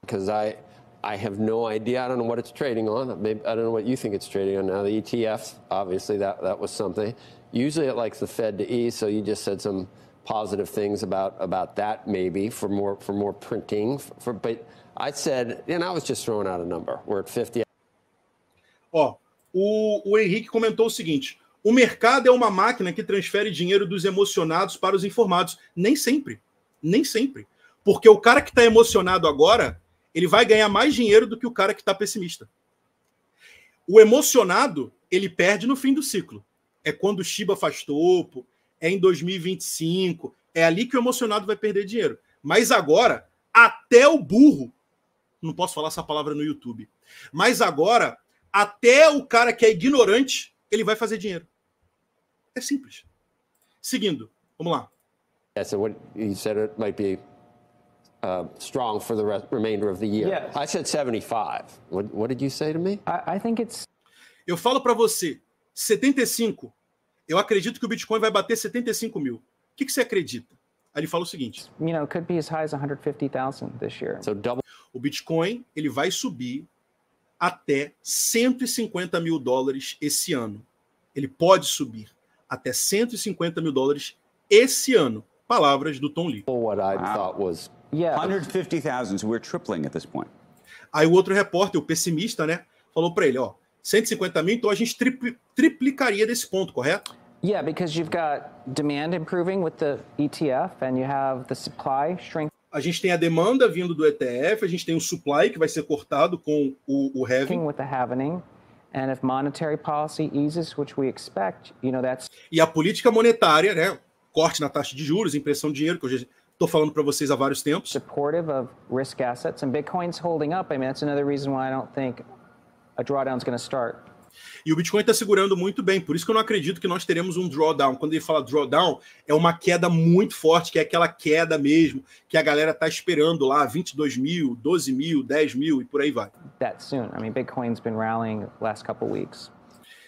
S3: Because I, I have no idea. I don't know what it's trading on. I don't know what you think it's
S1: trading on now. The ETF, obviously, that, that was something. Usually it likes the Fed to ease, so you just said some positive things about about that maybe for more for more printing. For,
S3: but I said, and I was just throwing out a number. We're at 50. Ó, o, o Henrique comentou o seguinte: o mercado é uma máquina que transfere dinheiro dos emocionados para os informados. Nem sempre. Nem sempre. Porque o cara que está emocionado agora, ele vai ganhar mais dinheiro do que o cara que está pessimista. O emocionado, ele perde no fim do ciclo. É quando o Shiba faz topo, é em 2025, é ali que o emocionado vai perder dinheiro. Mas agora, até o burro, não posso falar essa palavra no YouTube, mas agora, até o cara que é ignorante, ele vai fazer dinheiro. É simples. Seguindo, vamos lá.
S1: Yeah, so what you said it might be uh, strong for the rest, remainder of the year. Yeah. I said 75. What, what did you say to me? I, I think it's...
S3: Eu falo para você, 75 eu acredito que o Bitcoin vai bater 75 mil. O que, que você acredita? Aí ele fala o seguinte:
S4: you know, could be as high as this year.
S3: So double... O Bitcoin ele vai subir até 150 mil dólares esse ano. Ele pode subir até 150 mil dólares esse ano. Palavras do Tom Lee. What I thought was yeah. so we're tripling at this point. Aí o outro repórter, o pessimista, né, falou para ele, ó, 150 mil, então a gente tripl triplicaria desse ponto, correto? Yeah, because you've got demand
S4: improving with the ETF and you have the supply
S3: A gente tem a demanda vindo do ETF, a gente tem o supply que vai ser cortado com o, o halving. With the And if
S4: monetary policy
S3: eases, which we expect, you know, that's... E a política monetária, né? Corte na taxa de juros, impressão de dinheiro, que eu já estou falando para vocês há vários tempos. Supportive of risk
S4: assets and Bitcoin's holding up. I mean, that's another reason why I don't think a drawdown's going to start.
S3: E o Bitcoin está segurando muito bem, por isso que eu não acredito que nós teremos um drawdown. Quando ele fala drawdown, é uma queda muito forte, que é aquela queda mesmo que a galera está esperando lá, 22 mil, 12 mil, 10 mil e por aí vai.
S4: That soon. I mean, Bitcoin's been rallying last couple weeks.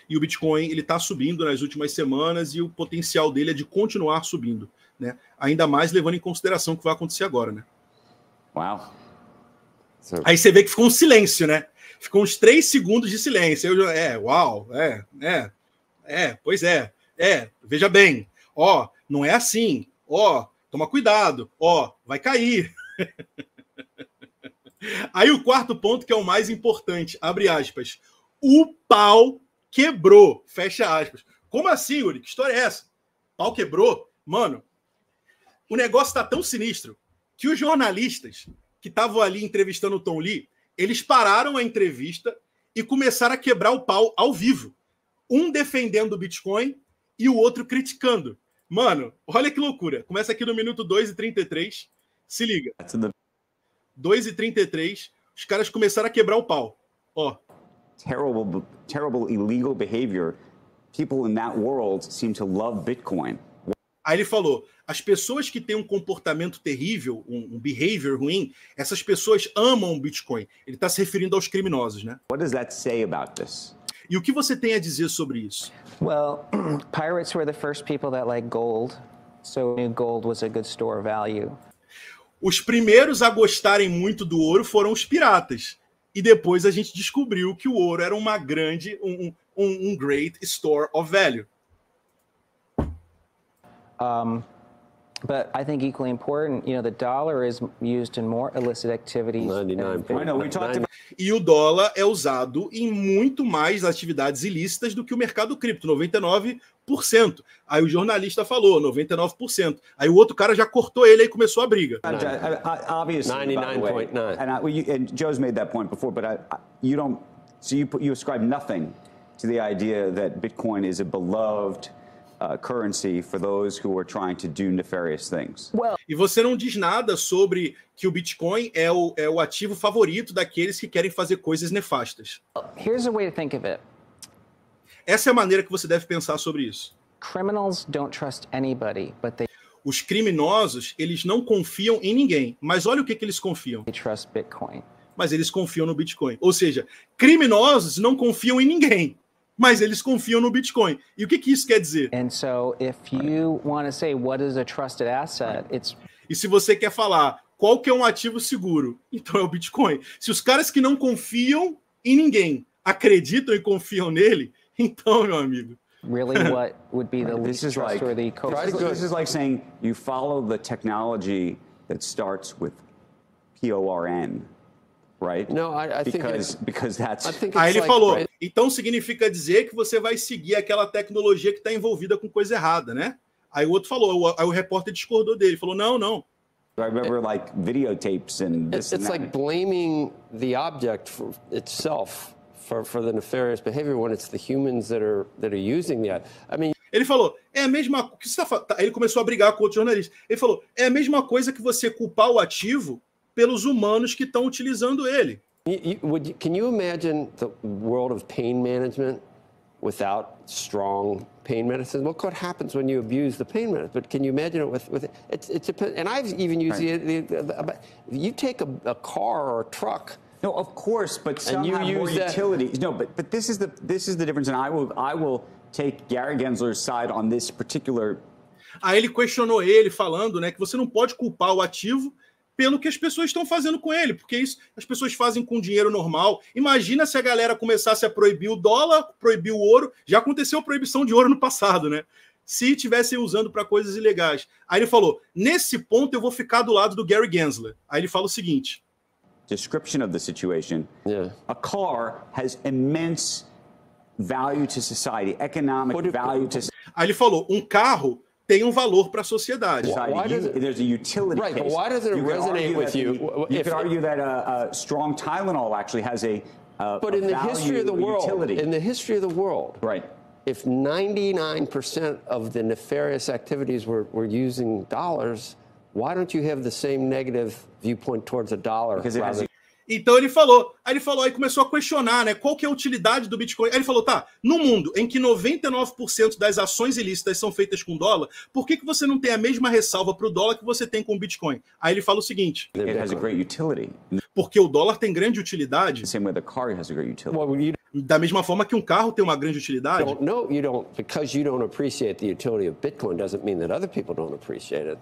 S3: E o Bitcoin ele está subindo nas últimas semanas e o potencial dele é de continuar subindo, né? Ainda mais levando em consideração o que vai acontecer agora, né? Wow.
S2: So...
S1: Aí você
S3: vê que ficou um silêncio, né? Ficou uns três segundos de silêncio. Eu, é, uau, é, é, é, pois é, é, veja bem, ó, não é assim, ó, toma cuidado, ó, vai cair. <laughs> Aí o quarto ponto, que é o mais importante, abre aspas. O pau quebrou, fecha aspas. Como assim, Yuri? Que história é essa? Pau quebrou? Mano, o negócio tá tão sinistro que os jornalistas que estavam ali entrevistando o Tom Lee eles pararam a entrevista e começaram a quebrar o pau ao vivo. Um defendendo o Bitcoin e o outro criticando. Mano, olha que loucura. Começa aqui no minuto 2 e 33. Se liga. 2 é, e 33, os caras começaram a quebrar o pau. Ó. Terrible, terrible
S5: illegal behavior. People in that world seem to love Bitcoin. Aí ele
S3: falou: as pessoas que têm um comportamento terrível, um, um behavior ruim, essas pessoas amam o Bitcoin. Ele está se referindo aos criminosos, né? What does that say about this? E o que você tem a dizer sobre isso? Well, <clears throat> pirates were the first people that liked gold, so knew gold was a good store of value. Os primeiros a gostarem muito do ouro foram os piratas. E depois a gente descobriu que o ouro era uma grande, um, um, um great store of value. Um,
S4: but I think equally important, you know, the dollar is used in more illicit activities.
S3: 99. Than... know, about... E o dólar é usado em muito mais atividades ilícitas do que o mercado cripto, 99%. Aí o jornalista falou 99%. Aí o outro cara já cortou ele e começou a briga. Obviously, 99.9.
S5: And, and Joe's made that point before, but I, you don't so you you ascribe nothing to the idea that Bitcoin is a beloved Uh, currency for those who are trying to do nefarious things.
S3: Well, e você não diz nada sobre que o Bitcoin é o, é o ativo favorito daqueles que querem fazer coisas nefastas. Here's a way to think of it. Essa é a maneira que você deve pensar sobre isso. Criminals don't trust anybody, but they os criminosos, eles não confiam em ninguém. Mas olha o que, que eles confiam. They trust Bitcoin. Mas eles confiam no Bitcoin. Ou seja, criminosos não confiam em ninguém mas eles confiam no Bitcoin. E o que, que isso quer dizer? e se você quer falar qual que é um ativo seguro, então é o Bitcoin. Se os caras que não confiam em ninguém acreditam e confiam nele, <laughs> então, meu amigo. Really, <laughs> what
S4: would be the least trustworthy like, this, is, like
S5: saying you follow the technology that starts with PORN right? No, I, I because, think because that's... I think Aí ele like... falou,
S3: então significa dizer que você vai seguir aquela tecnologia que está envolvida com coisa errada, né? Aí o outro falou, aí o repórter discordou dele, falou, não, não. I remember it, like videotapes and this It's and like
S1: blaming the object for itself for, for the nefarious behavior when it's the
S3: humans that are, that are using that. I mean... Ele falou, é a mesma... Que tá, tá, ele começou a brigar com outro jornalista. Ele falou, é a mesma coisa que você culpar o ativo pelos humanos que estão utilizando ele.
S1: You, you, would, can you imagine the world of pain management without strong pain medicine? Look what happens when you abuse the pain medicine. But can you imagine it with, with it's, it's a, and I've even used right. the, the, the, you take a, a car or a truck. No, of course, but
S5: some you have use more that. No, but but this is the this is the difference, and I will I will take Gary Gensler's side on this particular.
S3: Aí ele questionou ele falando, né, que você não pode culpar o ativo pelo que as pessoas estão fazendo com ele, porque isso as pessoas fazem com dinheiro normal. Imagina se a galera começasse a proibir o dólar, proibir o ouro. Já aconteceu proibição de ouro no passado, né? Se estivessem usando para coisas ilegais. Aí ele falou: nesse ponto eu vou ficar do lado do Gary Gensler. Aí ele fala o seguinte: Description of the situation. Yeah. A car has immense
S5: value to society, economic value to. society. Aí ele falou: um carro tem um valor para a
S3: sociedade.
S5: utility right, But why does you resonate you? could argue that a, uh,
S1: uh, strong Tylenol actually has a uh,
S5: but in the history of the world, utility. in
S1: the history of the world, right? If 99% of the nefarious activities were, were using dollars, why don't you have the same negative viewpoint towards a dollar? Because it has
S3: Então ele falou, aí ele falou, aí começou a questionar, né? Qual que é a utilidade do Bitcoin? Aí ele falou, tá, no mundo em que 99% das ações ilícitas são feitas com dólar, por que, que você não tem a mesma ressalva para o dólar que você tem com o Bitcoin? Aí ele fala o seguinte: Porque o dólar tem grande utilidade. Same way the car has a great utility. Da mesma forma que um carro tem
S1: uma grande utilidade. no, you don't, because you don't appreciate the utility of Bitcoin doesn't mean that other people don't
S3: appreciate it.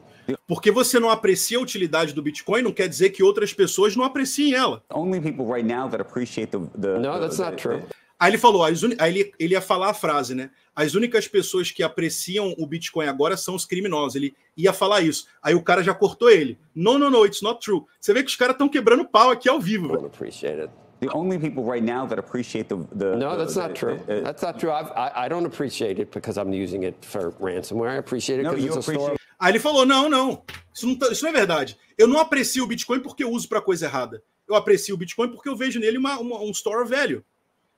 S3: Porque você não aprecia a utilidade do Bitcoin não quer dizer que outras pessoas não apreciem ela. Only people right now that appreciate the, the No, that's not true. Aí ele falou, aí ele, ele ia falar a frase, né? As únicas pessoas que apreciam o Bitcoin agora são os criminosos. Ele ia falar isso. Aí o cara já cortou ele. No, no, no, it's not true. Você vê que os caras estão quebrando pau aqui ao vivo. Don't appreciate it the only people right now that appreciate the. the no, that's the, not the, uh, uh,
S1: that's not true. I've, I, I don't appreciate it because I'm using it for ransomware. I appreciate it because it's a
S3: Aí ah, ele falou: não, não. Isso não, tá, isso não é verdade. Eu não aprecio o Bitcoin porque eu uso para coisa errada. Eu aprecio o Bitcoin porque eu vejo nele uma, uma um store velho,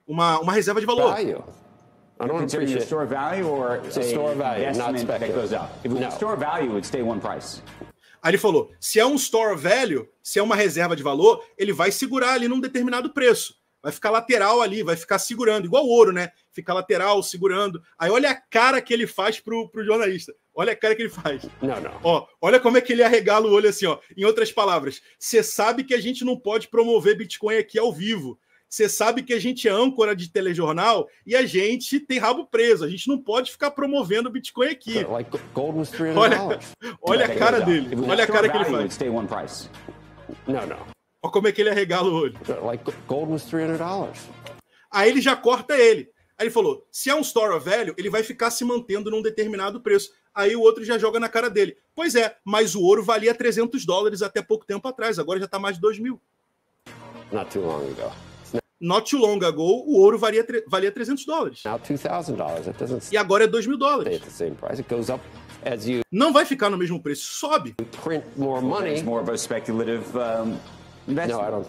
S3: uma, uma reserva de valor. Value. I don't appreciate store value or a, a store value, not That goes up. If it no. store value, it'd stay one price. Aí ele falou: se é um store velho, se é uma reserva de valor, ele vai segurar ali num determinado preço. Vai ficar lateral ali, vai ficar segurando, igual ouro, né? Fica lateral, segurando. Aí olha a cara que ele faz pro, pro jornalista. Olha a cara que ele faz. Não, não. Ó, olha como é que ele arregala o olho assim, ó. Em outras palavras, você sabe que a gente não pode promover Bitcoin aqui ao vivo. Você sabe que a gente é âncora de telejornal e a gente tem rabo preso. A gente não pode ficar promovendo o Bitcoin aqui. Olha, olha a cara dele. Olha a cara que ele faz. Não, não. Olha como é que ele arregala o olho. Aí ele já corta ele. Aí ele falou: se é um store velho, ele vai ficar se mantendo num determinado preço. Aí o outro já joga na cara dele. Pois é, mas o ouro valia 300 dólares até pouco tempo atrás, agora já está mais de 2 mil.
S1: Not too long ago
S3: not too long ago, o ouro valia, valia 300 dólares.
S1: E agora é 2 mil dólares. Não vai
S3: ficar no mesmo preço, sobe. Print more money. It's more of a speculative um... That's... No, I
S1: don't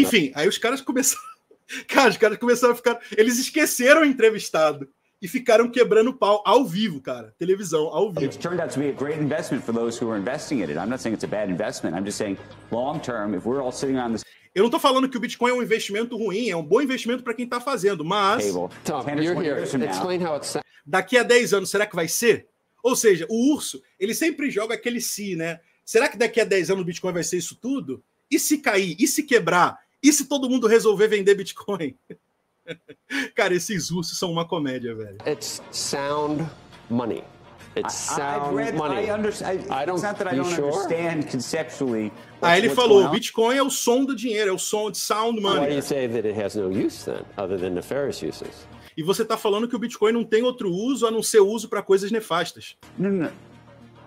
S1: Enfim,
S3: aí os caras começaram. <laughs> Cara, os caras começaram a ficar. Eles esqueceram o entrevistado e ficaram quebrando pau ao vivo, cara. Televisão ao vivo. It's turned out to be a great investment for those who are investing in it. I'm not saying it's a bad investment. I'm just saying long term, if we're all sitting on this eu não estou falando que o Bitcoin é um investimento ruim, é um bom investimento para quem está fazendo, mas. Tom, you're here. Explain how it's... Daqui a 10 anos, será que vai ser? Ou seja, o urso, ele sempre joga aquele se, si, né? Será que daqui a 10 anos o Bitcoin vai ser isso tudo? E se cair? E se quebrar? E se todo mundo resolver vender Bitcoin? <laughs> Cara, esses russos são uma comédia, velho. It's sound
S1: money. It's sound read, money. I,
S5: I,
S1: I don't, it's not that I don't sure? understand conceptually.
S3: Aí ah, ele falou, Bitcoin é o som do dinheiro, é o som de sound money. Why do you say that it has no use then, other than nefarious uses? E você está falando que o Bitcoin não tem outro uso a não ser uso para coisas nefastas.
S5: Não. no,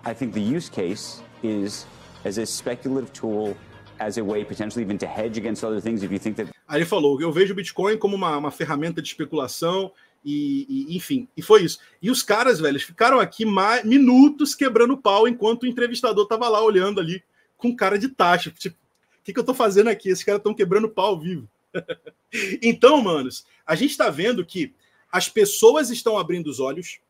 S5: I think the use case is as a speculative tool as a way potentially even to hedge against other things if you think that...
S3: Aí ele falou, eu vejo o Bitcoin como uma, uma ferramenta de especulação e, e, enfim, e foi isso. E os caras, velho, ficaram aqui mais, minutos quebrando pau enquanto o entrevistador tava lá olhando ali com cara de taxa, tipo, o que, que eu tô fazendo aqui? Esses caras estão quebrando pau ao vivo.
S2: <laughs>
S3: então, manos, a gente está vendo que as pessoas estão abrindo os olhos,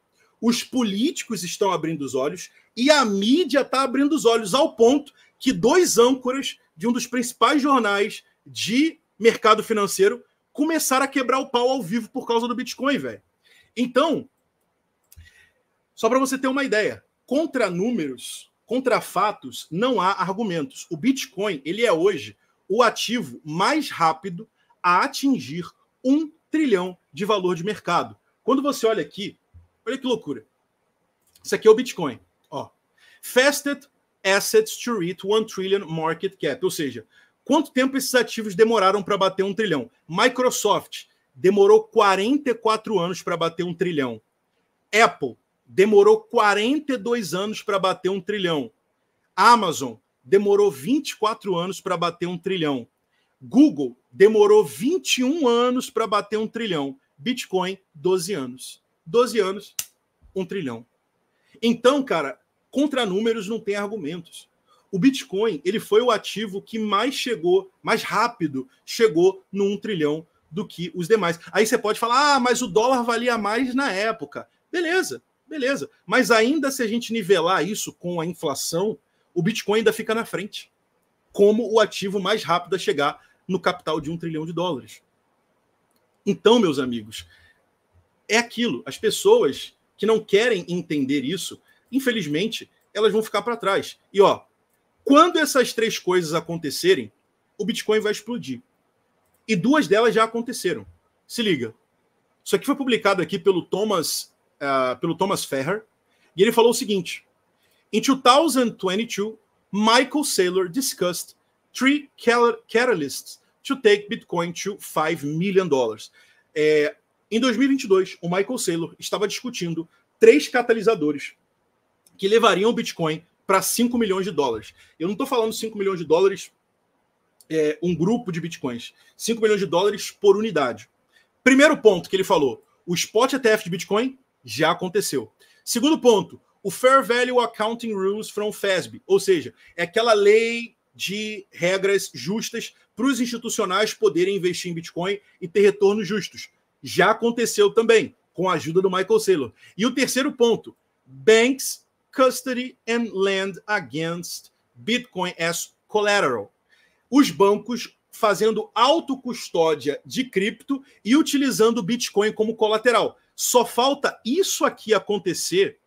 S3: os políticos estão abrindo os olhos e a mídia está abrindo os olhos ao ponto que dois âncoras de um dos principais jornais de mercado financeiro começar a quebrar o pau ao vivo por causa do Bitcoin, velho. Então, só para você ter uma ideia, contra números, contra fatos, não há argumentos. O Bitcoin, ele é hoje o ativo mais rápido a atingir um trilhão de valor de mercado. Quando você olha aqui, olha que loucura. Isso aqui é o Bitcoin. Ó. Fastest assets to reach 1 trillion market cap. Ou seja, quanto tempo esses ativos demoraram para bater um trilhão? Microsoft demorou 44 anos para bater um trilhão. Apple demorou 42 anos para bater um trilhão. Amazon demorou 24 anos para bater um trilhão. Google demorou 21 anos para bater um trilhão. Bitcoin, 12 anos. 12 anos, um trilhão. Então, cara, Contra números não tem argumentos. O Bitcoin ele foi o ativo que mais chegou, mais rápido chegou no 1 trilhão do que os demais. Aí você pode falar, ah, mas o dólar valia mais na época. Beleza, beleza. Mas ainda se a gente nivelar isso com a inflação, o Bitcoin ainda fica na frente, como o ativo mais rápido a chegar no capital de um trilhão de dólares. Então, meus amigos, é aquilo. As pessoas que não querem entender isso, infelizmente, elas vão ficar para trás. E ó, quando essas três coisas acontecerem, o Bitcoin vai explodir. E duas delas já aconteceram. Se liga. Isso aqui foi publicado aqui pelo Thomas, uh, pelo Thomas Ferrer, e ele falou o seguinte: In 2022, Michael Saylor discussed three catalysts to take Bitcoin to 5 million dollars. É, em 2022, o Michael Saylor estava discutindo três catalisadores que levariam o Bitcoin para 5 milhões de dólares. Eu não estou falando 5 milhões de dólares é, um grupo de Bitcoins. 5 milhões de dólares por unidade. Primeiro ponto que ele falou, o spot ETF de Bitcoin já aconteceu. Segundo ponto, o Fair Value Accounting Rules from FASB, ou seja, é aquela lei de regras justas para os institucionais poderem investir em Bitcoin e ter retornos justos. Já aconteceu também, com a ajuda do Michael Saylor. E o terceiro ponto, banks Custody and Land Against Bitcoin as Collateral. Os bancos fazendo autocustódia de cripto e utilizando Bitcoin como colateral. Só falta isso aqui acontecer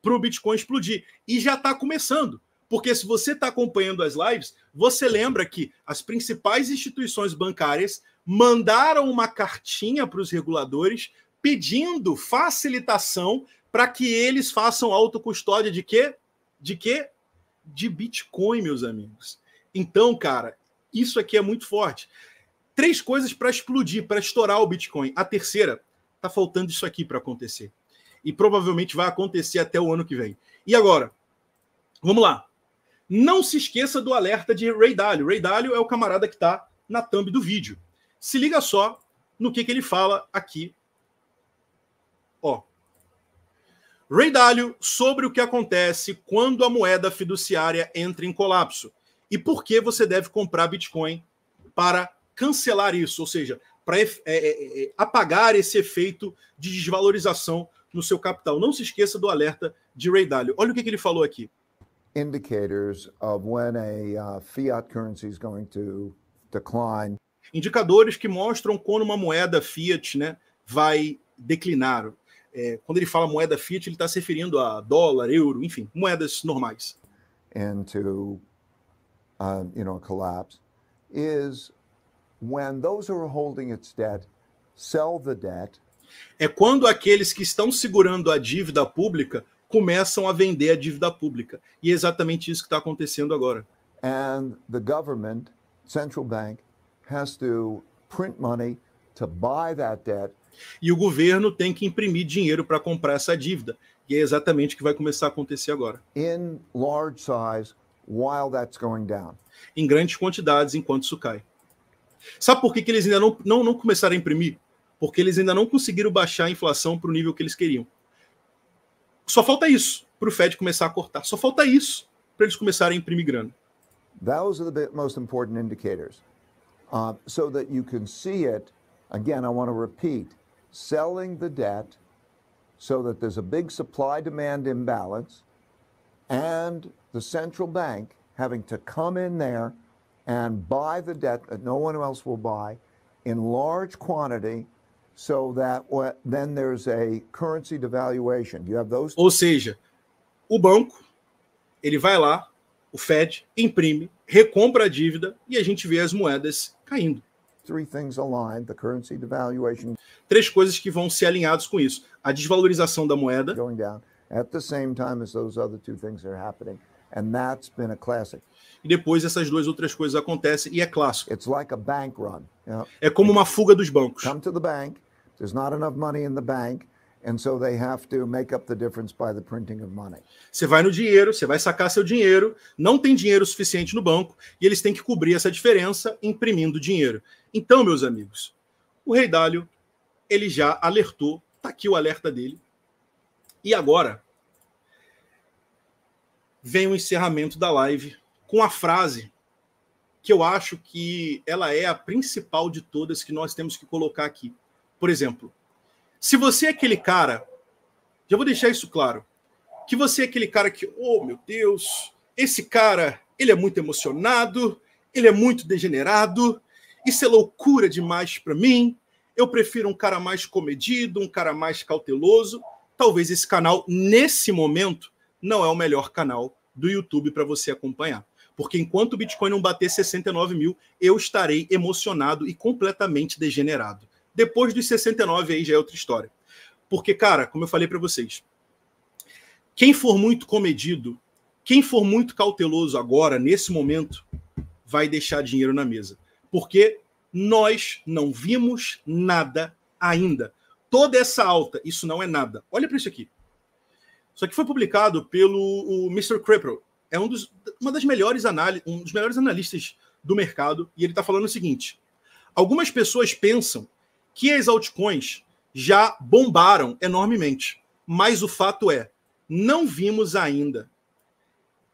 S3: para o Bitcoin explodir. E já está começando. Porque se você está acompanhando as lives, você lembra que as principais instituições bancárias mandaram uma cartinha para os reguladores pedindo facilitação para que eles façam autocustódia de quê? De quê? De Bitcoin, meus amigos. Então, cara, isso aqui é muito forte. Três coisas para explodir, para estourar o Bitcoin. A terceira, tá faltando isso aqui para acontecer. E provavelmente vai acontecer até o ano que vem. E agora? Vamos lá. Não se esqueça do alerta de Ray Dalio. Ray Dalio é o camarada que está na thumb do vídeo. Se liga só no que, que ele fala aqui. Ó, Ray Dalio, sobre o que acontece quando a moeda fiduciária entra em colapso e por que você deve comprar Bitcoin para cancelar isso, ou seja, para é é, é, é, apagar esse efeito de desvalorização no seu capital. Não se esqueça do alerta de Ray Dalio. Olha o que, que ele falou aqui.
S6: Indicators of when
S3: a uh, fiat currency is going to decline. Indicadores que mostram quando uma moeda fiat, né, vai declinar, é, quando ele fala moeda fiat, ele está se referindo a dólar, euro, enfim, moedas normais.
S6: And to, um, uh, you know, collapse is when those who are holding its debt
S3: sell the debt. É quando aqueles que estão segurando a dívida pública começam a vender a dívida pública. E é exatamente isso que está acontecendo agora.
S6: And the government, central bank, has to print money
S3: to buy that debt e o governo tem que imprimir dinheiro para comprar essa dívida. E é exatamente o que vai começar a acontecer agora. In large size, while that's going down. Em grandes quantidades, enquanto isso cai. Sabe por que, que eles ainda não, não, não começaram a imprimir? Porque eles ainda não conseguiram baixar a inflação para o nível que eles queriam. Só falta isso para o Fed começar a cortar. Só falta isso para eles começarem a imprimir grana.
S6: Those are the most important indicators. Uh, so that you can see it, again, I want to repeat, selling the debt so that there's a big supply demand imbalance and the central bank having to come in there and buy the debt that no one else will buy in large quantity so that what, then there's a currency devaluation. You have those
S3: Ou seja, o banco ele vai lá, o Fed imprime, recompra a dívida e a gente vê as moedas caindo. Três coisas que vão ser alinhados com isso: a desvalorização da moeda. E depois essas duas outras coisas acontecem e é clássico. Like you
S6: know? É como uma fuga dos bancos. Come to the bank. There's not enough money in the bank. And so they have to make up the difference
S3: by the printing of money. Você vai no dinheiro, você vai sacar seu dinheiro, não tem dinheiro suficiente no banco e eles têm que cobrir essa diferença imprimindo dinheiro. Então, meus amigos, o Rei Dálio, ele já alertou, tá aqui o alerta dele. E agora vem o encerramento da live com a frase que eu acho que ela é a principal de todas que nós temos que colocar aqui. Por exemplo, se você é aquele cara, já vou deixar isso claro, que você é aquele cara que, oh meu Deus, esse cara, ele é muito emocionado, ele é muito degenerado, isso é loucura demais para mim. Eu prefiro um cara mais comedido, um cara mais cauteloso. Talvez esse canal, nesse momento, não é o melhor canal do YouTube para você acompanhar. Porque enquanto o Bitcoin não bater 69 mil, eu estarei emocionado e completamente degenerado. Depois dos 69 aí já é outra história. Porque, cara, como eu falei para vocês, quem for muito comedido, quem for muito cauteloso agora, nesse momento, vai deixar dinheiro na mesa. Porque nós não vimos nada ainda. Toda essa alta, isso não é nada. Olha para isso aqui. Isso aqui foi publicado pelo o Mr. Cripple. É um dos, uma das melhores análises, um dos melhores analistas do mercado, e ele está falando o seguinte: algumas pessoas pensam que as altcoins já bombaram enormemente. Mas o fato é, não vimos ainda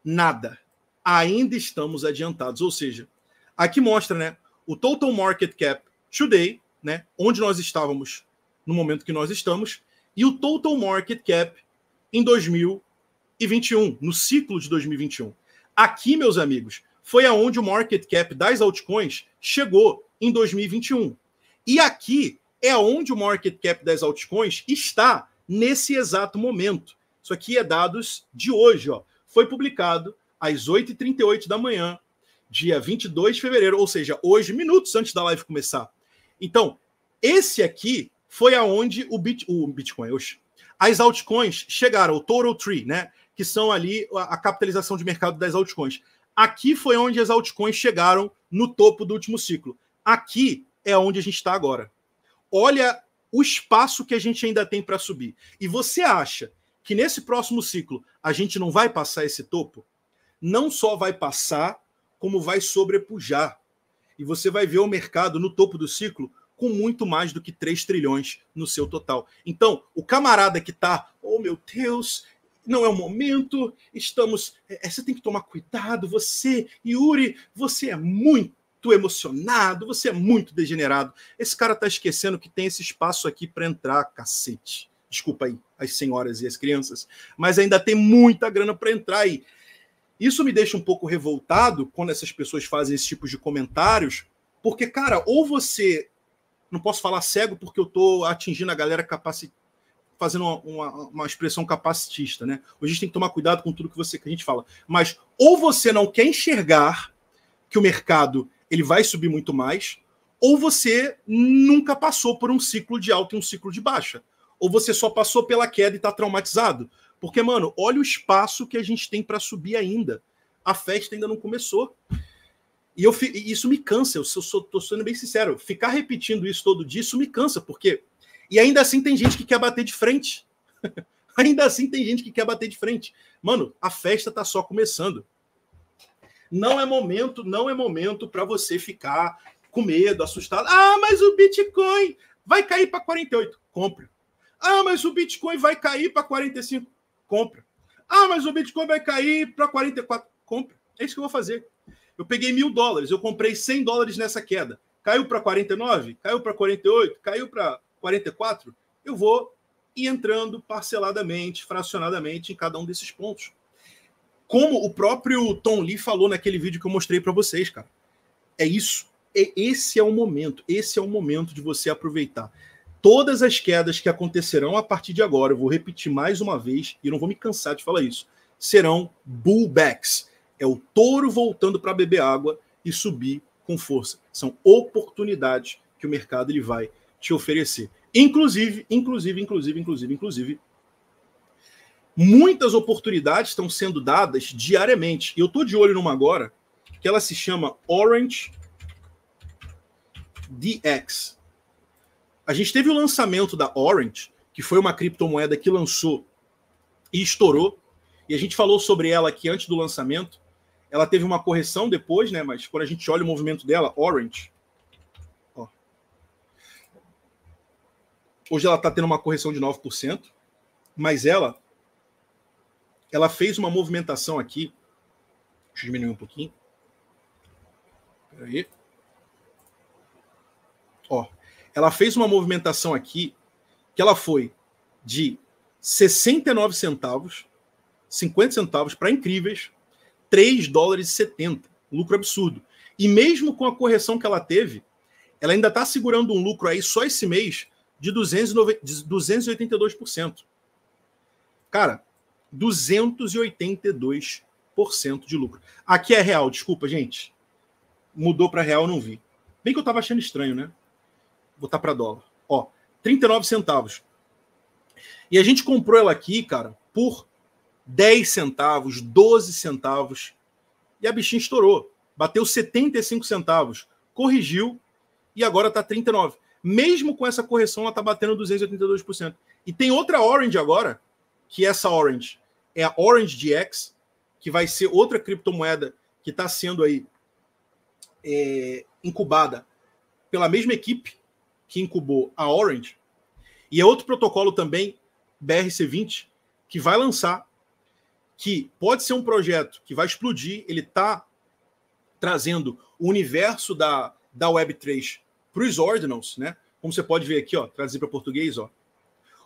S3: nada. Ainda estamos adiantados. Ou seja, aqui mostra né, o total market cap today, né, onde nós estávamos no momento que nós estamos, e o total market cap em 2021, no ciclo de 2021. Aqui, meus amigos, foi aonde o market cap das altcoins chegou em 2021. E aqui é onde o market cap das altcoins está nesse exato momento. Isso aqui é dados de hoje, ó. Foi publicado às 8h38 da manhã, dia 22 de fevereiro, ou seja, hoje, minutos antes da live começar. Então, esse aqui foi aonde o, bit, o Bitcoin, oxe, as altcoins chegaram, o Total Tree, né? Que são ali a, a capitalização de mercado das altcoins. Aqui foi onde as altcoins chegaram no topo do último ciclo. Aqui é onde a gente está agora. Olha o espaço que a gente ainda tem para subir. E você acha que nesse próximo ciclo a gente não vai passar esse topo? Não só vai passar, como vai sobrepujar. E você vai ver o mercado no topo do ciclo com muito mais do que 3 trilhões no seu total. Então, o camarada que está, oh meu Deus, não é o momento, estamos. Eh, eh, você tem que tomar cuidado, você, Yuri, você é muito muito é emocionado, você é muito degenerado. Esse cara tá esquecendo que tem esse espaço aqui para entrar, cacete. Desculpa aí, as senhoras e as crianças, mas ainda tem muita grana para entrar aí. Isso me deixa um pouco revoltado quando essas pessoas fazem esse tipo de comentários, porque, cara, ou você. Não posso falar cego porque eu tô atingindo a galera capacitada fazendo uma, uma, uma, expressão capacitista, né? a gente tem que tomar cuidado com tudo que, você, que a gente fala. Mas ou você não quer enxergar que o mercado ele vai subir muito mais, ou você nunca passou por um ciclo de alta e um ciclo de baixa, ou você só passou pela queda e está traumatizado. Porque, mano, olha o espaço que a gente tem para subir ainda. A festa ainda não começou. E eu, e isso me cansa, eu sou, tô sendo bem sincero. Ficar repetindo isso todo dia, isso me cansa, porque. E ainda assim tem gente que quer bater de frente. <laughs> ainda assim tem gente que quer bater de frente. Mano, a festa tá só começando. Não é momento, não é momento para você ficar com medo, assustado. Ah, mas o Bitcoin vai cair para 48. Compre. Ah, mas o Bitcoin vai cair para 45. Compra. Ah, mas o Bitcoin vai cair para 44. Ah, Compra. É isso que eu vou fazer. Eu peguei mil dólares, eu comprei 100 dólares nessa queda. Caiu para 49? Caiu para 48? Caiu para 44? Eu vou entrando parceladamente, fracionadamente em cada um desses pontos como o próprio Tom Lee falou naquele vídeo que eu mostrei para vocês, cara. É isso. É, esse é o momento. Esse é o momento de você aproveitar. Todas as quedas que acontecerão a partir de agora, eu vou repetir mais uma vez e não vou me cansar de falar isso, serão bullbacks. É o touro voltando para beber água e subir com força. São oportunidades que o mercado ele vai te oferecer. Inclusive, inclusive, inclusive, inclusive, inclusive, Muitas oportunidades estão sendo dadas diariamente. E eu estou de olho numa agora, que ela se chama Orange DX. A gente teve o lançamento da Orange, que foi uma criptomoeda que lançou e estourou. E a gente falou sobre ela aqui antes do lançamento. Ela teve uma correção depois, né? Mas quando a gente olha o movimento dela, Orange. Ó, hoje ela está tendo uma correção de 9%, mas ela ela fez uma movimentação aqui. Deixa eu diminuir um pouquinho. Peraí. Ó, ela fez uma movimentação aqui que ela foi de 69 centavos, 50 centavos para incríveis, 3 dólares e 70. Lucro absurdo. E mesmo com a correção que ela teve, ela ainda está segurando um lucro aí só esse mês de 292%. Cara, 282% de lucro. Aqui é real, desculpa, gente. Mudou para real, não vi. Bem que eu estava achando estranho, né? Botar para dólar. Ó, 39 centavos. E a gente comprou ela aqui, cara, por 10 centavos, 12 centavos. E a bichinha estourou. Bateu 75 centavos. Corrigiu e agora está 39. Mesmo com essa correção, ela está batendo 282%. E tem outra Orange agora, que é essa Orange é a Orange DX, que vai ser outra criptomoeda que está sendo aí é, incubada pela mesma equipe que incubou a Orange. E é outro protocolo também, BRC20, que vai lançar, que pode ser um projeto que vai explodir, ele está trazendo o universo da, da Web3 para os ordinals, né? Como você pode ver aqui, ó, trazer para português, ó.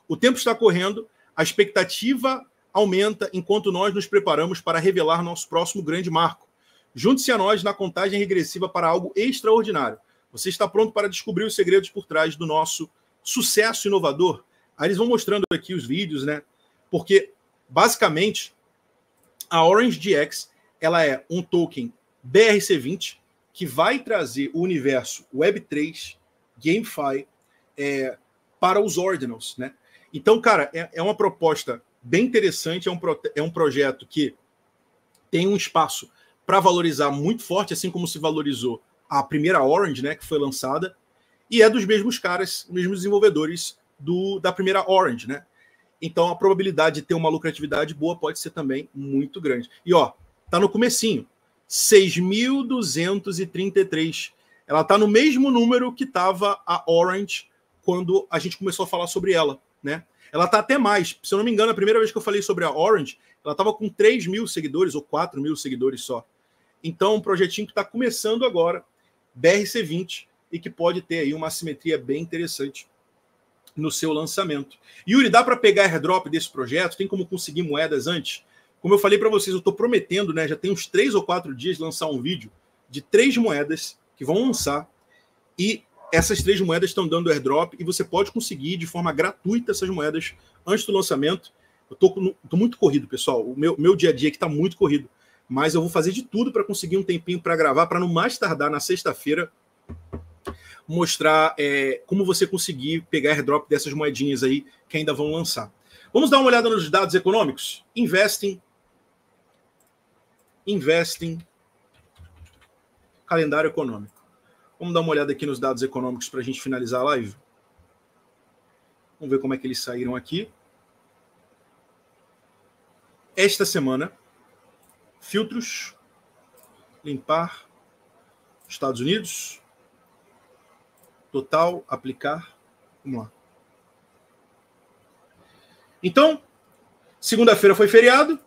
S3: O tempo está correndo, a expectativa aumenta enquanto nós nos preparamos para revelar nosso próximo grande marco. Junte-se a nós na contagem regressiva para algo extraordinário. Você está pronto para descobrir os segredos por trás do nosso sucesso inovador? Aí eles vão mostrando aqui os vídeos, né? Porque basicamente a Orange DX ela é um token BRC20 que vai trazer o universo Web3, GameFi é, para os Ordinals, né? Então, cara, é, é uma proposta bem interessante, é um, é um projeto que tem um espaço para valorizar muito forte, assim como se valorizou a primeira Orange, né, que foi lançada, e é dos mesmos caras, mesmos desenvolvedores do, da primeira Orange, né? Então a probabilidade de ter uma lucratividade boa pode ser também muito grande. E ó, tá no comecinho, 6.233. Ela tá no mesmo número que tava a Orange quando a gente começou a falar sobre ela, né? Ela está até mais. Se eu não me engano, a primeira vez que eu falei sobre a Orange, ela estava com 3 mil seguidores ou 4 mil seguidores só. Então, um projetinho que está começando agora, BRC20, e que pode ter aí uma assimetria bem interessante no seu lançamento. Yuri, dá para pegar airdrop desse projeto? Tem como conseguir moedas antes? Como eu falei para vocês, eu estou prometendo, né? Já tem uns três ou quatro dias lançar um vídeo de três moedas que vão lançar e essas três moedas estão dando airdrop e você pode conseguir de forma gratuita essas moedas antes do lançamento. Eu tô, tô muito corrido, pessoal. O meu, meu dia a dia aqui tá muito corrido. Mas eu vou fazer de tudo para conseguir um tempinho para gravar, para não mais tardar na sexta-feira mostrar é, como você conseguir pegar airdrop dessas moedinhas aí que ainda vão lançar. Vamos dar uma olhada nos dados econômicos? Investem. Investem. Calendário econômico. Vamos dar uma olhada aqui nos dados econômicos para a gente finalizar a live. Vamos ver como é que eles saíram aqui. Esta semana, filtros, limpar, Estados Unidos, total, aplicar, vamos lá. Então, segunda-feira foi feriado,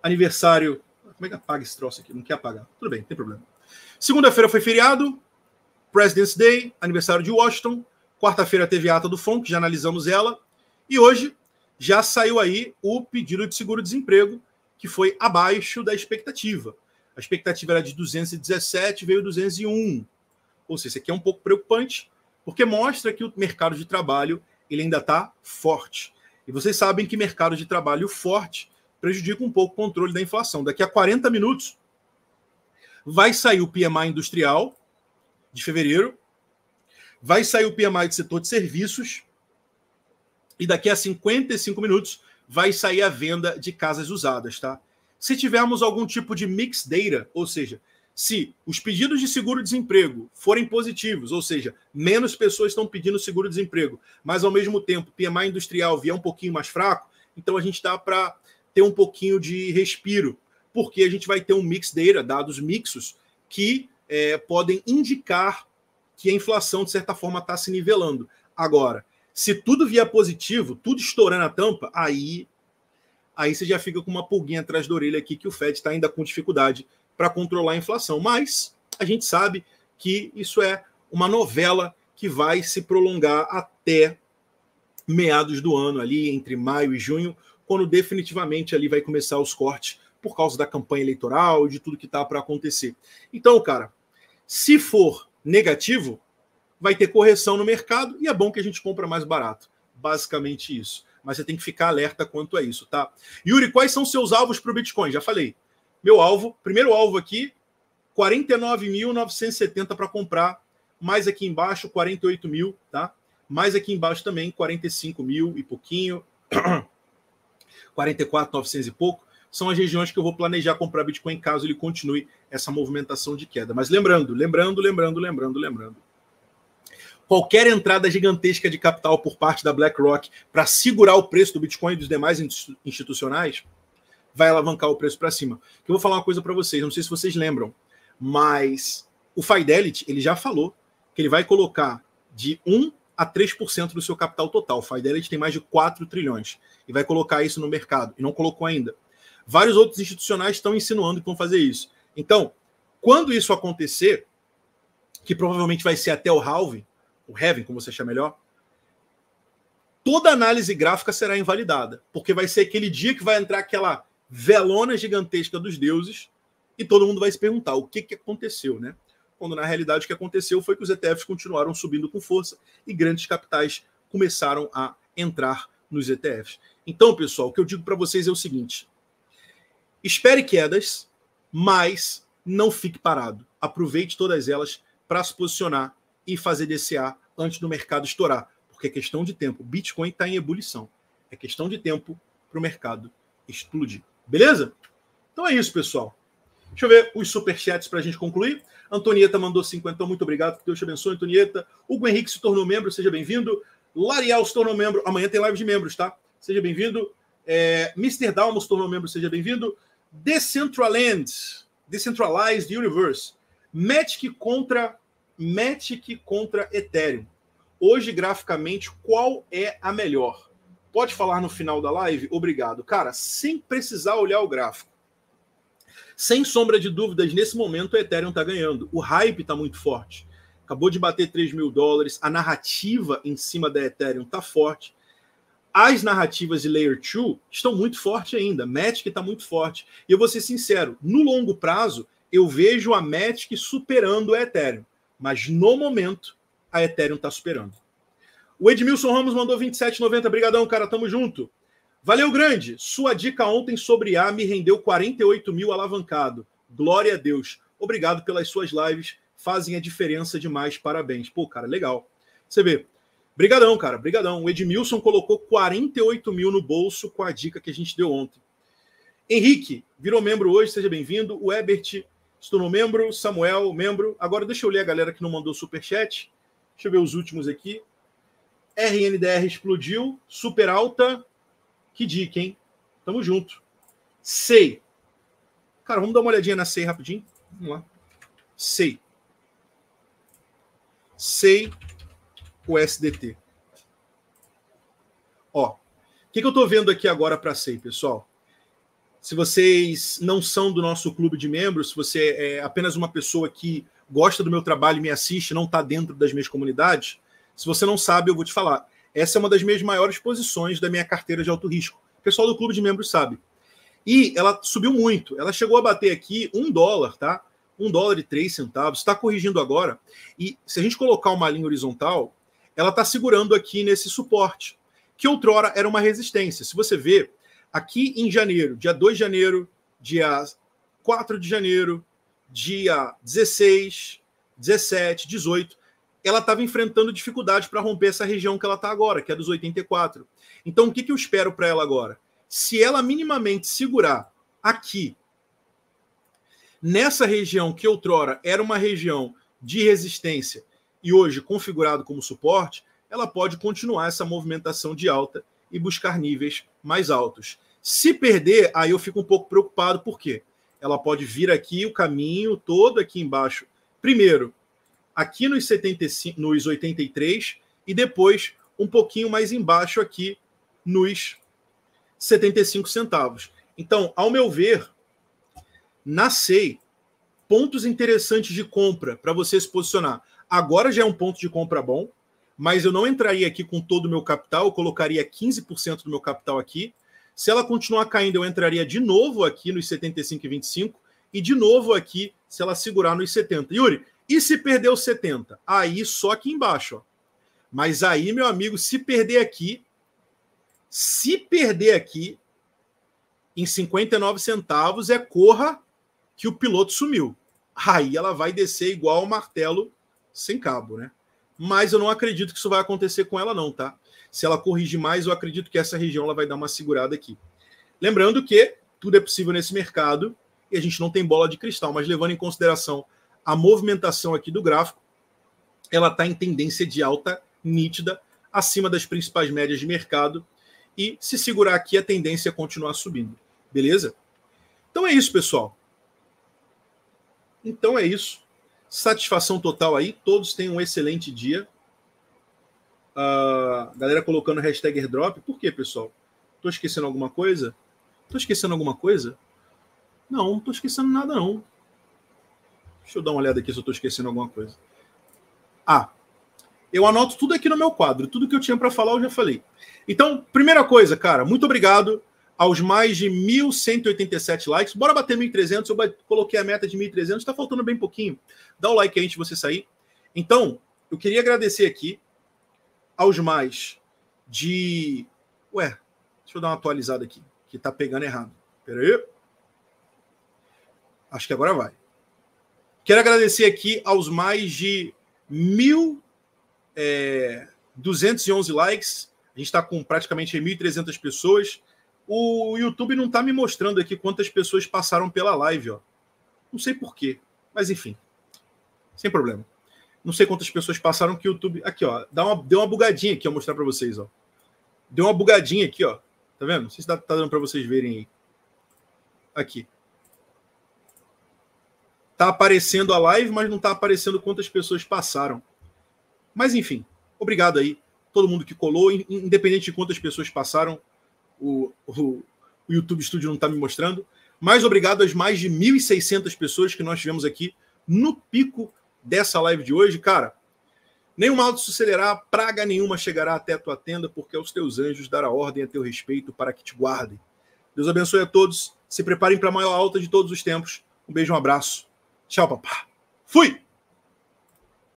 S3: aniversário, como é que apaga esse troço aqui? Não quer apagar, tudo bem, não tem problema. Segunda-feira foi feriado, President's Day, aniversário de Washington. Quarta-feira teve a ata do FONC, já analisamos ela. E hoje já saiu aí o pedido de seguro-desemprego, que foi abaixo da expectativa. A expectativa era de 217, veio 201. Ou seja, isso aqui é um pouco preocupante, porque mostra que o mercado de trabalho ele ainda está forte. E vocês sabem que mercado de trabalho forte prejudica um pouco o controle da inflação. Daqui a 40 minutos, Vai sair o PMI industrial de fevereiro, vai sair o PMI do setor de serviços e daqui a 55 minutos vai sair a venda de casas usadas, tá? Se tivermos algum tipo de mix data, ou seja, se os pedidos de seguro-desemprego forem positivos, ou seja, menos pessoas estão pedindo seguro-desemprego, mas ao mesmo tempo o PMI industrial vier um pouquinho mais fraco, então a gente dá para ter um pouquinho de respiro porque a gente vai ter um mix data, dados mixos, que é, podem indicar que a inflação, de certa forma, está se nivelando. Agora, se tudo vier positivo, tudo estourando a tampa, aí, aí você já fica com uma pulguinha atrás da orelha aqui que o Fed está ainda com dificuldade para controlar a inflação. Mas a gente sabe que isso é uma novela que vai se prolongar até meados do ano, ali entre maio e junho, quando definitivamente ali vai começar os cortes por causa da campanha eleitoral e de tudo que está para acontecer. Então, cara, se for negativo, vai ter correção no mercado e é bom que a gente compra mais barato. Basicamente isso. Mas você tem que ficar alerta quanto a isso, tá? Yuri, quais são seus alvos para o Bitcoin? Já falei. Meu alvo, primeiro alvo aqui, 49.970 para comprar, mais aqui embaixo 48 mil, tá? Mais aqui embaixo também 45 mil e pouquinho, 44.900 <clears throat> e pouco são as regiões que eu vou planejar comprar Bitcoin caso ele continue essa movimentação de queda. Mas lembrando, lembrando, lembrando, lembrando, lembrando. Qualquer entrada gigantesca de capital por parte da BlackRock para segurar o preço do Bitcoin e dos demais institucionais vai alavancar o preço para cima. Eu vou falar uma coisa para vocês, não sei se vocês lembram, mas o Fidelity ele já falou que ele vai colocar de 1 a 3% do seu capital total. O Fidelity tem mais de 4 trilhões e vai colocar isso no mercado e não colocou ainda. Vários outros institucionais estão insinuando que vão fazer isso. Então, quando isso acontecer, que provavelmente vai ser até o halving, o heaven, como você achar melhor, toda análise gráfica será invalidada, porque vai ser aquele dia que vai entrar aquela velona gigantesca dos deuses e todo mundo vai se perguntar o que, que aconteceu, né? Quando na realidade o que aconteceu foi que os ETFs continuaram subindo com força e grandes capitais começaram a entrar nos ETFs. Então, pessoal, o que eu digo para vocês é o seguinte: Espere quedas, mas não fique parado. Aproveite todas elas para se posicionar e fazer DCA antes do mercado estourar, porque é questão de tempo. Bitcoin está em ebulição. É questão de tempo para o mercado explodir. Beleza? Então é isso, pessoal. Deixa eu ver os superchats para a gente concluir. Antonieta mandou 50, então muito obrigado. Que Deus te abençoe, Antonieta. Hugo Henrique se tornou membro, seja bem-vindo. Larial se tornou membro. Amanhã tem live de membros, tá? Seja bem-vindo. É, Mr. Dalmo se tornou membro, seja bem-vindo. Decentraland, Decentralized Universe, Magic contra Magic contra Ethereum. Hoje, graficamente, qual é a melhor? Pode falar no final da live? Obrigado. Cara, sem precisar olhar o gráfico. Sem sombra de dúvidas, nesse momento o Ethereum está ganhando. O hype está muito forte. Acabou de bater 3 mil dólares. A narrativa em cima da Ethereum está forte as narrativas de Layer 2 estão muito fortes ainda. Magic está muito forte. E eu vou ser sincero, no longo prazo, eu vejo a Magic superando a Ethereum. Mas no momento, a Ethereum está superando. O Edmilson Ramos mandou 27,90. Obrigadão, cara. Tamo junto. Valeu, grande. Sua dica ontem sobre A me rendeu 48 mil alavancado. Glória a Deus. Obrigado pelas suas lives. Fazem a diferença demais. Parabéns. Pô, cara, legal. Você vê, Brigadão, cara, brigadão. O Edmilson colocou 48 mil no bolso com a dica que a gente deu ontem. Henrique, virou membro hoje, seja bem-vindo. O Ebert se tornou membro, Samuel, membro. Agora deixa eu ler a galera que não mandou superchat. Deixa eu ver os últimos aqui. RNDR explodiu, super alta. Que dica, hein? Tamo junto. Sei. Cara, vamos dar uma olhadinha na Sei rapidinho? Vamos lá. Sei. Sei o SDT. Ó, o que, que eu estou vendo aqui agora para SEI, pessoal? Se vocês não são do nosso clube de membros, se você é apenas uma pessoa que gosta do meu trabalho e me assiste, não está dentro das minhas comunidades, se você não sabe, eu vou te falar. Essa é uma das minhas maiores posições da minha carteira de alto risco. O pessoal do clube de membros sabe. E ela subiu muito. Ela chegou a bater aqui um dólar, tá? Um dólar e três centavos. Está corrigindo agora. E se a gente colocar uma linha horizontal, ela está segurando aqui nesse suporte, que outrora era uma resistência. Se você vê, aqui em janeiro, dia 2 de janeiro, dia 4 de janeiro, dia 16, 17, 18, ela estava enfrentando dificuldade para romper essa região que ela está agora, que é dos 84. Então, o que, que eu espero para ela agora? Se ela minimamente segurar aqui, nessa região que outrora era uma região de resistência e hoje configurado como suporte, ela pode continuar essa movimentação de alta e buscar níveis mais altos. Se perder, aí eu fico um pouco preocupado, por quê? Ela pode vir aqui o caminho todo aqui embaixo. Primeiro, aqui nos 75, nos 83 e depois um pouquinho mais embaixo aqui nos 75 centavos. Então, ao meu ver, nascei pontos interessantes de compra para você se posicionar. Agora já é um ponto de compra bom, mas eu não entraria aqui com todo o meu capital, eu colocaria 15% do meu capital aqui. Se ela continuar caindo, eu entraria de novo aqui nos 75,25 e de novo aqui se ela segurar nos 70. Yuri, e se perder os 70? Aí só aqui embaixo, ó. Mas aí, meu amigo, se perder aqui, se perder aqui em 59 centavos é corra que o piloto sumiu. Aí ela vai descer igual o martelo sem cabo, né? Mas eu não acredito que isso vai acontecer com ela, não, tá? Se ela corrigir mais, eu acredito que essa região ela vai dar uma segurada aqui. Lembrando que tudo é possível nesse mercado e a gente não tem bola de cristal, mas levando em consideração a movimentação aqui do gráfico, ela está em tendência de alta nítida, acima das principais médias de mercado. E se segurar aqui, a tendência é continuar subindo. Beleza? Então é isso, pessoal. Então é isso. Satisfação total aí. Todos tenham um excelente dia. Uh, galera colocando hashtag airdrop. Por quê, pessoal? Tô esquecendo alguma coisa? Tô esquecendo alguma coisa? Não, não tô esquecendo nada, não. Deixa eu dar uma olhada aqui se eu tô esquecendo alguma coisa. Ah, eu anoto tudo aqui no meu quadro. Tudo que eu tinha para falar, eu já falei. Então, primeira coisa, cara, muito obrigado aos mais de 1.187 likes. Bora bater 1.300. Eu coloquei a meta de 1.300. Está faltando bem pouquinho. Dá o like aí antes de você sair. Então, eu queria agradecer aqui aos mais de. Ué, deixa eu dar uma atualizada aqui, que tá pegando errado. Pera aí. Acho que agora vai. Quero agradecer aqui aos mais de mil. É... likes, a gente está com praticamente 1.300 pessoas. O YouTube não está me mostrando aqui quantas pessoas passaram pela live, ó. Não sei porquê, mas enfim. Sem problema. Não sei quantas pessoas passaram que o YouTube. Aqui, ó. Dá uma, deu uma bugadinha aqui, eu vou mostrar para vocês, ó. Deu uma bugadinha aqui, ó. Tá vendo? Não sei se tá, tá dando para vocês verem aí. Aqui. Tá aparecendo a live, mas não tá aparecendo quantas pessoas passaram. Mas enfim, obrigado aí, todo mundo que colou, independente de quantas pessoas passaram, o, o, o YouTube Studio não está me mostrando. Mas obrigado às mais de 1.600 pessoas que nós tivemos aqui no pico dessa live de hoje, cara, nenhum mal te sucederá, praga nenhuma chegará até a tua tenda, porque aos teus anjos dará ordem a teu respeito para que te guardem. Deus abençoe a todos. Se preparem para a maior alta de todos os tempos. Um beijo, um abraço. Tchau, papá. Fui!